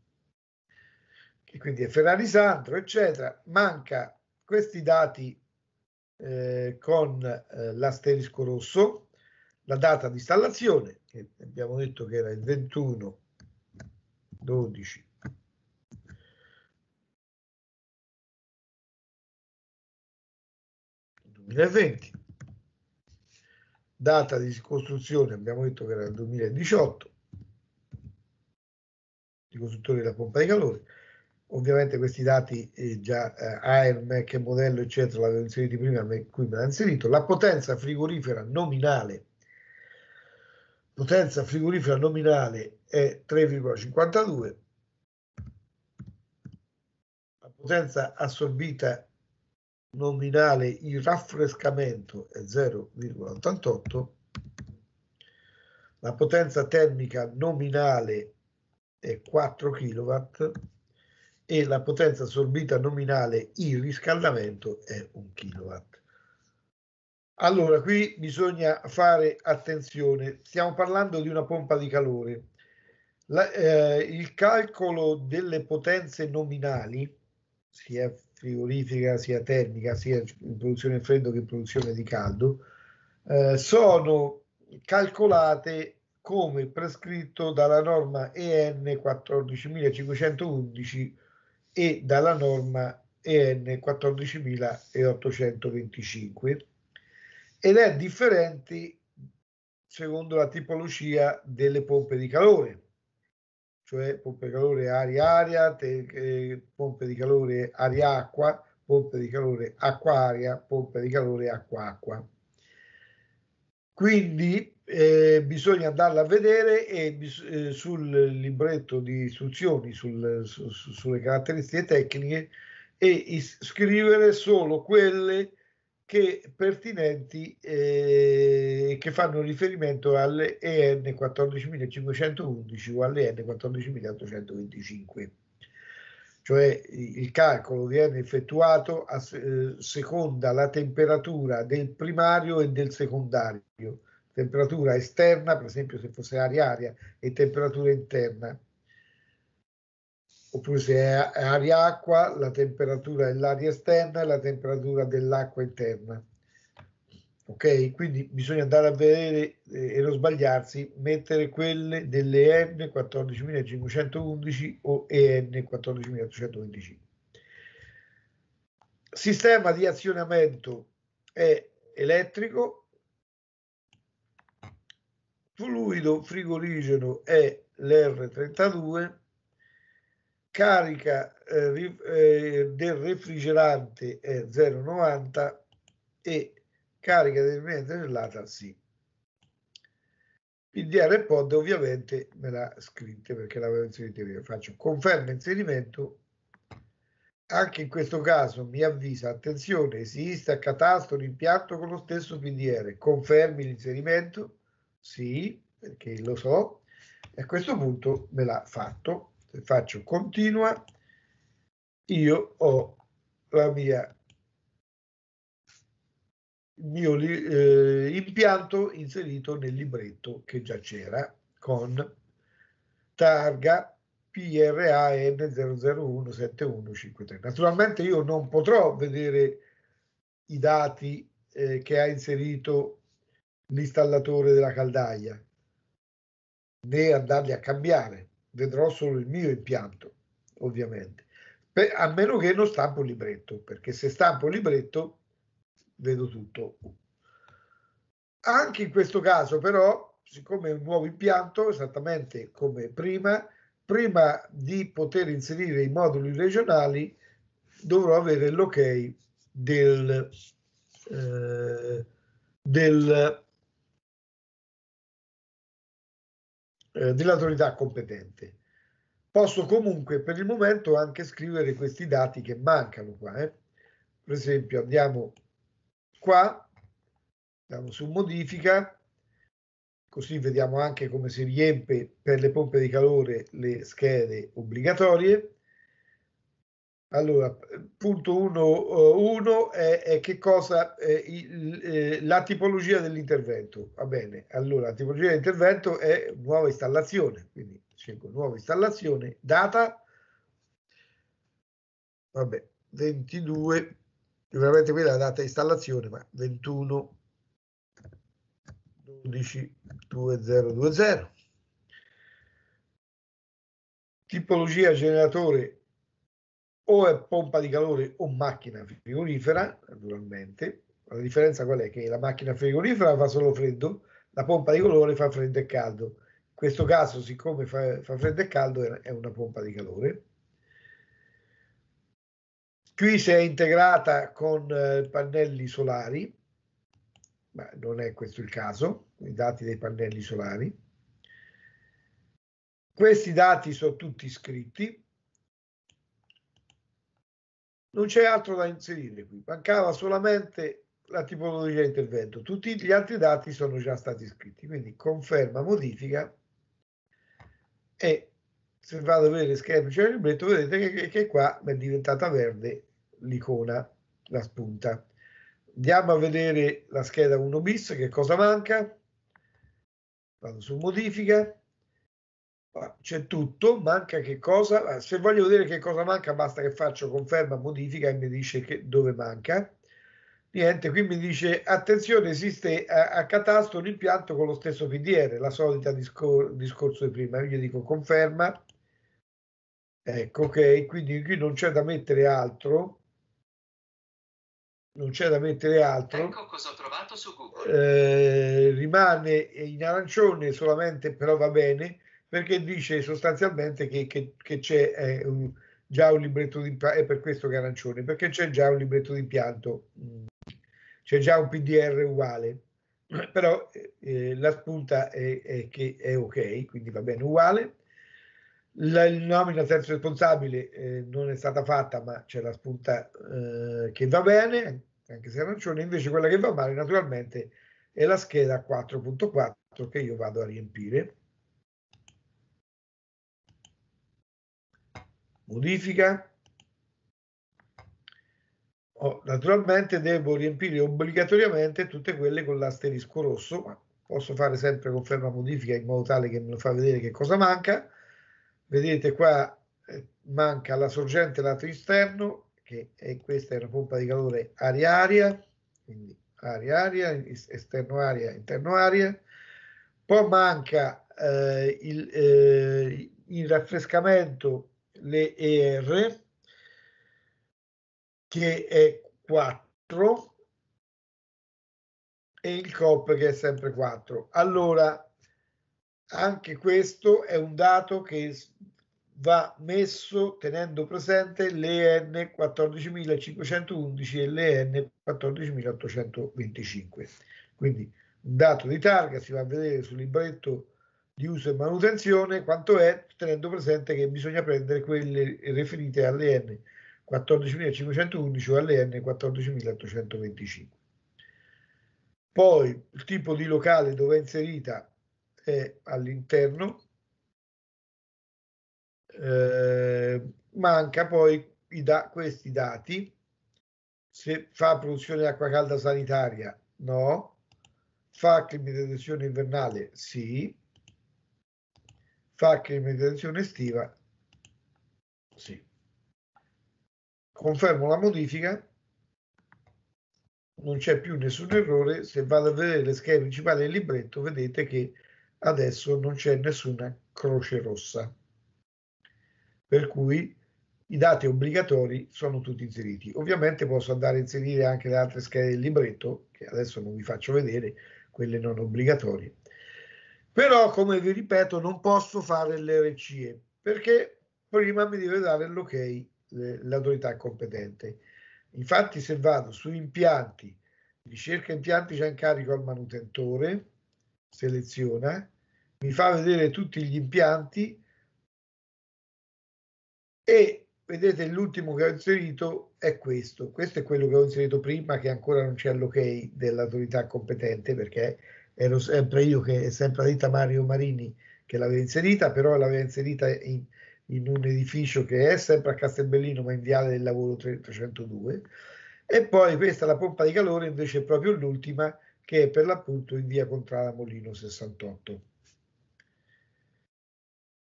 E quindi è Ferrari Sandro, eccetera. Manca questi dati eh, con eh, l'asterisco rosso, la data di installazione, che abbiamo detto che era il 21 12 2020 data di costruzione abbiamo detto che era il 2018, i costruttori della pompa di calore. Ovviamente questi dati eh, già eh, AERM, che modello, eccetera, l'avevo inserito prima, me, qui me l'ha inserito. La potenza frigorifera nominale, potenza frigorifera nominale è 3,52, la potenza assorbita nominale il raffrescamento è 0,88, la potenza termica nominale è 4 kW e la potenza assorbita nominale il riscaldamento è 1 kW. Allora, qui bisogna fare attenzione, stiamo parlando di una pompa di calore. La, eh, il calcolo delle potenze nominali, CF frigorifica sia termica sia in produzione freddo che in produzione di caldo eh, sono calcolate come prescritto dalla norma EN 14511 e dalla norma EN 14825 ed è differente secondo la tipologia delle pompe di calore cioè pompe calore aria-aria, eh, pompe di calore aria-acqua, pompe di calore acqua-aria, pompe di calore acqua-acqua. Quindi eh, bisogna andarla a vedere e eh, sul libretto di istruzioni sul, su, sulle caratteristiche tecniche e scrivere solo quelle che pertinenti eh, che fanno riferimento alle EN 14511 o alle EN 14825 cioè il calcolo viene effettuato a eh, seconda la temperatura del primario e del secondario, temperatura esterna, per esempio se fosse aria-aria, e temperatura interna oppure se è aria-acqua, la temperatura dell'aria esterna e la temperatura dell'acqua interna. Ok, quindi bisogna andare a vedere eh, e non sbagliarsi, mettere quelle delle n 14511 o EN 14825. Sistema di azionamento è elettrico, fluido frigorigeno è l'R32 carica eh, eh, del refrigerante è eh, 0,90 e carica del mente dell'ATA sì. PDR e pod ovviamente me l'ha scritta perché l'avevo inserita io. Faccio conferma inserimento. Anche in questo caso mi avvisa, attenzione, esiste a catastro l'impianto con lo stesso PDR. Confermi l'inserimento? Sì, perché lo so. E a questo punto me l'ha fatto se faccio continua, io ho la mia, il mio eh, impianto inserito nel libretto che già c'era con targa PRAN 0017153. Naturalmente io non potrò vedere i dati eh, che ha inserito l'installatore della caldaia né andarli a cambiare vedrò solo il mio impianto, ovviamente, per, a meno che non stampo il libretto, perché se stampo il libretto vedo tutto. Anche in questo caso però, siccome è un nuovo impianto, esattamente come prima, prima di poter inserire i moduli regionali dovrò avere l'ok del, eh, del Eh, dell'autorità competente. Posso comunque per il momento anche scrivere questi dati che mancano qua. Eh. Per esempio andiamo qua, andiamo su modifica, così vediamo anche come si riempie per le pompe di calore le schede obbligatorie. Allora, punto 1.1 eh, è, è, che cosa è il, eh, la tipologia dell'intervento. Va bene, allora la tipologia dell'intervento è nuova installazione, quindi scelgo nuova installazione, data, vabbè, 22, veramente quella è la data di installazione, ma 21 12 2020. Tipologia generatore o è pompa di calore o macchina frigorifera, naturalmente. La differenza qual è? Che la macchina frigorifera fa solo freddo, la pompa di calore fa freddo e caldo. In questo caso, siccome fa, fa freddo e caldo, è una pompa di calore. Qui si è integrata con eh, pannelli solari, ma non è questo il caso, i dati dei pannelli solari. Questi dati sono tutti scritti, non c'è altro da inserire qui, mancava solamente la tipologia di intervento, tutti gli altri dati sono già stati scritti, quindi conferma, modifica e se vado a vedere schermo c'è il libretto, vedete che, che qua è diventata verde l'icona, la spunta. Andiamo a vedere la scheda 1 bis, che cosa manca. Vado su modifica, c'è tutto, manca che cosa, ah, se voglio vedere che cosa manca basta che faccio conferma, modifica e mi dice che, dove manca. Niente, qui mi dice attenzione, esiste a, eh, a Catastro un impianto con lo stesso PDR, la solita discor- discorso di prima, io gli dico conferma, ecco ok, quindi qui non c'è da mettere altro, non c'è da mettere altro. Ecco cosa ho trovato su Google. Eh, rimane in arancione solamente, però va bene, perché dice sostanzialmente che, che, che c'è eh, un, già un libretto di impianto, è per questo che arancione, perché c'è già un libretto di impianto, c'è già un PDR uguale, però eh, eh, la spunta è, è, che è ok, quindi va bene uguale. La nomina terzo responsabile eh, non è stata fatta, ma c'è la spunta eh, che va bene, anche se arancione, invece quella che va male naturalmente è la scheda 4.4 che io vado a riempire modifica. Oh, naturalmente devo riempire obbligatoriamente tutte quelle con l'asterisco rosso, ma posso fare sempre conferma modifica in modo tale che me lo fa vedere che cosa manca. Vedete qua eh, manca la sorgente lato esterno, che è questa è una pompa di calore aria-aria, quindi aria-aria, esterno-aria, interno-aria. Poi manca eh, il, eh, il raffrescamento le ER, che è 4 e il COP che è sempre 4. Allora, anche questo è un dato che va messo tenendo presente le n 14511 e le n 14825. Quindi un dato di target si va a vedere sul libretto di uso e manutenzione quanto è, tenendo presente che bisogna prendere quelle riferite alle N 14511 o alle N 14825. Poi il tipo di locale dove è inserita è all'interno, eh, manca poi da questi dati, se fa produzione acqua calda sanitaria, no, fa climatizzazione invernale, sì, fa che in meditazione estiva sì. confermo la modifica non c'è più nessun errore se vado a vedere le schede principali del libretto vedete che adesso non c'è nessuna croce rossa per cui i dati obbligatori sono tutti inseriti. Ovviamente posso andare a inserire anche le altre schede del libretto, che adesso non vi faccio vedere, quelle non obbligatorie. Però, come vi ripeto, non posso fare l'RCE perché prima mi deve dare l'ok eh, l'autorità competente. Infatti, se vado su impianti, ricerca impianti, c'è in carico al manutentore, seleziona, mi fa vedere tutti gli impianti e vedete l'ultimo che ho inserito è questo. Questo è quello che ho inserito prima che ancora non c'è l'ok dell'autorità competente perché ero sempre io che è sempre la ditta Mario Marini che l'aveva inserita, però l'aveva inserita in, in, un edificio che è sempre a Castelbellino ma in Viale del Lavoro 302 e poi questa la pompa di calore invece è proprio l'ultima che è per l'appunto in via Contrada Molino 68.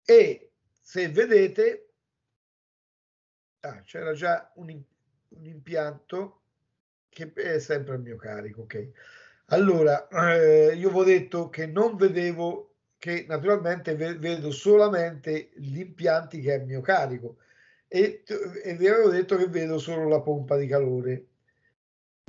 E se vedete, ah, c'era già un, un impianto che è sempre a mio carico, ok? Allora, eh, io vi ho detto che non vedevo, che naturalmente vedo solamente gli impianti che è il mio carico e, e vi avevo detto che vedo solo la pompa di calore.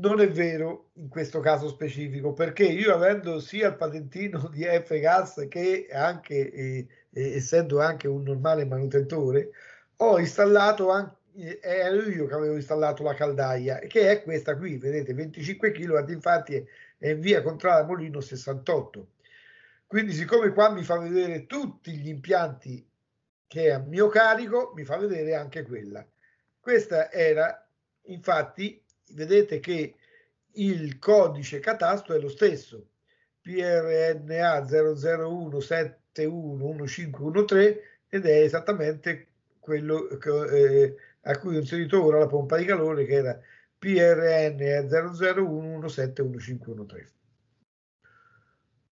Non è vero in questo caso specifico perché io avendo sia il patentino *laughs* di F-Gas che anche, eh, essendo anche un normale manutentore, ho installato anche eh, ero io che avevo installato la caldaia, che è questa qui, vedete, 25 kW, infatti è in via Contrada Molino 68. Quindi siccome qua mi fa vedere tutti gli impianti che è a mio carico, mi fa vedere anche quella. Questa era, infatti, vedete che il codice catasto è lo stesso, PRNA 0017115113 ed è esattamente quello che, eh, a cui ho inserito ora la pompa di calore che era PRN 001171513.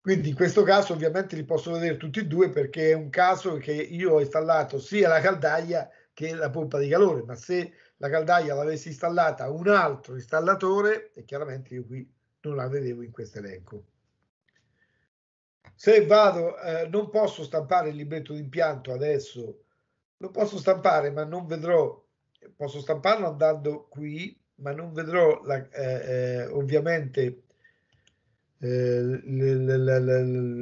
Quindi in questo caso ovviamente li posso vedere tutti e due perché è un caso che io ho installato sia la caldaia che la pompa di calore, ma se la caldaia l'avessi installata un altro installatore, e chiaramente io qui non la vedevo in questo elenco. Se vado, eh, non posso stampare il libretto d'impianto adesso, lo posso stampare ma non vedrò, posso stamparlo andando qui ma non vedrò la, eh, eh ovviamente eh,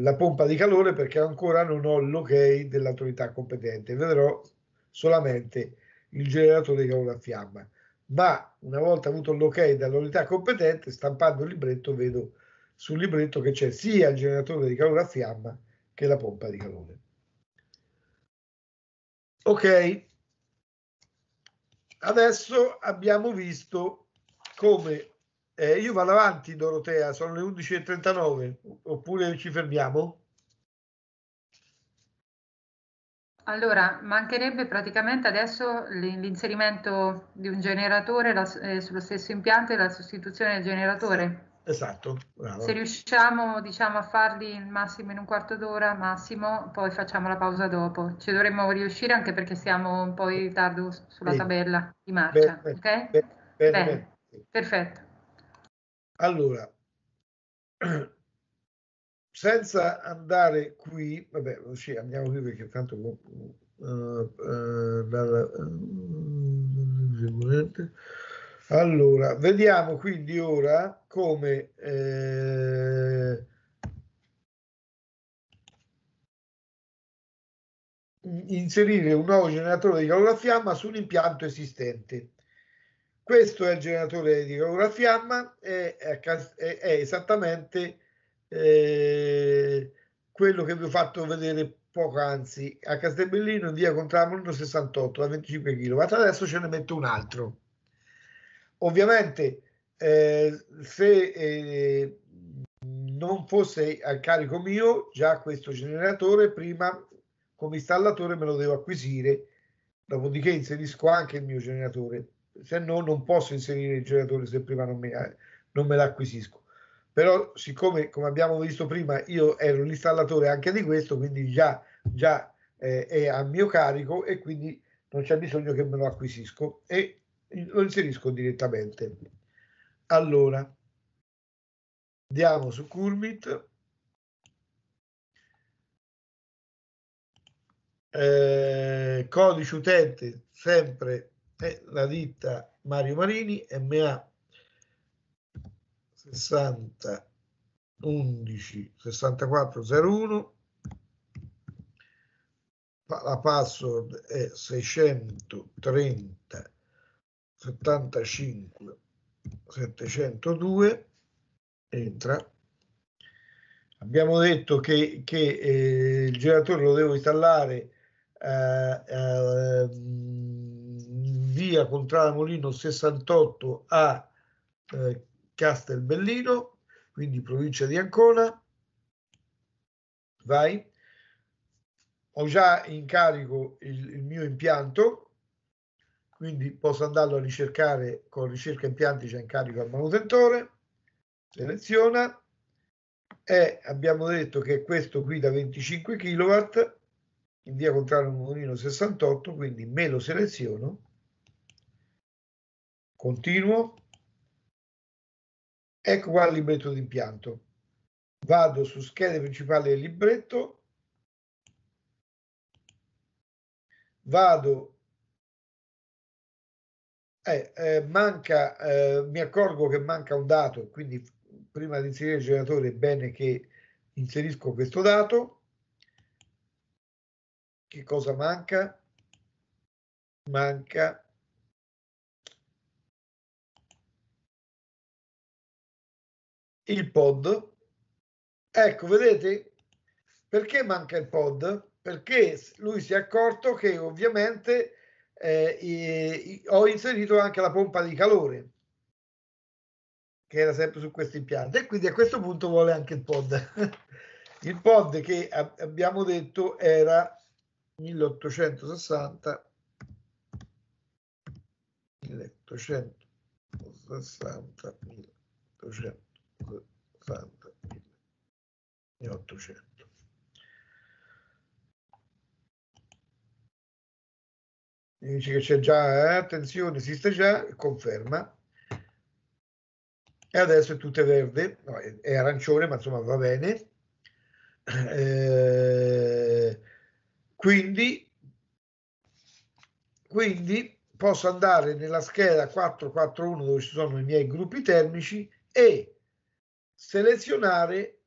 la pompa di calore perché ancora non ho l'ok dell'autorità competente, vedrò solamente il generatore di calore a fiamma. Ma una volta avuto l'ok dall'autorità competente, stampando il libretto, vedo sul libretto che c'è sia il generatore di calore a fiamma che la pompa di calore. Ok, adesso abbiamo visto come eh, io vado avanti, Dorotea, sono le 11.39, oppure ci fermiamo? Allora, mancherebbe praticamente adesso l'inserimento di un generatore la, eh, sullo stesso impianto e la sostituzione del generatore. Esatto, bravo. Se riusciamo diciamo, a farli il massimo in un quarto d'ora, massimo, poi facciamo la pausa dopo. Ci dovremmo riuscire anche perché siamo un po' in ritardo sulla sì. tabella di marcia. Bene, okay? bene, bene, bene. Perfetto. Allora, senza andare qui, vabbè, sì, andiamo qui perché tanto... Uh, uh, dalla, uh, allora, vediamo quindi ora come eh, inserire un nuovo generatore di calore a fiamma su un impianto esistente. Questo è il generatore di calore a fiamma, è, è, è esattamente eh, quello che vi ho fatto vedere poco anzi a Castelbellino in via Contramondo 68 da 25 kW. Adesso ce ne metto un altro. Ovviamente eh, se eh, non fosse a carico mio già questo generatore prima come installatore me lo devo acquisire dopodiché inserisco anche il mio generatore se no non posso inserire il generatore se prima non me, non me l'acquisisco però siccome come abbiamo visto prima io ero l'installatore anche di questo quindi già, già eh, è a mio carico e quindi non c'è bisogno che me lo acquisisco e lo inserisco direttamente allora, andiamo su Curmit. Eh, codice utente sempre eh, la ditta Mario Marini MA 60 11 6401 la password è 630 75 702, entra. Abbiamo detto che, che eh, il generatore lo devo installare eh, ehm, eh, via Contrada Molino 68 a Castelbellino, quindi provincia di Ancona. Vai. Ho già in carico il, il mio impianto quindi posso andarlo a ricercare con ricerca impianti c'è in carico al manutentore seleziona e abbiamo detto che questo qui da 25 kW in via contraria numero 68 quindi me lo seleziono continuo ecco qua il libretto d'impianto vado su schede principale del libretto vado eh, eh, manca, eh, mi accorgo che manca un dato, quindi prima di inserire il generatore è bene che inserisco questo dato. Che cosa manca? Manca il pod. Ecco, vedete? Perché manca il pod? Perché lui si è accorto che ovviamente eh, ho inserito anche la pompa di calore che era sempre su questo impianto e quindi a questo punto vuole anche il pod. *laughs* il pod che abbiamo detto era 1860 1860 1860 1800 mi dice che c'è già, eh, attenzione, esiste già, conferma. E adesso è tutto verde, no, è, è, arancione, ma insomma va bene. Eh, quindi, quindi posso andare nella scheda 441 dove ci sono i miei gruppi termici e selezionare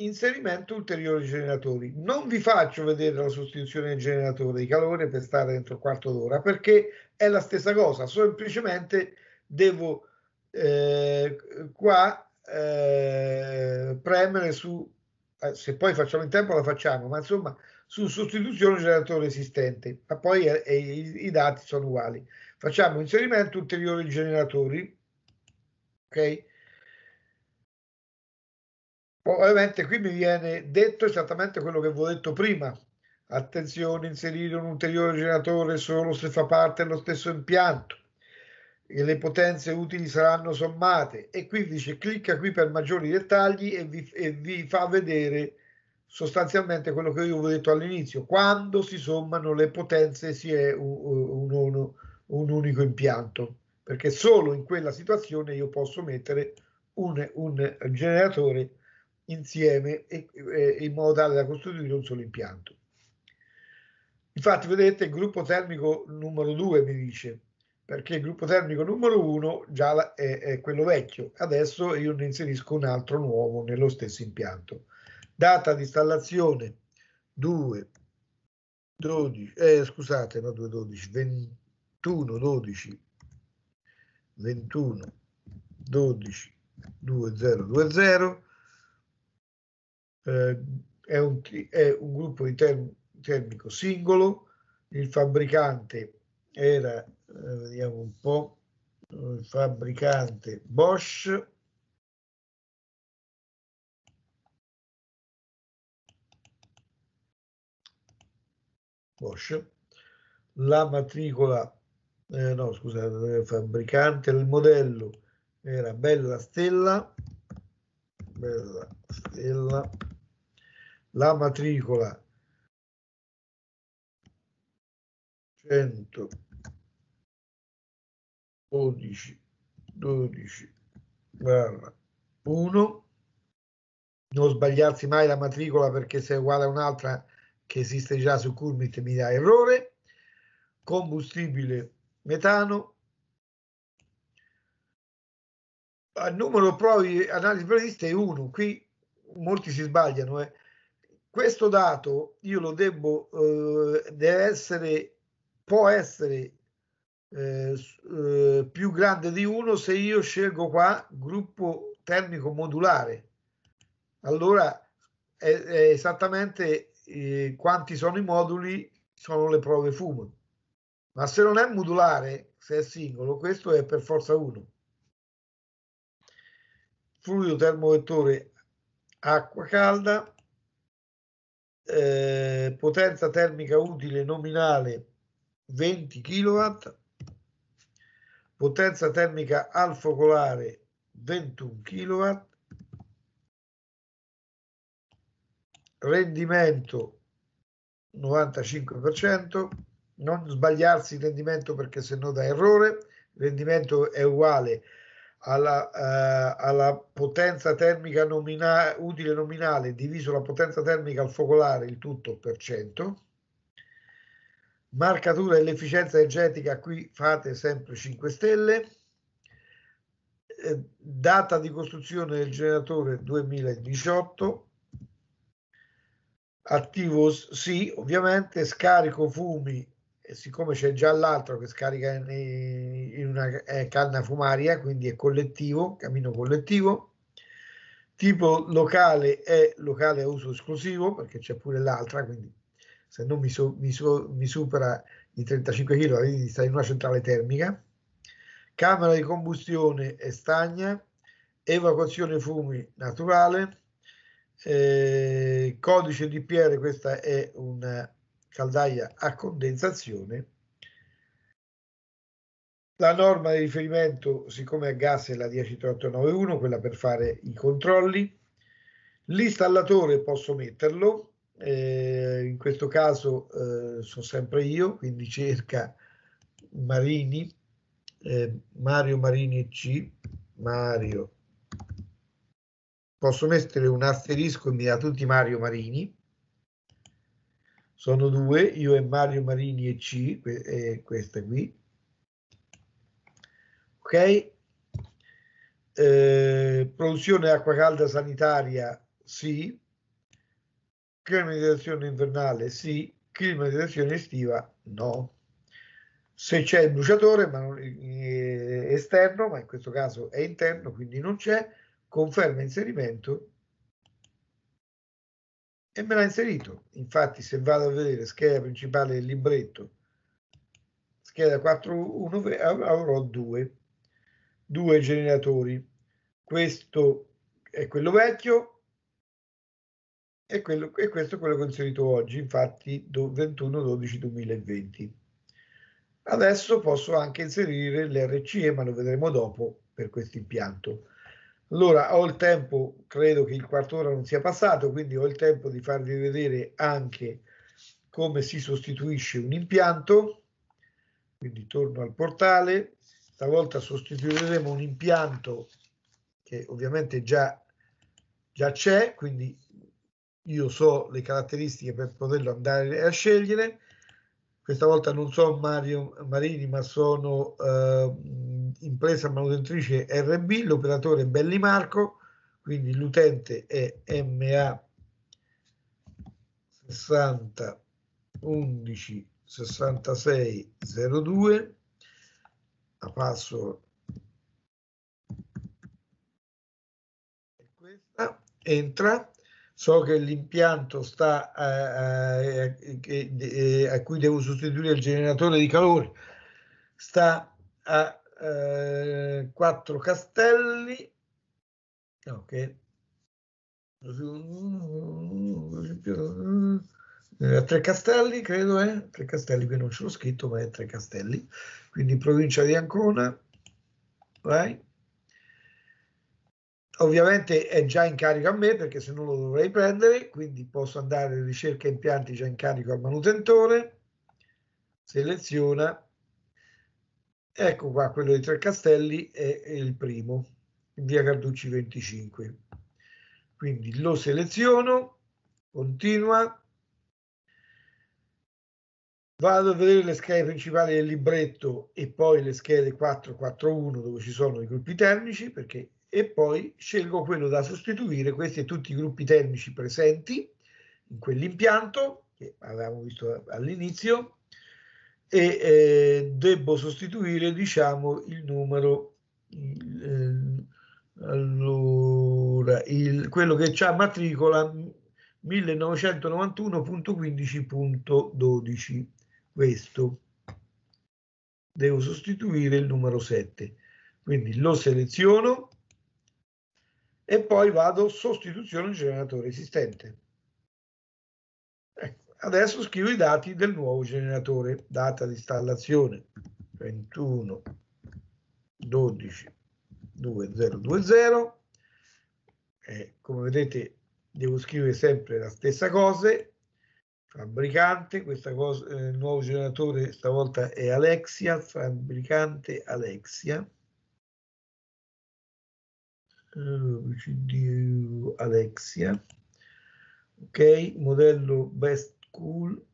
inserimento ulteriori generatori. Non vi faccio vedere la sostituzione del generatore di calore per stare dentro il quarto d'ora perché è la stessa cosa, semplicemente devo eh, qua eh, premere su, eh, se poi facciamo in tempo la facciamo, ma insomma su sostituzione del generatore esistente, ma poi i, i dati sono uguali. Facciamo inserimento ulteriori generatori, ok? Ovviamente qui mi viene detto esattamente quello che avevo detto prima. Attenzione, inserire un ulteriore generatore solo se fa parte dello stesso impianto e le potenze utili saranno sommate e qui dice clicca qui per maggiori dettagli e vi, e vi fa vedere sostanzialmente quello che io avevo detto all'inizio. Quando si sommano le potenze si è un, un, un, un unico impianto perché solo in quella situazione io posso mettere un generatore insieme e, e, in modo tale da costituire un solo impianto. Infatti, vedete, il gruppo termico numero 2 mi dice, perché il gruppo termico numero 1 già è, è quello vecchio, adesso io ne inserisco un altro nuovo nello stesso impianto. Data di installazione 2, 12, eh, scusate, no 2, 12, 21, 12, 21, 12, 2020 eh, è, un, è, un, gruppo di term, termico singolo, il fabbricante era, eh, vediamo un po', il fabbricante Bosch, Bosch, la matricola, eh, no scusa, fabbricante, il modello era Bella Stella, bella stella, la matricola 112 12 barra 1 non sbagliarsi mai la matricola perché se è uguale a un'altra che esiste già su Curmit mi dà errore combustibile metano a numero provi analisi previste è 1, qui molti si sbagliano. Eh. Questo dato io lo devo, eh, deve essere, può essere eh, eh, più grande di 1 se io scelgo qua gruppo termico modulare. Allora è, è esattamente eh, quanti sono i moduli sono le prove fumo. Ma se non è modulare, se è singolo, questo è per forza 1 fluido termovettore acqua calda, eh, potenza termica utile nominale 20 kW, potenza termica al focolare 21 kW, rendimento 95%, non sbagliarsi il rendimento perché se no da errore, rendimento è uguale a alla, eh, alla, potenza termica nomina- utile nominale diviso la potenza termica al focolare, il tutto per cento. Marcatura dell'efficienza energetica, qui fate sempre 5 stelle. Eh, data di costruzione del generatore 2018. Attivo sì, ovviamente, scarico fumi siccome c'è già l'altro che scarica in, in una eh, canna fumaria, quindi è collettivo, cammino collettivo. Tipo locale è locale a uso esclusivo, perché c'è pure l'altra, quindi se non mi, so, mi, so, mi supera i 35 kg sta in una centrale termica. Camera di combustione è stagna, evacuazione fumi naturale, eh, codice PR, questa è una caldaia a condensazione. La norma di riferimento, siccome a gas è la 10391, quella per fare i controlli. L'installatore posso metterlo, eh, in questo caso eh, sono sempre io, quindi cerca Marini, eh, Mario Marini C, Mario. Posso mettere un asterisco e mi dà tutti Mario Marini sono due, io e Mario Marini e C, e questa qui. Ok? Eh, produzione acqua calda sanitaria, sì. Climatizzazione invernale, sì. Climatizzazione estiva, no. Se c'è il bruciatore ma non, eh, esterno, ma in questo caso è interno, quindi non c'è, conferma inserimento e me l'ha inserito. Infatti, se vado a vedere scheda principale del libretto, scheda 4.1 avrò due, due generatori. Questo è quello vecchio e, quello, e questo è quello che ho inserito oggi, infatti 21-12-2020. Adesso posso anche inserire l'RCE, ma lo vedremo dopo per questo impianto. Allora ho il tempo, credo che il quarto ora non sia passato, quindi ho il tempo di farvi vedere anche come si sostituisce un impianto. Quindi torno al portale, stavolta sostituiremo un impianto che ovviamente già, già c'è, quindi io so le caratteristiche per poterlo andare a scegliere. Questa volta non sono Mario Marini, ma sono eh, impresa manutentrice RB, l'operatore Belli Marco, quindi l'utente è MA 60 11 66 02, la password è questa, entra, so che l'impianto sta a, a, a, a cui devo sostituire il generatore di calore sta a eh, quattro castelli ok a eh, tre castelli credo è eh? tre castelli qui non ce l'ho scritto ma è tre castelli quindi provincia di Ancona vai ovviamente è già in carico a me perché se non lo dovrei prendere, quindi posso andare in ricerca impianti già in carico al manutentore, seleziona Ecco qua, quello di Tre Castelli è il primo, via Carducci 25. Quindi lo seleziono, continua, vado a vedere le schede principali del libretto e poi le schede 441 dove ci sono i gruppi termici perché, e poi scelgo quello da sostituire, questi e tutti i gruppi termici presenti in quell'impianto che avevamo visto all'inizio e eh, devo sostituire diciamo il numero eh, allora il, quello che c'ha matricola 1991.15.12 questo devo sostituire il numero 7 quindi lo seleziono e poi vado sostituzione generatore esistente Adesso scrivo i dati del nuovo generatore, data di installazione 21 12 2020 eh, come vedete devo scrivere sempre la stessa cosa fabbricante questa cosa eh, il nuovo generatore stavolta è Alexia fabbricante Alexia eh, Alexia ok modello best School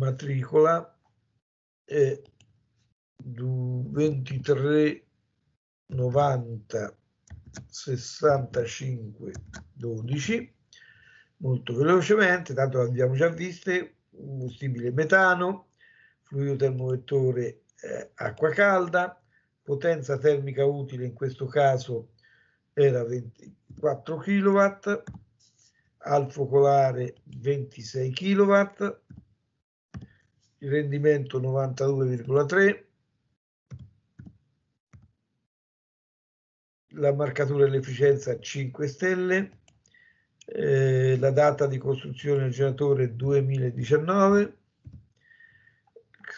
matricola è 23 90 65 12 molto velocemente tanto l'abbiamo già viste combustibile metano fluido termovettore eh, acqua calda potenza termica utile in questo caso era 24 kW, al focolare 26 kW, il rendimento 92,3 la marcatura dell'efficienza 5 stelle, eh, la data di costruzione del generatore 2019,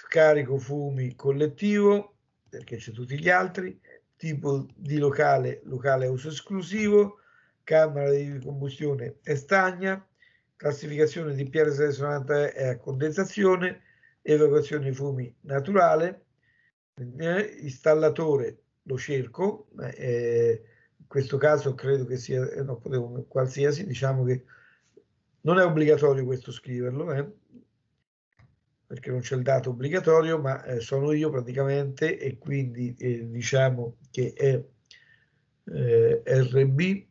scarico fumi collettivo, perché c'è tutti gli altri, tipo di locale, locale a uso esclusivo, camera di combustione è stagna, classificazione di PR690 è a condensazione, evacuazione di fumi naturale, eh, installatore lo cerco, eh, in questo caso credo che sia eh, no, qualsiasi, diciamo che non è obbligatorio questo scriverlo, eh, perché non c'è il dato obbligatorio, ma eh, sono io praticamente e quindi eh, diciamo che è eh, RB,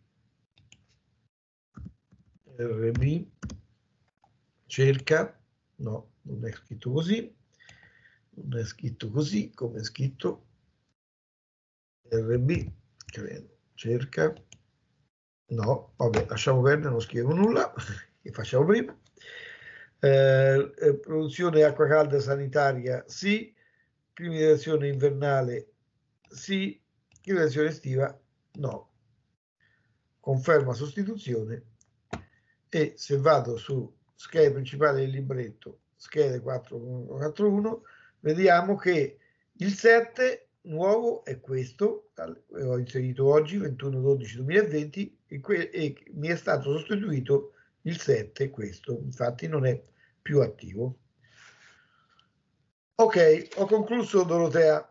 RB cerca, no, non è scritto così, non è scritto così come è scritto RB, credo, cerca, no, vabbè, lasciamo perdere, non scrivo nulla, *laughs* che facciamo prima eh, eh, produzione acqua calda sanitaria sì, climatizzazione invernale sì, climatizzazione estiva no. Conferma sostituzione e se vado su scheda principale del libretto, schede 441, vediamo che il 7 nuovo è questo, eh, ho inserito oggi 21-12-2020 e, e mi è stato sostituito il 7 questo infatti non è più attivo. Ok, ho concluso Dorotea.